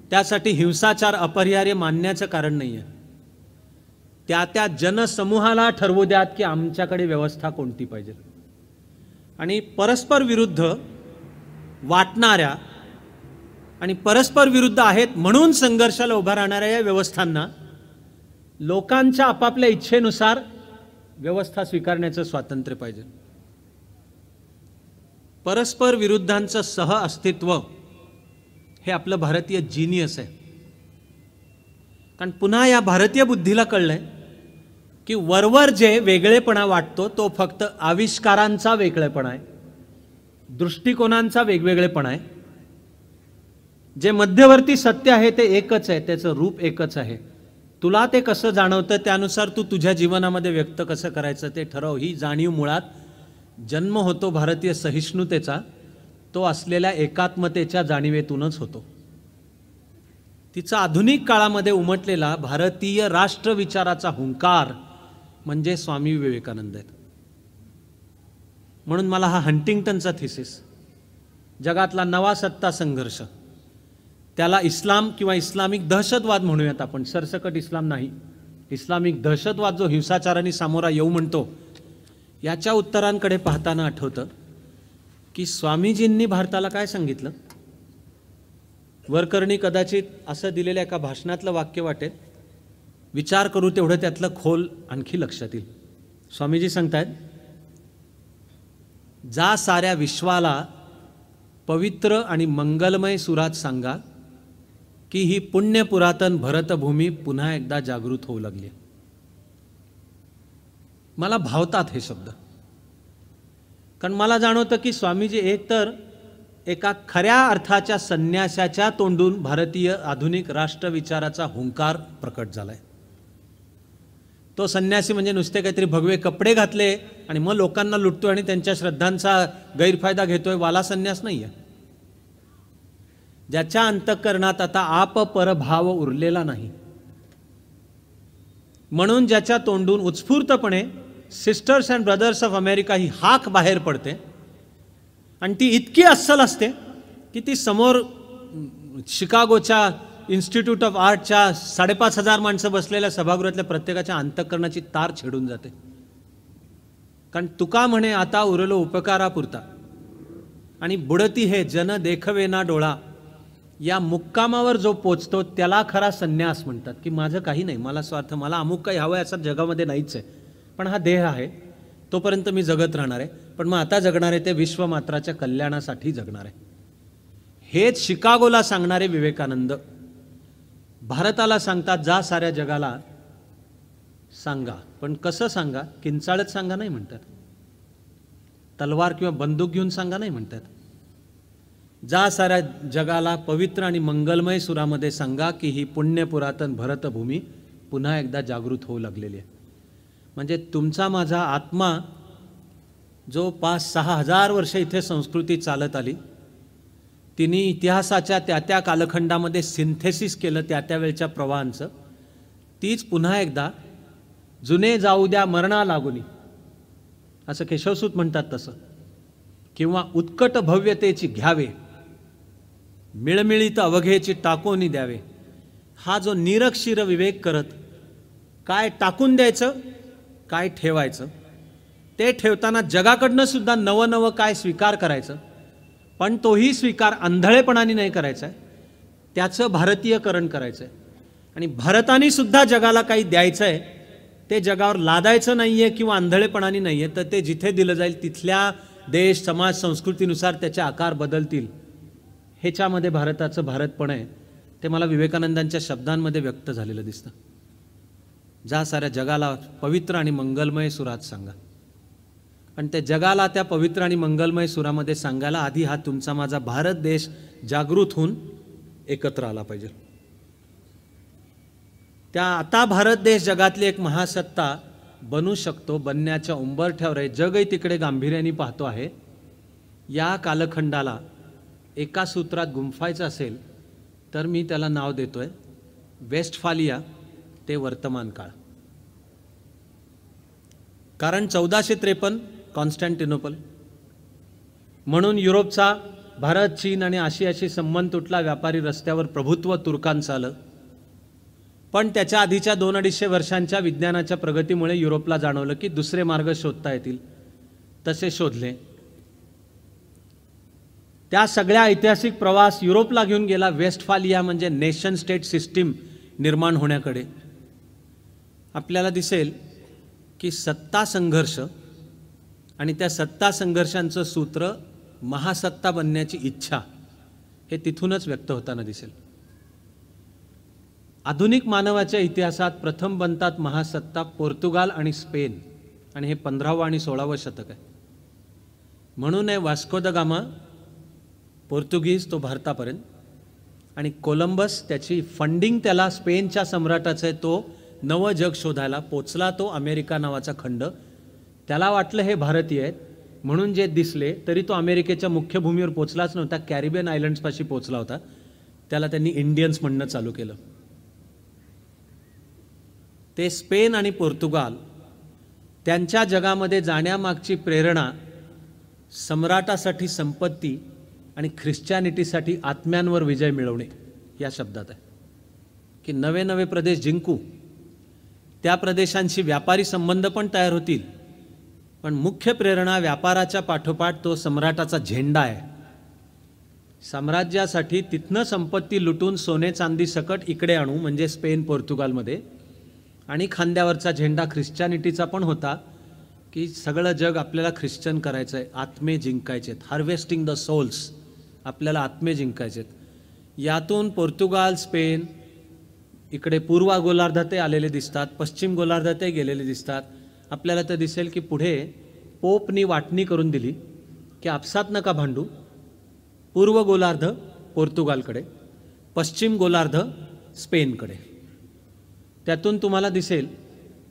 त्यासाठी हिंसाचार अपरिहार्य मानण्याचं कारण नाही आहे त्या त्या जनसमूहाला ठरवू द्यात की आमच्याकडे व्यवस्था कोणती पाहिजे आणि परस्पर विरुद्ध वाटणाऱ्या आणि परस्पर विरुद्ध आहेत म्हणून संघर्षाला उभा राहणाऱ्या या व्यवस्थांना लोकांच्या आपापल्या इच्छेनुसार व्यवस्था स्वीकारण्याचं स्वातंत्र्य पाहिजे परस्पर विरुद्धांचं सह अस्तित्व हे आपलं भारतीय जिनियस आहे कारण पुन्हा या भारतीय बुद्धीला कळलं की वरवर जे वेगळेपणा वाटतो तो फक्त आविष्कारांचा वेगळेपणा आहे दृष्टिकोनांचा वेगवेगळेपणा आहे जे मध्यवर्ती सत्य आहे ते एकच आहे त्याचं रूप एकच आहे तुला ते कसं जाणवतं त्यानुसार तू तुझ्या जीवनामध्ये व्यक्त कसं करायचं ते ठरव ही जाणीव मुळात जन्म होतो भारतीय सहिष्णुतेचा तो असलेल्या एकात्मतेच्या जाणिवेतूनच होतो तिचा आधुनिक काळामध्ये उमटलेला भारतीय राष्ट्रविचाराचा हुंकार म्हणजे स्वामी विवेकानंद आहेत म्हणून मला हा हंटिंग्टनचा थिसिस जगातला नवा सत्ता संघर्ष त्याला इस्लाम किंवा इस्लामिक दहशतवाद म्हणूयात आपण सरसकट इस्लाम नाही इस्लामिक दहशतवाद जो हिंसाचाराने सामोरा येऊ म्हणतो याच्या उत्तरांकडे पाहताना आठवतं की स्वामीजींनी भारताला काय सांगितलं वरकरणी कदाचित असं दिलेल्या एका भाषणातलं वाक्य वाटेल विचार करू तेवढं त्यातलं खोल आणखी लक्षात येईल स्वामीजी सांगतायत जा साऱ्या विश्वाला पवित्र आणि मंगलमय सुरात सांगा की ही पुण्य पुरातन भरतभूमी पुन्हा एकदा जागृत होऊ लागली मला भावतात हे शब्द कारण मला जाणवतं की स्वामीजी एकतर एका खऱ्या अर्थाच्या संन्यासाच्या तोंडून भारतीय आधुनिक राष्ट्रविचाराचा हुंकार प्रकट झाला आहे तो संन्यासी म्हणजे नुसते काहीतरी भगवे कपडे घातले आणि मग लोकांना लुटतोय आणि त्यांच्या श्रद्धांचा गैरफायदा घेतोय वाला संन्यास नाही आहे ज्याच्या अंतकरणात आता आप परभाव उरलेला नाही म्हणून ज्याच्या तोंडून उत्स्फूर्तपणे sisters and brothers of America ही हाक बाहेर पडते आणि ती इतकी अस्सल असते की ती समोर शिकागोच्या इन्स्टिट्यूट ऑफ आर्टच्या साडेपाच हजार माणसं बसलेल्या सभागृहातल्या प्रत्येकाच्या अंतकरणाची तार छेडून जाते कारण तुका म्हणे आता उरलो उपकारापुरता आणि बुडती हे जन देखवेना डोळा या मुक्कामावर जो पोचतो त्याला खरा संन्यास म्हणतात की माझं काही नाही मला स्वार्थ मला अमुक काही हवं आहे असं जगामध्ये नाहीच आहे पण हा देह आहे तोपर्यंत मी जगत राहणार आहे पण मग आता जगणार आहे ते विश्वमात्राच्या कल्याणासाठी जगणार आहे हेच शिकागोला सांगणारे विवेकानंद भारताला सांगतात जा साऱ्या जगाला सांगा पण कसं सांगा किंचाळत सांगा नाही म्हणतात तलवार किंवा बंदूक घेऊन सांगा नाही म्हणतात जा साऱ्या जगाला पवित्र आणि मंगलमय सुरामध्ये सांगा की ही पुण्य पुरातन भरतभूमी पुन्हा एकदा जागृत होऊ लागलेली आहे म्हणजे तुमचा माझा आत्मा जो पाच सहा हजार वर्ष इथे संस्कृती चालत आली तिने इतिहासाच्या त्या त्या कालखंडामध्ये सिंथेसिस केलं त्या त्यावेळच्या प्रवाहांचं तीच पुन्हा एकदा जुने जाऊ द्या मरणा लागुनी असं केशवसूत म्हणतात तसं किंवा उत्कट भव्यतेची घ्यावे मिळमिळीत अवघेची टाकोनी द्यावे हा जो निरक्षीर विवेक करत काय टाकून द्यायचं काय ठेवायचं ते ठेवताना जगाकडनं सुद्धा नवं नवं काय स्वीकार करायचं पण तोही स्वीकार आंधळेपणाने नाही करायचा आहे त्याचं भारतीयकरण करायचं आहे आणि भारताने सुद्धा जगाला काही द्यायचं आहे ते जगावर लादायचं नाही आहे किंवा आंधळेपणाने नाही आहे तर ते जिथे दिलं जाईल तिथल्या देश समाज संस्कृतीनुसार त्याचे आकार बदलतील ह्याच्यामध्ये भारताचं भारतपण आहे ते मला विवेकानंदांच्या शब्दांमध्ये व्यक्त झालेलं दिसतं जा साऱ्या जगाला पवित्र आणि मंगलमय सुरात सांगा आणि त्या जगाला त्या पवित्र आणि मंगलमय सुरामध्ये सांगायला आधी हा तुमचा माझा भारत देश जागृत होऊन एकत्र आला पाहिजे त्या आता भारत देश जगातली एक महासत्ता बनू शकतो बनण्याच्या उंबरठ्यावर आहे जगही तिकडे गांभीर्याने पाहतो आहे या कालखंडाला एका सूत्रात गुंफायचं असेल तर मी त्याला नाव देतोय आहे फालिया ते वर्तमान काळ कारण चौदाशे त्रेपन्न कॉन्स्टँटिनोपल म्हणून युरोपचा भारत चीन आणि आशियाशी संबंध तुटला व्यापारी रस्त्यावर प्रभुत्व तुर्कांचं आलं पण त्याच्या आधीच्या दोन अडीचशे वर्षांच्या विज्ञानाच्या प्रगतीमुळे युरोपला जाणवलं की दुसरे मार्ग शोधता येतील तसे शोधले त्या सगळ्या ऐतिहासिक प्रवास युरोपला घेऊन गेला वेस्टफालिया म्हणजे नेशन स्टेट सिस्टीम निर्माण होण्याकडे आपल्याला दिसेल की सत्ता संघर्ष आणि त्या सत्ता संघर्षांचं सूत्र महासत्ता बनण्याची इच्छा हे तिथूनच व्यक्त होताना दिसेल आधुनिक मानवाच्या इतिहासात प्रथम बनतात महासत्ता पोर्तुगाल आणि स्पेन आणि हे पंधरावं आणि सोळावं शतक आहे म्हणून आहे वास्को द गामा पोर्तुगीज तो भारतापर्यंत आणि कोलंबस त्याची फंडिंग त्याला स्पेनच्या सम्राटाचं आहे तो नवं जग शोधायला पोचला तो अमेरिका नावाचा खंड त्याला वाटलं हे भारतीय आहेत म्हणून जे दिसले तरी तो अमेरिकेच्या मुख्य भूमीवर पोचलाच नव्हता कॅरिबियन आयलंड्सपाशी पोचला होता त्याला त्यांनी इंडियन्स म्हणणं चालू केलं ते स्पेन आणि पोर्तुगाल त्यांच्या जगामध्ये जाण्यामागची प्रेरणा सम्राटासाठी संपत्ती आणि ख्रिश्चॅनिटीसाठी आत्म्यांवर विजय मिळवणे या शब्दात आहे की नवे नवे प्रदेश जिंकू त्या प्रदेशांशी व्यापारी संबंध पण तयार होतील पण मुख्य प्रेरणा व्यापाराच्या पाठोपाठ तो सम्राटाचा झेंडा आहे साम्राज्यासाठी तिथनं संपत्ती लुटून सोने चांदी सकट इकडे आणू म्हणजे स्पेन पोर्तुगालमध्ये आणि खांद्यावरचा झेंडा ख्रिश्चॅनिटीचा पण होता की सगळं जग आपल्याला ख्रिश्चन करायचं आहे आत्मे जिंकायचे हार्वेस्टिंग द सोल्स आपल्याला आत्मे जिंकायचे यातून पोर्तुगाल स्पेन इकडे पूर्व गोलार्धात आलेले दिसतात पश्चिम गोलार्धात गेलेले दिसतात आपल्याला तर दिसेल की पुढे पोपनी वाटणी करून दिली की आपसात नका भांडू पूर्व गोलार्ध पोर्तुगालकडे पश्चिम गोलार्ध स्पेनकडे त्यातून तुम्हाला दिसेल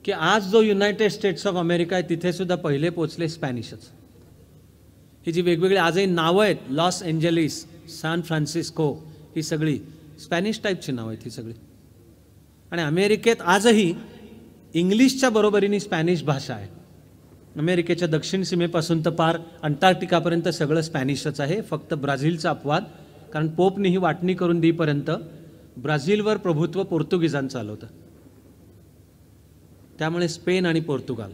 की आज जो युनायटेड स्टेट्स ऑफ अमेरिका आहे तिथेसुद्धा पहिले पोचले स्पॅनिशच ही जी वेगवेगळी आजही नावं आहेत लॉस एंजलिस सॅन फ्रान्सिस्को ही सगळी स्पॅनिश टाईपची नावं आहेत ही सगळी आणि अमेरिकेत आजही इंग्लिशच्या बरोबरीने स्पॅनिश भाषा आहे अमेरिकेच्या दक्षिण सीमेपासून तर पार अंटार्क्टिकापर्यंत सगळं स्पॅनिशच आहे फक्त ब्राझीलचा अपवाद कारण पोपने ही वाटणी करून देईपर्यंत ब्राझीलवर प्रभुत्व पोर्तुगीजांचं आलं होतं त्यामुळे स्पेन आणि पोर्तुगाल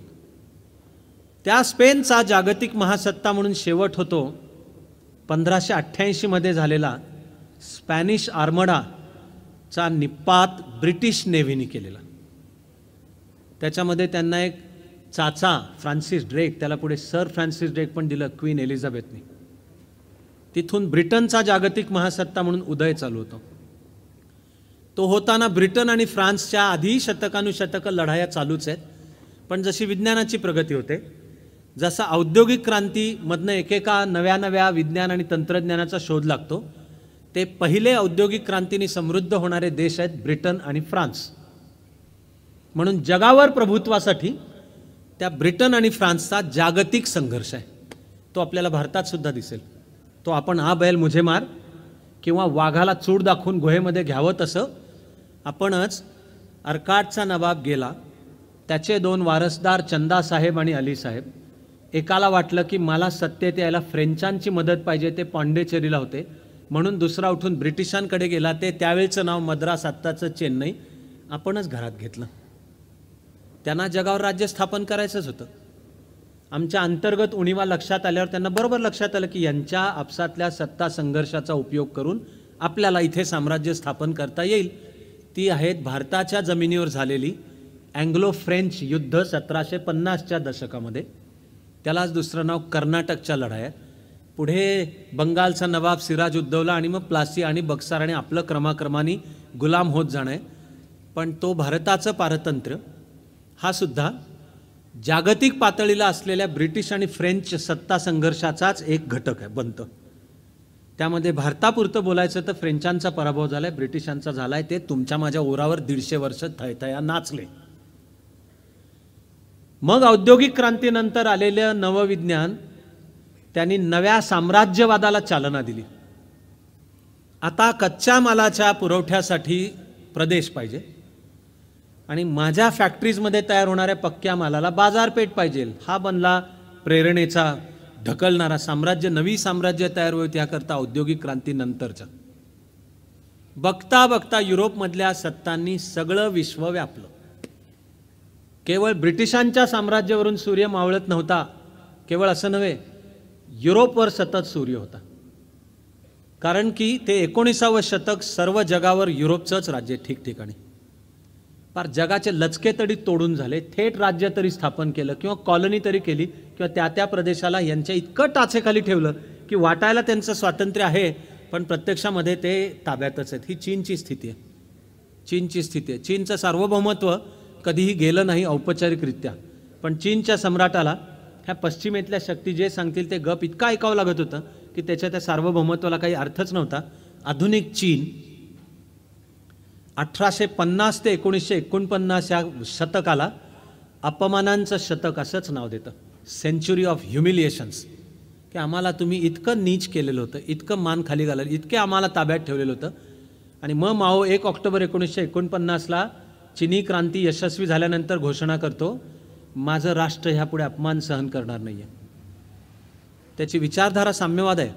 त्या स्पेनचा जागतिक महासत्ता म्हणून शेवट होतो पंधराशे अठ्ठ्याऐंशीमध्ये झालेला स्पॅनिश आर्मडा चा निपात ब्रिटिश नेव्हीने केलेला त्याच्यामध्ये त्यांना एक चाचा फ्रान्सिस ड्रेक त्याला पुढे सर फ्रान्सिस ड्रेक पण दिलं क्वीन एलिझाबेथनी तिथून ब्रिटनचा जागतिक महासत्ता म्हणून उदय चालू होतो तो होताना ब्रिटन आणि फ्रान्सच्या आधी शतकानुशतक लढाया चालूच आहेत पण जशी विज्ञानाची प्रगती होते जसा औद्योगिक क्रांतीमधनं एकेका नव्या नव्या विज्ञान आणि तंत्रज्ञानाचा शोध लागतो ते पहिले औद्योगिक क्रांतीने समृद्ध होणारे देश आहेत ब्रिटन आणि फ्रान्स म्हणून जगावर प्रभुत्वासाठी त्या ब्रिटन आणि फ्रान्सचा जागतिक संघर्ष आहे तो आपल्याला भारतात सुद्धा दिसेल तो आपण हा बैल मुझे मार किंवा वाघाला चूड दाखवून गुहेमध्ये घ्यावं तसं आपणच अर्काटचा नवाब गेला त्याचे दोन वारसदार चंदा साहेब आणि अली साहेब एकाला वाटलं की मला सत्तेत यायला फ्रेंचांची मदत पाहिजे ते पांडेचेरीला होते म्हणून दुसरा उठून ब्रिटिशांकडे गेला ते त्यावेळचं नाव मद्रास आत्ताचं चेन्नई आपणच घरात घेतलं त्यांना जगावर राज्य स्थापन करायचंच होतं आमच्या अंतर्गत उणीवा लक्षात आल्यावर त्यांना बरोबर लक्षात आलं की यांच्या आपसातल्या सत्ता संघर्षाचा उपयोग करून आपल्याला इथे साम्राज्य स्थापन करता येईल ती आहेत भारताच्या जमिनीवर झालेली अँग्लो फ्रेंच युद्ध सतराशे पन्नासच्या दशकामध्ये त्यालाच दुसरं नाव कर्नाटकच्या लढाया पुढे बंगालचा नवाब सिराज उद्धवला आणि मग प्लासी आणि बक्सार आणि आपलं क्रमाक्रमाने गुलाम होत जाणं आहे पण तो भारताचं पारतंत्र्य हा सुद्धा जागतिक पातळीला असलेल्या ब्रिटिश आणि फ्रेंच सत्ता संघर्षाचाच एक घटक आहे बनतं त्यामध्ये भारतापुरतं बोलायचं तर फ्रेंचांचा पराभव झाला आहे ब्रिटिशांचा झाला आहे ते तुमच्या माझ्या ओरावर दीडशे वर्ष थैथया नाचले मग औद्योगिक क्रांतीनंतर आलेलं नवविज्ञान त्यांनी नव्या साम्राज्यवादाला चालना दिली आता कच्च्या मालाच्या पुरवठ्यासाठी प्रदेश पाहिजे आणि माझ्या फॅक्टरीजमध्ये तयार होणाऱ्या पक्क्या मालाला बाजारपेठ पाहिजे हा बनला प्रेरणेचा ढकलणारा साम्राज्य नवी साम्राज्य तयार होईल त्याकरता औद्योगिक क्रांतीनंतरचा बघता बघता युरोपमधल्या सत्तांनी सगळं विश्व व्यापलं केवळ ब्रिटिशांच्या साम्राज्यावरून सूर्य मावळत नव्हता केवळ असं नव्हे युरोपवर सतत सूर्य होता कारण की ते एकोणीसावं शतक सर्व जगावर युरोपचंच राज्य ठिकठिकाणी फार जगाचे लचके तरी तोडून झाले थेट राज्य तरी स्थापन केलं किंवा कॉलनी तरी केली किंवा त्या त्या प्रदेशाला यांच्या इतकं टाचेखाली ठेवलं की वाटायला त्यांचं स्वातंत्र्य आहे पण प्रत्यक्षामध्ये ते ताब्यातच आहेत ही चीनची स्थिती आहे चीनची स्थिती आहे चीनचं सार्वभौमत्व कधीही गेलं नाही औपचारिकरित्या पण चीनच्या सम्राटाला ह्या पश्चिमेतल्या शक्ती जे सांगतील ते गप इतका ऐकावं लागत होतं की त्याच्या त्या सार्वभौमत्वाला काही अर्थच नव्हता आधुनिक चीन अठराशे पन्नास ते एकोणीसशे एकोणपन्नास या शतकाला अपमानांचं शतक असंच नाव देतं सेंच्युरी ऑफ ह्युमिलिएशन्स की आम्हाला तुम्ही इतकं नीच केलेलं होतं इतकं मान खाली घाललं इतके आम्हाला ताब्यात ठेवलेलं होतं आणि मग माओ एक ऑक्टोबर एकोणीसशे एकोणपन्नासला चिनी क्रांती यशस्वी झाल्यानंतर घोषणा करतो माझं राष्ट्र ह्यापुढे अपमान सहन करणार नाही आहे त्याची विचारधारा साम्यवाद आहे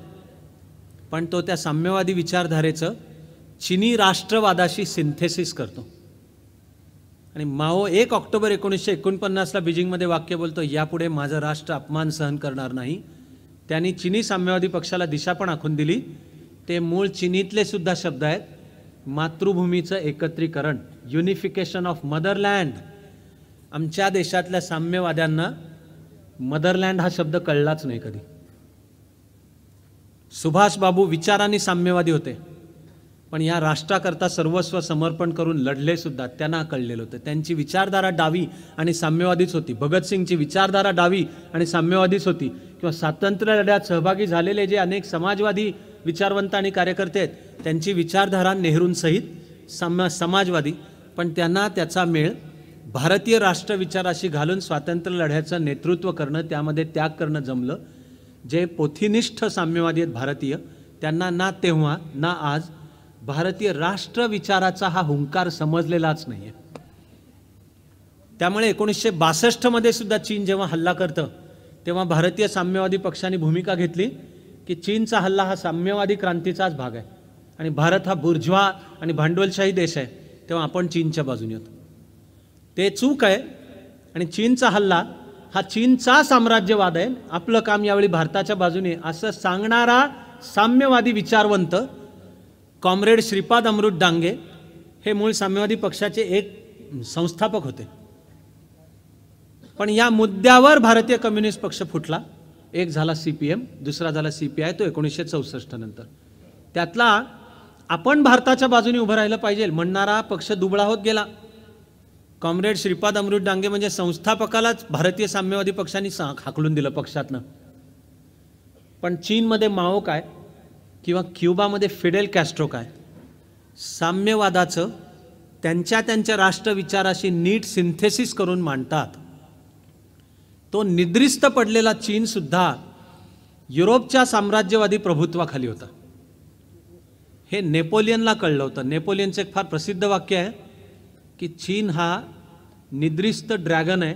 पण तो त्या साम्यवादी विचारधारेचं चिनी राष्ट्रवादाशी सिंथेसिस करतो आणि माओ एक ऑक्टोबर एकोणीसशे एकोणपन्नासला बीजिंगमध्ये वाक्य बोलतो यापुढे माझं राष्ट्र अपमान सहन करणार नाही त्यांनी चिनी साम्यवादी पक्षाला दिशा पण आखून दिली ते मूळ चिनीतले सुद्धा शब्द आहेत मातृभूमीचं एकत्रीकरण युनिफिकेशन ऑफ मदरलँड आमच्या देशातल्या साम्यवाद्यांना मदरलँड हा शब्द कळलाच नाही कधी सुभाष बाबू विचाराने साम्यवादी होते पण या राष्ट्राकरता सर्वस्व समर्पण करून लढले सुद्धा त्यांना कळलेलं होतं त्यांची विचारधारा डावी आणि साम्यवादीच होती भगतसिंगची विचारधारा डावी आणि साम्यवादीच होती किंवा स्वातंत्र्य लढ्यात सहभागी झालेले जे अनेक समाजवादी विचारवंत आणि कार्यकर्ते आहेत त्यांची विचारधारा नेहरूंसहित साम समाजवादी पण त्यांना त्याचा मेळ भारतीय राष्ट्रविचाराशी घालून स्वातंत्र्य लढ्याचं नेतृत्व करणं त्यामध्ये त्याग करणं जमलं जे पोथिनिष्ठ साम्यवादी आहेत भारतीय त्यांना ना तेव्हा ना आज भारतीय राष्ट्रविचाराचा हा हुंकार समजलेलाच नाही आहे त्यामुळे एकोणीसशे बासष्टमध्ये सुद्धा चीन जेव्हा हल्ला करतं तेव्हा भारतीय साम्यवादी पक्षाने भूमिका घेतली की चीनचा हल्ला हा साम्यवादी क्रांतीचाच भाग आहे आणि भारत हा बुर्ज्वा आणि भांडवलशाही देश आहे तेव्हा आपण चीनच्या बाजूने येतो ते चूक आहे आणि चीनचा हल्ला हा चीनचा साम्राज्यवाद आहे आपलं काम यावेळी भारताच्या बाजूने असं सांगणारा साम्यवादी विचारवंत कॉम्रेड श्रीपाद अमृत डांगे हे मूळ साम्यवादी पक्षाचे एक संस्थापक होते पण या मुद्द्यावर भारतीय कम्युनिस्ट पक्ष फुटला एक झाला सी पी एम दुसरा झाला सी पी आय तो एकोणीसशे चौसष्ट नंतर त्यातला आपण भारताच्या बाजूने उभं राहिलं पाहिजे म्हणणारा पक्ष दुबळा होत गेला कॉम्रेड श्रीपाद अमृत डांगे म्हणजे संस्थापकालाच भारतीय साम्यवादी पक्षांनी सा हाकलून दिलं पक्षातनं पण चीनमध्ये माओ काय किंवा क्युबामध्ये फिडेल कॅस्ट्रो काय साम्यवादाचं त्यांच्या त्यांच्या राष्ट्रविचाराशी नीट सिंथेसिस करून मांडतात तो निद्रिस्त पडलेला चीनसुद्धा युरोपच्या साम्राज्यवादी प्रभुत्वाखाली होता हे नेपोलियनला कळलं होतं नेपोलियनचं एक फार प्रसिद्ध वाक्य आहे की चीन हा निद्रिस्त ड्रॅगन आहे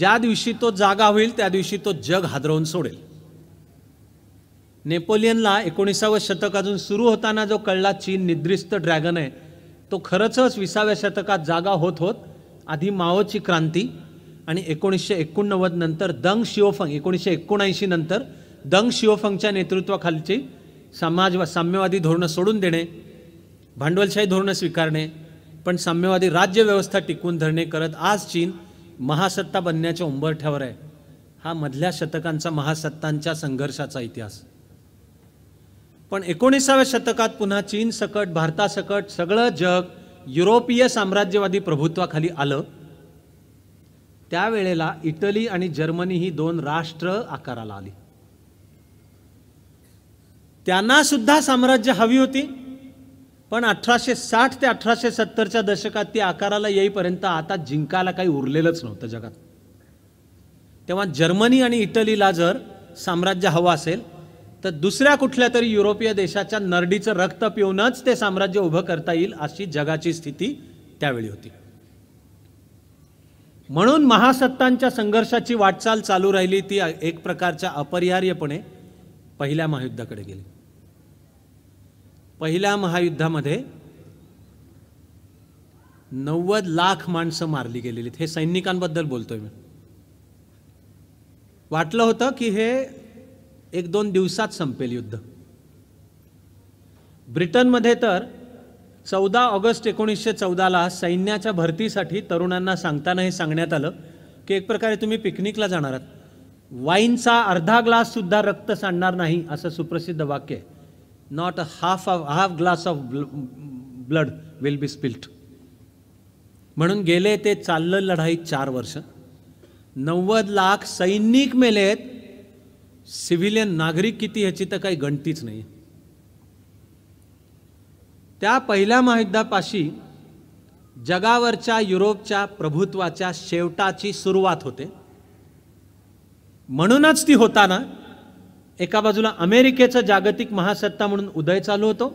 ज्या दिवशी तो जागा होईल त्या दिवशी तो जग हादरवून सोडेल नेपोलियनला एकोणीसावं शतक अजून सुरू होताना जो कळला चीन निद्रिस्त ड्रॅगन आहे तो खरंच विसाव्या शतकात जागा होत होत आधी माओची क्रांती आणि एकोणीसशे एकोणनव्वद नंतर दंग शिओफंग एकोणीसशे एकोणऐंशी नंतर दंग शिओफंगच्या नेतृत्वाखालची समाज व साम्यवादी धोरणं सोडून देणे भांडवलशाही धोरणं स्वीकारणे पण साम्यवादी राज्यव्यवस्था टिकवून धरणे करत आज चीन महासत्ता बनण्याच्या उंबरठ्यावर आहे हा मधल्या शतकांचा महासत्तांच्या संघर्षाचा इतिहास पण एकोणीसाव्या शतकात पुन्हा चीन सकट भारतासकट सगळं जग युरोपीय साम्राज्यवादी प्रभुत्वाखाली आलं त्यावेळेला इटली आणि जर्मनी ही दोन राष्ट्र आकाराला आली त्यांना सुद्धा साम्राज्य हवी होती पण अठराशे साठ ते अठराशे सत्तरच्या दशकात ती आकाराला येईपर्यंत आता जिंकायला काही उरलेलंच नव्हतं जगात तेव्हा जर्मनी आणि इटलीला जर साम्राज्य हवं असेल तर दुसऱ्या कुठल्या तरी युरोपीय देशाच्या नरडीचं रक्त पिऊनच ते साम्राज्य उभं करता येईल अशी जगाची स्थिती त्यावेळी होती म्हणून महासत्तांच्या संघर्षाची वाटचाल चालू राहिली ती एक प्रकारच्या अपरिहार्यपणे पहिल्या महायुद्धाकडे गेली पहिल्या महायुद्धामध्ये नव्वद लाख माणसं मारली गेलेली हे सैनिकांबद्दल बोलतोय मी वाटलं होतं की हे एक दोन दिवसात संपेल युद्ध ब्रिटनमध्ये तर चौदा ऑगस्ट एकोणीसशे चौदाला सैन्याच्या भरतीसाठी तरुणांना सांगताना हे सांगण्यात आलं की एक प्रकारे तुम्ही पिकनिकला जाणार आहात वाईनचा अर्धा ग्लाससुद्धा रक्त सांडणार नाही असं सुप्रसिद्ध वाक्य आहे not a half of half glass of blood will be spilt म्हणून गेले ते चाललं लढाई चार वर्ष नव्वद लाख सैनिक मेलेत सिव्हिलियन नागरिक किती ह्याची तर काही गणतीच नाही त्या पहिल्या महायुद्धापाशी जगावरच्या युरोपच्या प्रभुत्वाच्या शेवटाची सुरुवात होते म्हणूनच ती होताना एका बाजूला अमेरिकेचं जागतिक महासत्ता म्हणून उदय चालू होतो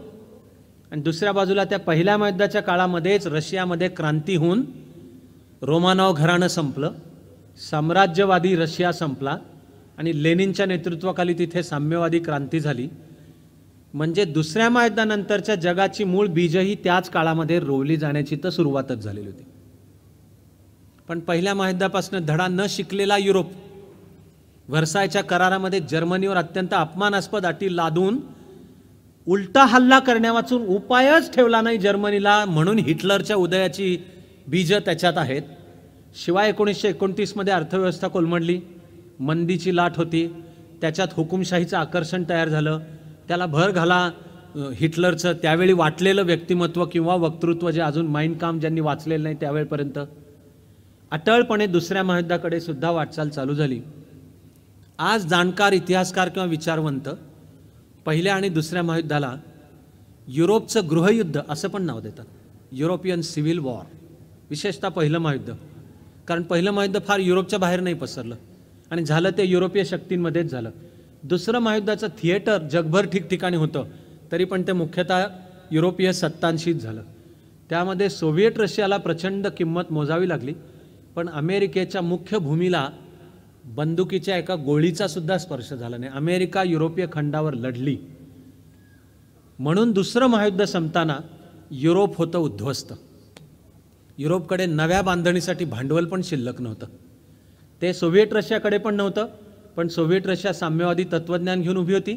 आणि दुसऱ्या बाजूला त्या पहिल्या महायुद्धाच्या काळामध्येच रशियामध्ये क्रांती होऊन रोमानॉव घराणं संपलं साम्राज्यवादी रशिया संपला आणि लेनिनच्या नेतृत्वाखाली तिथे साम्यवादी क्रांती झाली म्हणजे दुसऱ्या महायुद्धानंतरच्या जगाची मूळ बीजही त्याच काळामध्ये रोवली जाण्याची तर सुरुवातच झालेली होती पण पहिल्या महायुद्धापासून धडा न शिकलेला युरोप वर्सायच्या करारामध्ये जर्मनीवर अत्यंत अपमानास्पद अटी लादून उलटा हल्ला करण्यावाचून उपायच ठेवला नाही जर्मनीला म्हणून हिटलरच्या उदयाची बीजं त्याच्यात आहेत शिवाय एकोणीसशे एकोणतीसमध्ये अर्थव्यवस्था कोलमडली मंदीची लाट होती त्याच्यात हुकुमशाहीचं आकर्षण तयार झालं त्याला भर घाला हिटलरचं त्यावेळी वाटलेलं व्यक्तिमत्व किंवा वक्तृत्व जे अजून माइंड काम ज्यांनी वाचलेलं नाही त्यावेळेपर्यंत अटळपणे दुसऱ्या महायुद्धाकडे सुद्धा वाटचाल चालू झाली आज जाणकार इतिहासकार किंवा विचारवंत पहिल्या आणि दुसऱ्या महायुद्धाला युरोपचं गृहयुद्ध असं पण नाव देतात युरोपियन सिव्हिल वॉर विशेषतः पहिलं महायुद्ध कारण पहिलं महायुद्ध फार युरोपच्या बाहेर नाही पसरलं आणि झालं ते युरोपीय शक्तींमध्येच झालं दुसरं महायुद्धाचं थिएटर जगभर ठिकठिकाणी होतं तरी पण ते मुख्यतः युरोपीय सत्तांशीच झालं त्यामध्ये सोव्हिएट रशियाला प्रचंड किंमत मोजावी लागली पण अमेरिकेच्या मुख्य भूमीला बंदुकीच्या एका गोळीचा सुद्धा स्पर्श झाला नाही अमेरिका युरोपीय खंडावर लढली म्हणून दुसरं महायुद्ध संपताना युरोप होतं उद्ध्वस्त युरोपकडे नव्या बांधणीसाठी भांडवल पण शिल्लक नव्हतं ते सोव्हिएट रशियाकडे पण नव्हतं पण सोव्हिएट रशिया साम्यवादी तत्त्वज्ञान घेऊन उभी होती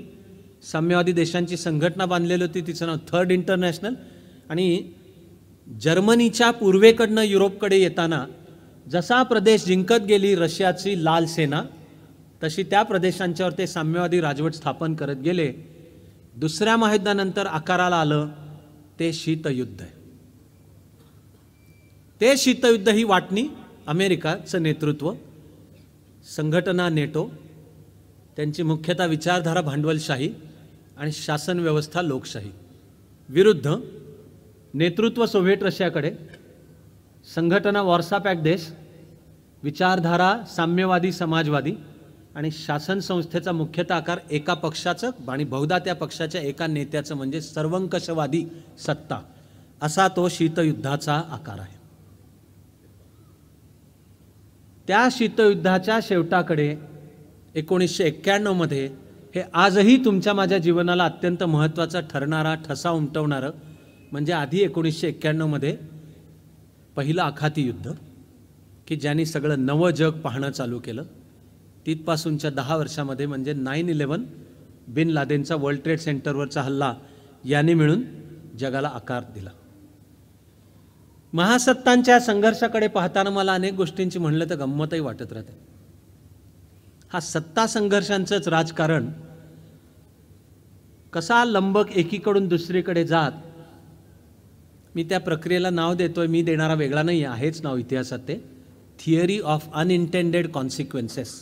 साम्यवादी देशांची संघटना बांधलेली होती तिचं नाव थर्ड इंटरनॅशनल आणि जर्मनीच्या पूर्वेकडनं युरोपकडे येताना जसा प्रदेश जिंकत गेली रशियाची लाल सेना तशी त्या प्रदेशांच्यावर ते साम्यवादी राजवट स्थापन करत गेले दुसऱ्या महायुद्धानंतर आकाराला आलं ते शीतयुद्ध आहे ते शीतयुद्ध ही वाटणी अमेरिकाचं नेतृत्व संघटना नेटो त्यांची मुख्यतः विचारधारा भांडवलशाही आणि शासन व्यवस्था लोकशाही विरुद्ध नेतृत्व सोव्हिएट रशियाकडे संघटना वॉर्सा पॅक देश विचारधारा साम्यवादी समाजवादी आणि शासन संस्थेचा मुख्यतः आकार एका पक्षाचं आणि बहुधा त्या पक्षाच्या एका नेत्याचं म्हणजे सर्वंकषवादी सत्ता असा तो शीतयुद्धाचा आकार आहे त्या शीतयुद्धाच्या शेवटाकडे एकोणीसशे एक्क्याण्णवमध्ये हे आजही तुमच्या माझ्या जीवनाला अत्यंत महत्त्वाचा ठरणारा ठसा उमटवणारं म्हणजे आधी एकोणीसशे एक्क्याण्णवमध्ये पहिलं आखाती युद्ध की ज्यांनी सगळं नवं जग पाहणं चालू केलं तिथपासूनच्या दहा वर्षामध्ये म्हणजे नाईन इलेवन बिन लादेनचा वर्ल्ड ट्रेड सेंटरवरचा हल्ला याने मिळून जगाला आकार दिला महासत्तांच्या संघर्षाकडे पाहताना मला अनेक गोष्टींची म्हणलं तर गंमतही वाटत राहते हा सत्ता संघर्षांचंच राजकारण कसा लंबक एकीकडून दुसरीकडे जात मी त्या प्रक्रियेला नाव देतो आहे मी देणारा वेगळा नाही आहे हेच नाव इतिहासात ते थिअरी ऑफ अनइंटेंडेड कॉन्सिक्वेन्सेस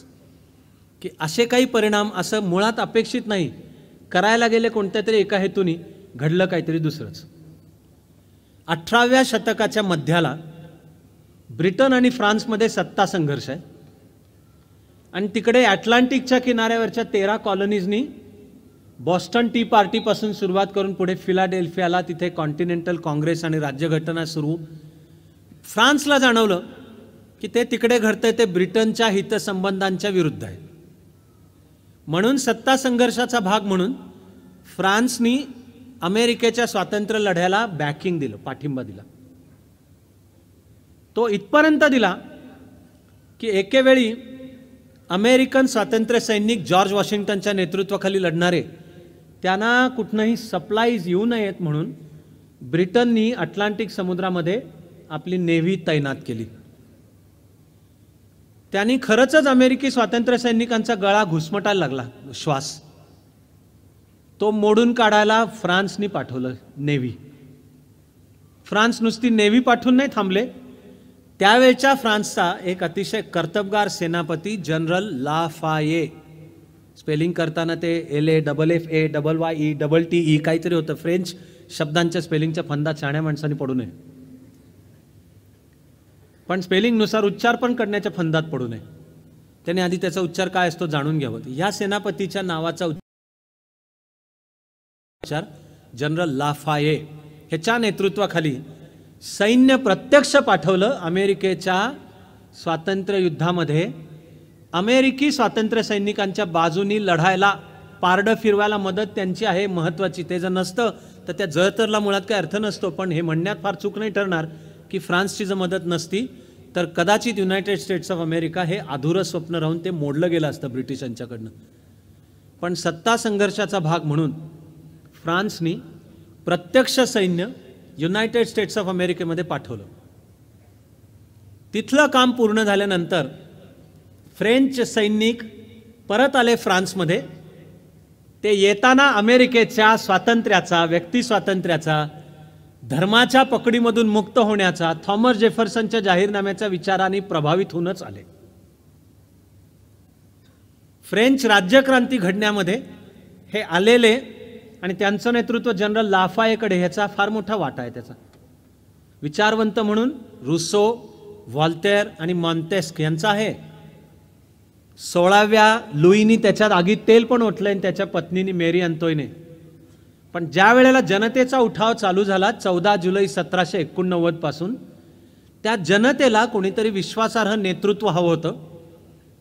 की असे काही परिणाम असं मुळात अपेक्षित नाही करायला गेले कोणत्या तरी एका हेतूने घडलं काहीतरी दुसरंच अठराव्या शतकाच्या मध्याला ब्रिटन आणि फ्रान्समध्ये सत्ता संघर्ष आहे आणि तिकडे ॲटलांटिकच्या किनाऱ्यावरच्या तेरा कॉलनीजनी बॉस्टन टी पार्टीपासून सुरुवात करून पुढे फिलाडेल्फियाला तिथे कॉन्टिनेंटल काँग्रेस आणि राज्यघटना सुरू फ्रान्सला जाणवलं की ते तिकडे घडतंय ते ब्रिटनच्या हितसंबंधांच्या विरुद्ध आहे म्हणून सत्ता संघर्षाचा भाग म्हणून फ्रान्सनी अमेरिकेच्या स्वातंत्र्य लढ्याला बॅकिंग दिलं पाठिंबा दिला तो इथपर्यंत दिला की एकेवेळी अमेरिकन स्वातंत्र्य सैनिक जॉर्ज वॉशिंग्टनच्या नेतृत्वाखाली लढणारे त्यांना कुठनंही सप्लाईज येऊ नयेत म्हणून ब्रिटननी अटलांटिक समुद्रामध्ये आपली नेव्ही तैनात केली त्यांनी खरंच अमेरिकी स्वातंत्र्य सैनिकांचा गळा घुसमटायला लागला श्वास तो मोडून काढायला फ्रान्सनी पाठवलं नेव्ही फ्रान्स नुसती नेव्ही पाठवून नाही थांबले त्यावेळच्या फ्रान्सचा एक अतिशय कर्तबगार सेनापती जनरल लाफाये स्पेलिंग करताना ते L A double F A double Y E double T E काहीतरी होतं फ्रेंच शब्दांच्या स्पेलिंगच्या फंदात शाण्या माणसांनी पडू नये पण स्पेलिंगनुसार उच्चार पण करण्याच्या फंदात पडू नये त्याने आधी त्याचा उच्चार काय असतो जाणून घ्यावं या सेनापतीच्या नावाचा उच्चार जनरल लाफाये ह्याच्या नेतृत्वाखाली सैन्य प्रत्यक्ष पाठवलं अमेरिकेच्या स्वातंत्र्य युद्धामध्ये अमेरिकी स्वातंत्र्य सैनिकांच्या बाजूनी लढायला पारडं फिरवायला मदत त्यांची आहे महत्त्वाची ते जर नसतं तर त्या जळतरला मुळात काही अर्थ नसतो पण हे म्हणण्यात फार चूक नाही ठरणार की फ्रान्सची जर मदत नसती तर कदाचित युनायटेड स्टेट्स ऑफ अमेरिका हे अधुरं स्वप्न राहून ते मोडलं गेलं असतं ब्रिटिशांच्याकडनं पण सत्ता संघर्षाचा भाग म्हणून फ्रान्सनी प्रत्यक्ष सैन्य युनायटेड स्टेट्स ऑफ अमेरिकेमध्ये पाठवलं तिथलं काम पूर्ण झाल्यानंतर फ्रेंच सैनिक परत आले फ्रान्समध्ये ते येताना अमेरिकेच्या स्वातंत्र्याचा व्यक्तिस्वातंत्र्याचा धर्माच्या पकडीमधून मुक्त होण्याचा थॉमस जेफरसनच्या जाहीरनाम्याच्या विचाराने प्रभावित होऊनच आले फ्रेंच राज्यक्रांती घडण्यामध्ये हे आलेले आणि त्यांचं नेतृत्व जनरल लाफायेकडे ह्याचा फार मोठा वाटा आहे त्याचा विचारवंत म्हणून रुसो व्हॉल्टेअर आणि मॉन्तेस्क यांचा आहे सोळाव्या लुईनी त्याच्यात आगीत तेल पण ओठलं आणि त्याच्या पत्नीनी मेरी अंतोयने पण ज्या वेळेला जनतेचा उठाव चालू झाला चौदा जुलै सतराशे एकोणनव्वदपासून त्या जनतेला कोणीतरी विश्वासार्ह नेतृत्व हवं होतं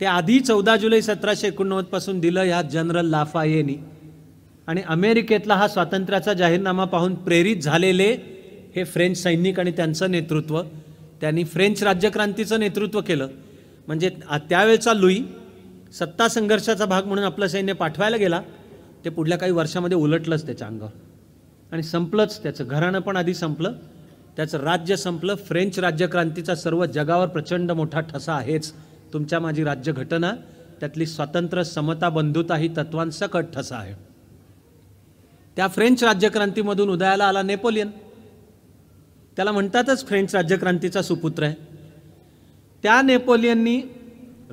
ते आधी चौदा जुलै सतराशे एकोणनव्वदपासून दिलं ह्या जनरल लाफायेनी आणि अमेरिकेतला हा स्वातंत्र्याचा जाहीरनामा पाहून प्रेरित झालेले हे फ्रेंच सैनिक आणि त्यांचं नेतृत्व त्यांनी फ्रेंच राज्यक्रांतीचं नेतृत्व केलं म्हणजे त्यावेळचा लुई सत्ता संघर्षाचा भाग म्हणून आपलं सैन्य पाठवायला गेला ते पुढल्या काही वर्षामध्ये उलटलंच त्याच्या अंगावर आणि संपलंच त्याचं घराणं पण आधी संपलं त्याचं राज्य संपलं फ्रेंच राज्यक्रांतीचा सर्व जगावर प्रचंड मोठा ठसा आहेच तुमच्या माझी राज्यघटना त्यातली स्वातंत्र्य समता बंधुता ही तत्वांसकट ठसा आहे त्या फ्रेंच राज्यक्रांतीमधून उदयाला आला नेपोलियन त्याला म्हणतातच फ्रेंच राज्यक्रांतीचा सुपुत्र आहे त्या नेपोलियननी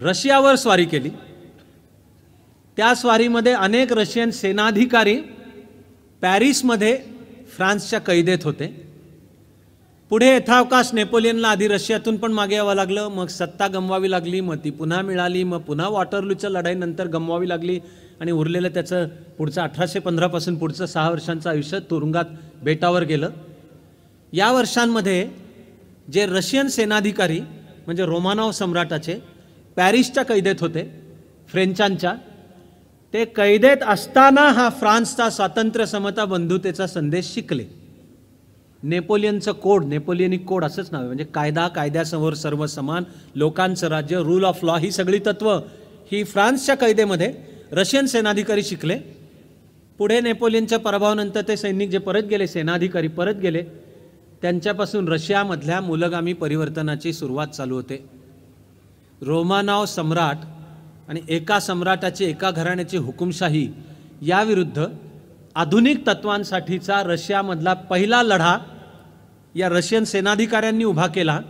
रशियावर स्वारी केली त्या स्वारीमध्ये अनेक रशियन सेनाधिकारी पॅरिसमध्ये फ्रान्सच्या कैदेत होते पुढे यथावकाश नेपोलियनला आधी रशियातून पण मागे यावं लागलं मग सत्ता गमवावी लागली मग ती पुन्हा मिळाली मग पुन्हा वॉटरलूच्या लढाईनंतर गमवावी लागली आणि उरलेलं त्याचं पुढचं अठराशे पंधरापासून पुढचं सहा वर्षांचं आयुष्य तुरुंगात बेटावर गेलं या वर्षांमध्ये जे रशियन सेनाधिकारी म्हणजे रोमानॉव सम्राटाचे पॅरिसच्या कैदेत होते फ्रेंचांच्या ते कैदेत असताना हा फ्रान्सचा स्वातंत्र्य समता बंधुतेचा संदेश शिकले नेपोलियनचं कोड नेपोलियनिक कोड असंच नाव म्हणजे कायदा कायद्यासमोर सर्व समान लोकांचं राज्य रूल ऑफ लॉ ही सगळी तत्व ही फ्रान्सच्या कैदेमध्ये रशियन सेनाधिकारी शिकले पुढे नेपोलियनच्या पराभवानंतर ते सैनिक जे परत गेले सेनाधिकारी परत गेले त्यांच्यापासून रशियामधल्या मुलगामी परिवर्तनाची सुरुवात चालू होते रोमानाव सम्राट आणि एका सम्राटाची एका घराण्याची हुकुमशाही याविरुद्ध आधुनिक तत्वांसाठीचा रशियामधला पहिला लढा या रशियन सेनाधिकाऱ्यांनी उभा केला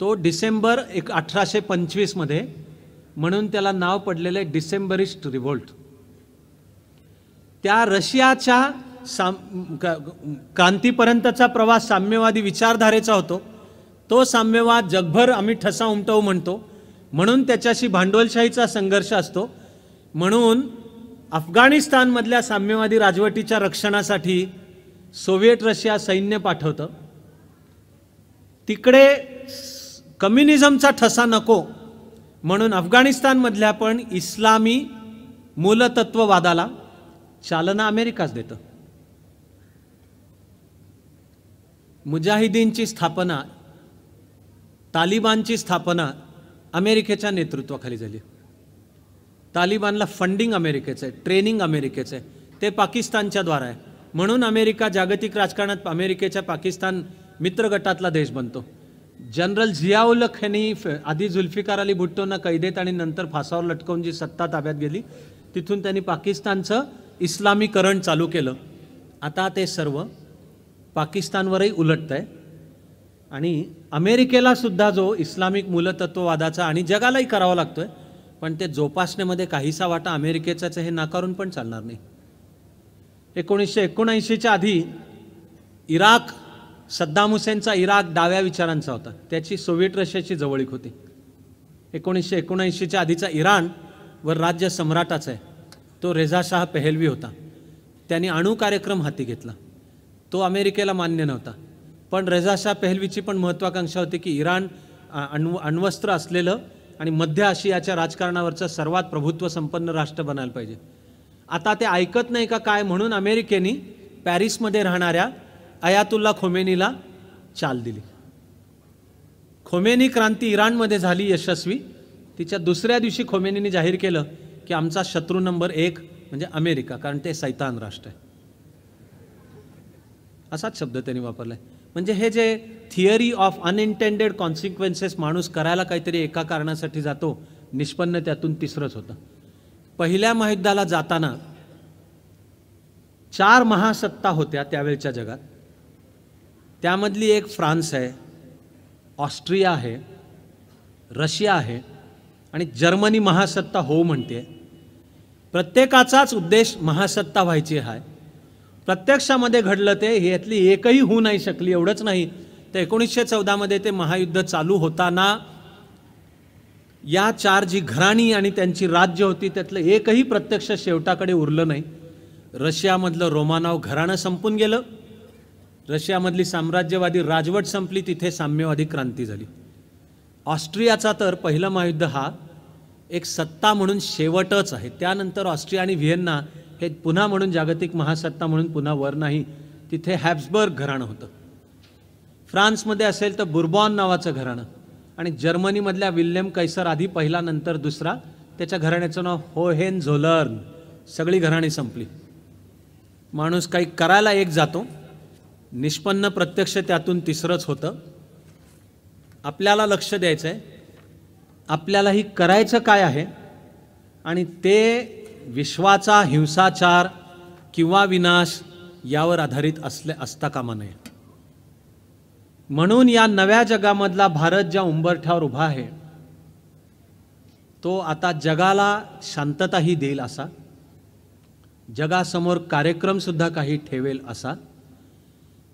तो डिसेंबर एक अठराशे पंचवीसमध्ये म्हणून त्याला नाव पडलेलं आहे डिसेंबरिस्ट रिव्होल्ट त्या रशियाच्या साम क्रांतीपर्यंतचा प्रवास साम्यवादी विचारधारेचा होतो तो साम्यवाद जगभर आम्ही ठसा उमटवू म्हणतो म्हणून त्याच्याशी भांडवलशाहीचा संघर्ष असतो म्हणून अफगाणिस्तानमधल्या साम्यवादी राजवटीच्या रक्षणासाठी सोव्हिएट रशिया सैन्य पाठवतं तिकडे कम्युनिझमचा ठसा नको म्हणून अफगाणिस्तानमधल्या पण इस्लामी मूलतत्ववादाला चालना अमेरिकाच देतं मुजाहिदीनची स्थापना तालिबानची स्थापना अमेरिकेच्या नेतृत्वाखाली झाली तालिबानला फंडिंग अमेरिकेचं आहे ट्रेनिंग अमेरिकेचं आहे ते पाकिस्तानच्या द्वारा आहे म्हणून अमेरिका जागतिक राजकारणात अमेरिकेच्या पाकिस्तान मित्रगटातला देश बनतो जनरल झियाउल यांनी आधी जुल्फिकार अली भुट्टोंना कैदेत आणि नंतर फासावर लटकवून जी सत्ता ताब्यात गेली तिथून त्यांनी पाकिस्तानचं इस्लामीकरण चालू केलं आता ते सर्व पाकिस्तानवरही उलटतं आहे आणि अमेरिकेला सुद्धा जो इस्लामिक मूलतत्ववादाचा आणि जगालाही करावा लागतो आहे पण ते जोपासण्यामध्ये काहीसा वाटा अमेरिकेचाच हे नाकारून पण चालणार नाही एकोणीसशे एकोणऐंशीच्या आधी इराक सद्दाम हुसेनचा इराक डाव्या विचारांचा होता त्याची सोव्हिएट रशियाची जवळीक होती एकोणीसशे एकोणऐंशीच्या आधीचा इराण वर राज्य सम्राटाचा आहे तो रेझाशाह पेहलवी होता त्यांनी अणू कार्यक्रम हाती घेतला तो अमेरिकेला मान्य नव्हता पण रेझाशा पेहलवीची पण महत्त्वाकांक्षा होती की इराण अण्व अण्वस्त्र असलेलं आणि मध्य आशियाच्या राजकारणावरचं सर्वात प्रभुत्व संपन्न राष्ट्र बनायला पाहिजे आता ते ऐकत नाही का काय म्हणून अमेरिकेने पॅरिसमध्ये राहणाऱ्या अयातुल्ला खोमेनीला चाल दिली खोमेनी क्रांती इराणमध्ये झाली यशस्वी तिच्या दुसऱ्या दिवशी खोमेनीने जाहीर केलं की आमचा शत्रू नंबर एक म्हणजे अमेरिका कारण ते सैतान राष्ट्र आहे असाच शब्द त्यांनी वापरला आहे म्हणजे हे जे थिअरी ऑफ अनइंटेंडेड कॉन्सिक्वेन्सेस माणूस करायला काहीतरी एका कारणासाठी जातो निष्पन्न त्यातून तिसरंच होतं पहिल्या महायुद्धाला जाताना चार महासत्ता होत्या त्यावेळच्या जगात त्यामधली एक फ्रान्स आहे ऑस्ट्रिया आहे रशिया आहे आणि जर्मनी महासत्ता हो म्हणते प्रत्येकाचाच उद्देश महासत्ता व्हायची आहे प्रत्यक्षामध्ये घडलं ते यातली एकही होऊ नाही शकली एवढंच नाही तर एकोणीसशे चौदामध्ये ते महायुद्ध चालू होताना या चार जी घराणी आणि त्यांची राज्य होती त्यातलं एकही प्रत्यक्ष शेवटाकडे उरलं नाही रशियामधलं रोमानाव घराणं संपून गेलं रशियामधली साम्राज्यवादी राजवट संपली तिथे साम्यवादी क्रांती झाली ऑस्ट्रियाचा तर पहिलं महायुद्ध हा एक सत्ता म्हणून शेवटच आहे त्यानंतर ऑस्ट्रिया आणि व्हिएन्ना हे पुन्हा म्हणून जागतिक महासत्ता म्हणून पुन्हा वर नाही तिथे हॅब्सबर्ग घराणं होतं फ्रान्समध्ये असेल तर बुर्बॉन नावाचं घराणं आणि जर्मनीमधल्या विल्यम कैसर आधी पहिला नंतर दुसरा त्याच्या घराण्याचं नाव होहेन झोलर्न सगळी घराणी संपली माणूस काही करायला एक जातो निष्पन्न प्रत्यक्ष त्यातून तिसरंच होतं आपल्याला लक्ष द्यायचं आहे आपल्यालाही करायचं काय आहे आणि ते विश्वाचा हिंसाचार किंवा विनाश यावर आधारित असले असता कामा नये म्हणून या नव्या जगामधला भारत ज्या उंबरठ्यावर उभा आहे तो आता जगाला शांतताही देईल असा जगासमोर कार्यक्रमसुद्धा काही ठेवेल असा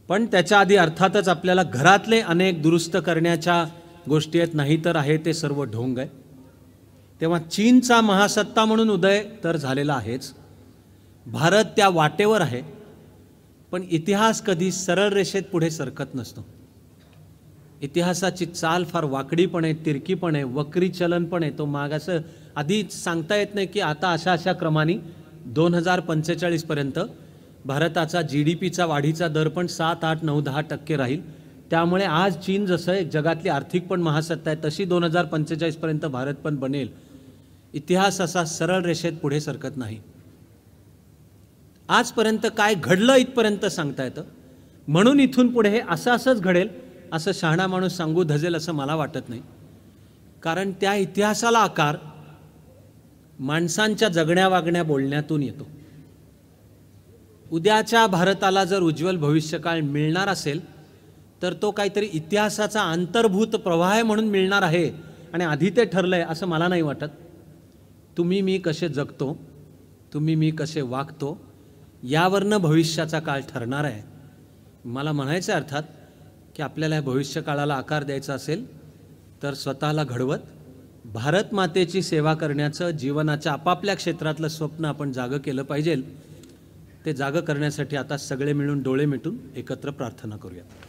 पण त्याच्या आधी अर्थातच आपल्याला घरातले अनेक दुरुस्त करण्याच्या गोष्टी आहेत नाही तर आहे ते सर्व ढोंग आहे तेव्हा चीनचा महासत्ता म्हणून उदय तर झालेला आहेच भारत त्या वाटेवर आहे पण इतिहास कधी सरळ रेषेत पुढे सरकत नसतो इतिहासाची चाल फार वाकडीपणे तिरकीपणे वक्री चलनपणे तो असं आधी सांगता येत नाही की आता अशा अशा क्रमाने दोन हजार पंचेचाळीसपर्यंत भारताचा जी डी पीचा वाढीचा दर पण सात आठ नऊ दहा टक्के राहील त्यामुळे आज चीन जसं जगातली आर्थिक पण महासत्ता आहे तशी दोन हजार पंचेचाळीसपर्यंत भारत पण बनेल इतिहास असा सरळ रेषेत पुढे सरकत नाही आजपर्यंत काय घडलं इथपर्यंत सांगता येतं म्हणून इथून पुढे हे असं असंच घडेल असं शहाणा माणूस सांगू धजेल असं मला वाटत नाही कारण त्या इतिहासाला आकार माणसांच्या जगण्या वागण्या बोलण्यातून येतो उद्याच्या भारताला जर उज्ज्वल भविष्यकाळ मिळणार असेल तर तो काहीतरी इतिहासाचा अंतर्भूत प्रवाह म्हणून मिळणार आहे आणि आधी ते ठरलं आहे असं मला नाही वाटत तुम्ही मी कसे जगतो तुम्ही मी कसे वागतो यावरनं भविष्याचा काळ ठरणार आहे मला म्हणायचं अर्थात की आपल्याला भविष्य भविष्यकाळाला आकार द्यायचा असेल तर स्वतःला घडवत भारत मातेची सेवा करण्याचं जीवनाच्या आपापल्या क्षेत्रातलं स्वप्न आपण जागं केलं पाहिजे ते जागं करण्यासाठी आता सगळे मिळून डोळे मिटून एकत्र प्रार्थना करूयात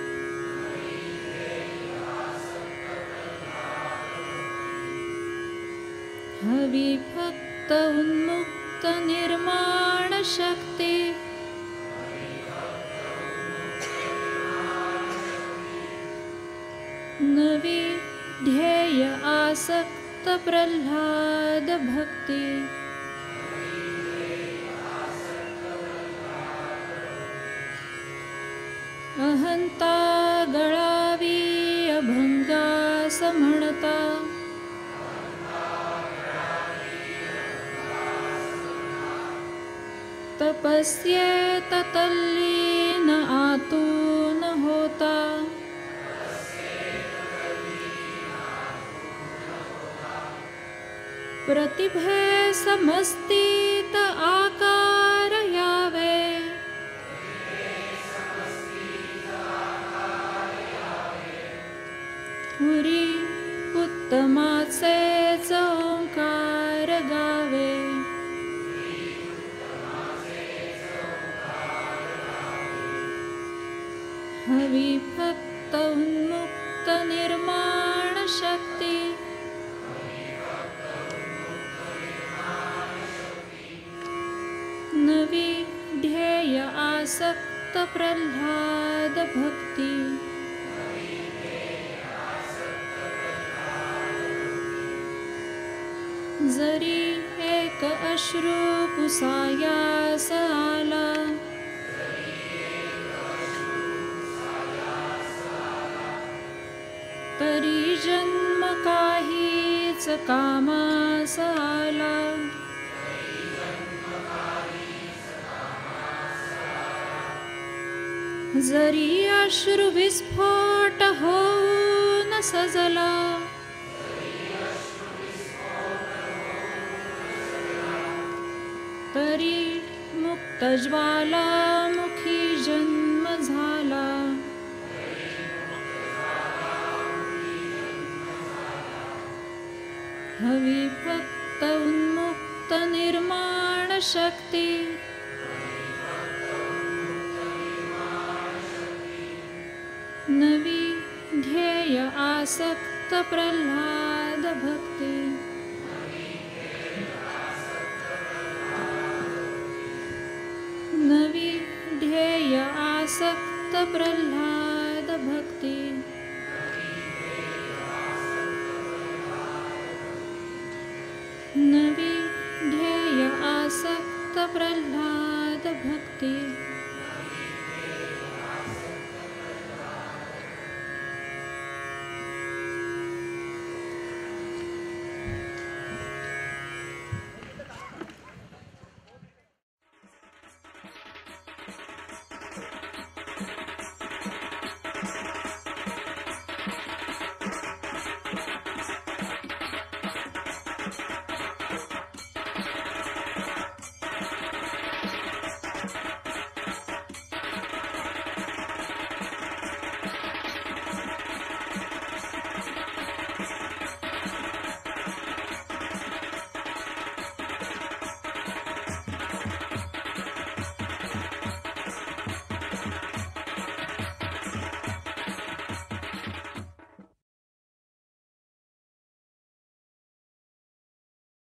मुक्तनिर्माणशक्ति ध्येय आसक्त प्रह्लाद भक्ति अहंता पश्येततल्लीन ततल्ली न होता प्रतिभे समस्ती प्रह्लादभक्ति भक्ति एक साला अश्रुपुसायासला परिजन्म कामा साला जरी अश्रुविस्फोट हो न सजला तरी मुक्तज्वाला मुखी जन्म झाला परी मुक्तजवाला उन्मुक्त निर्माण शक्ती नवि ध्येय आसक्त प्रह्लाद भक्ति नवि ध्येय आसक्त प्रह्लाद भक्ति नवि ध्येय आसक्त प्रह्लाद भक्ति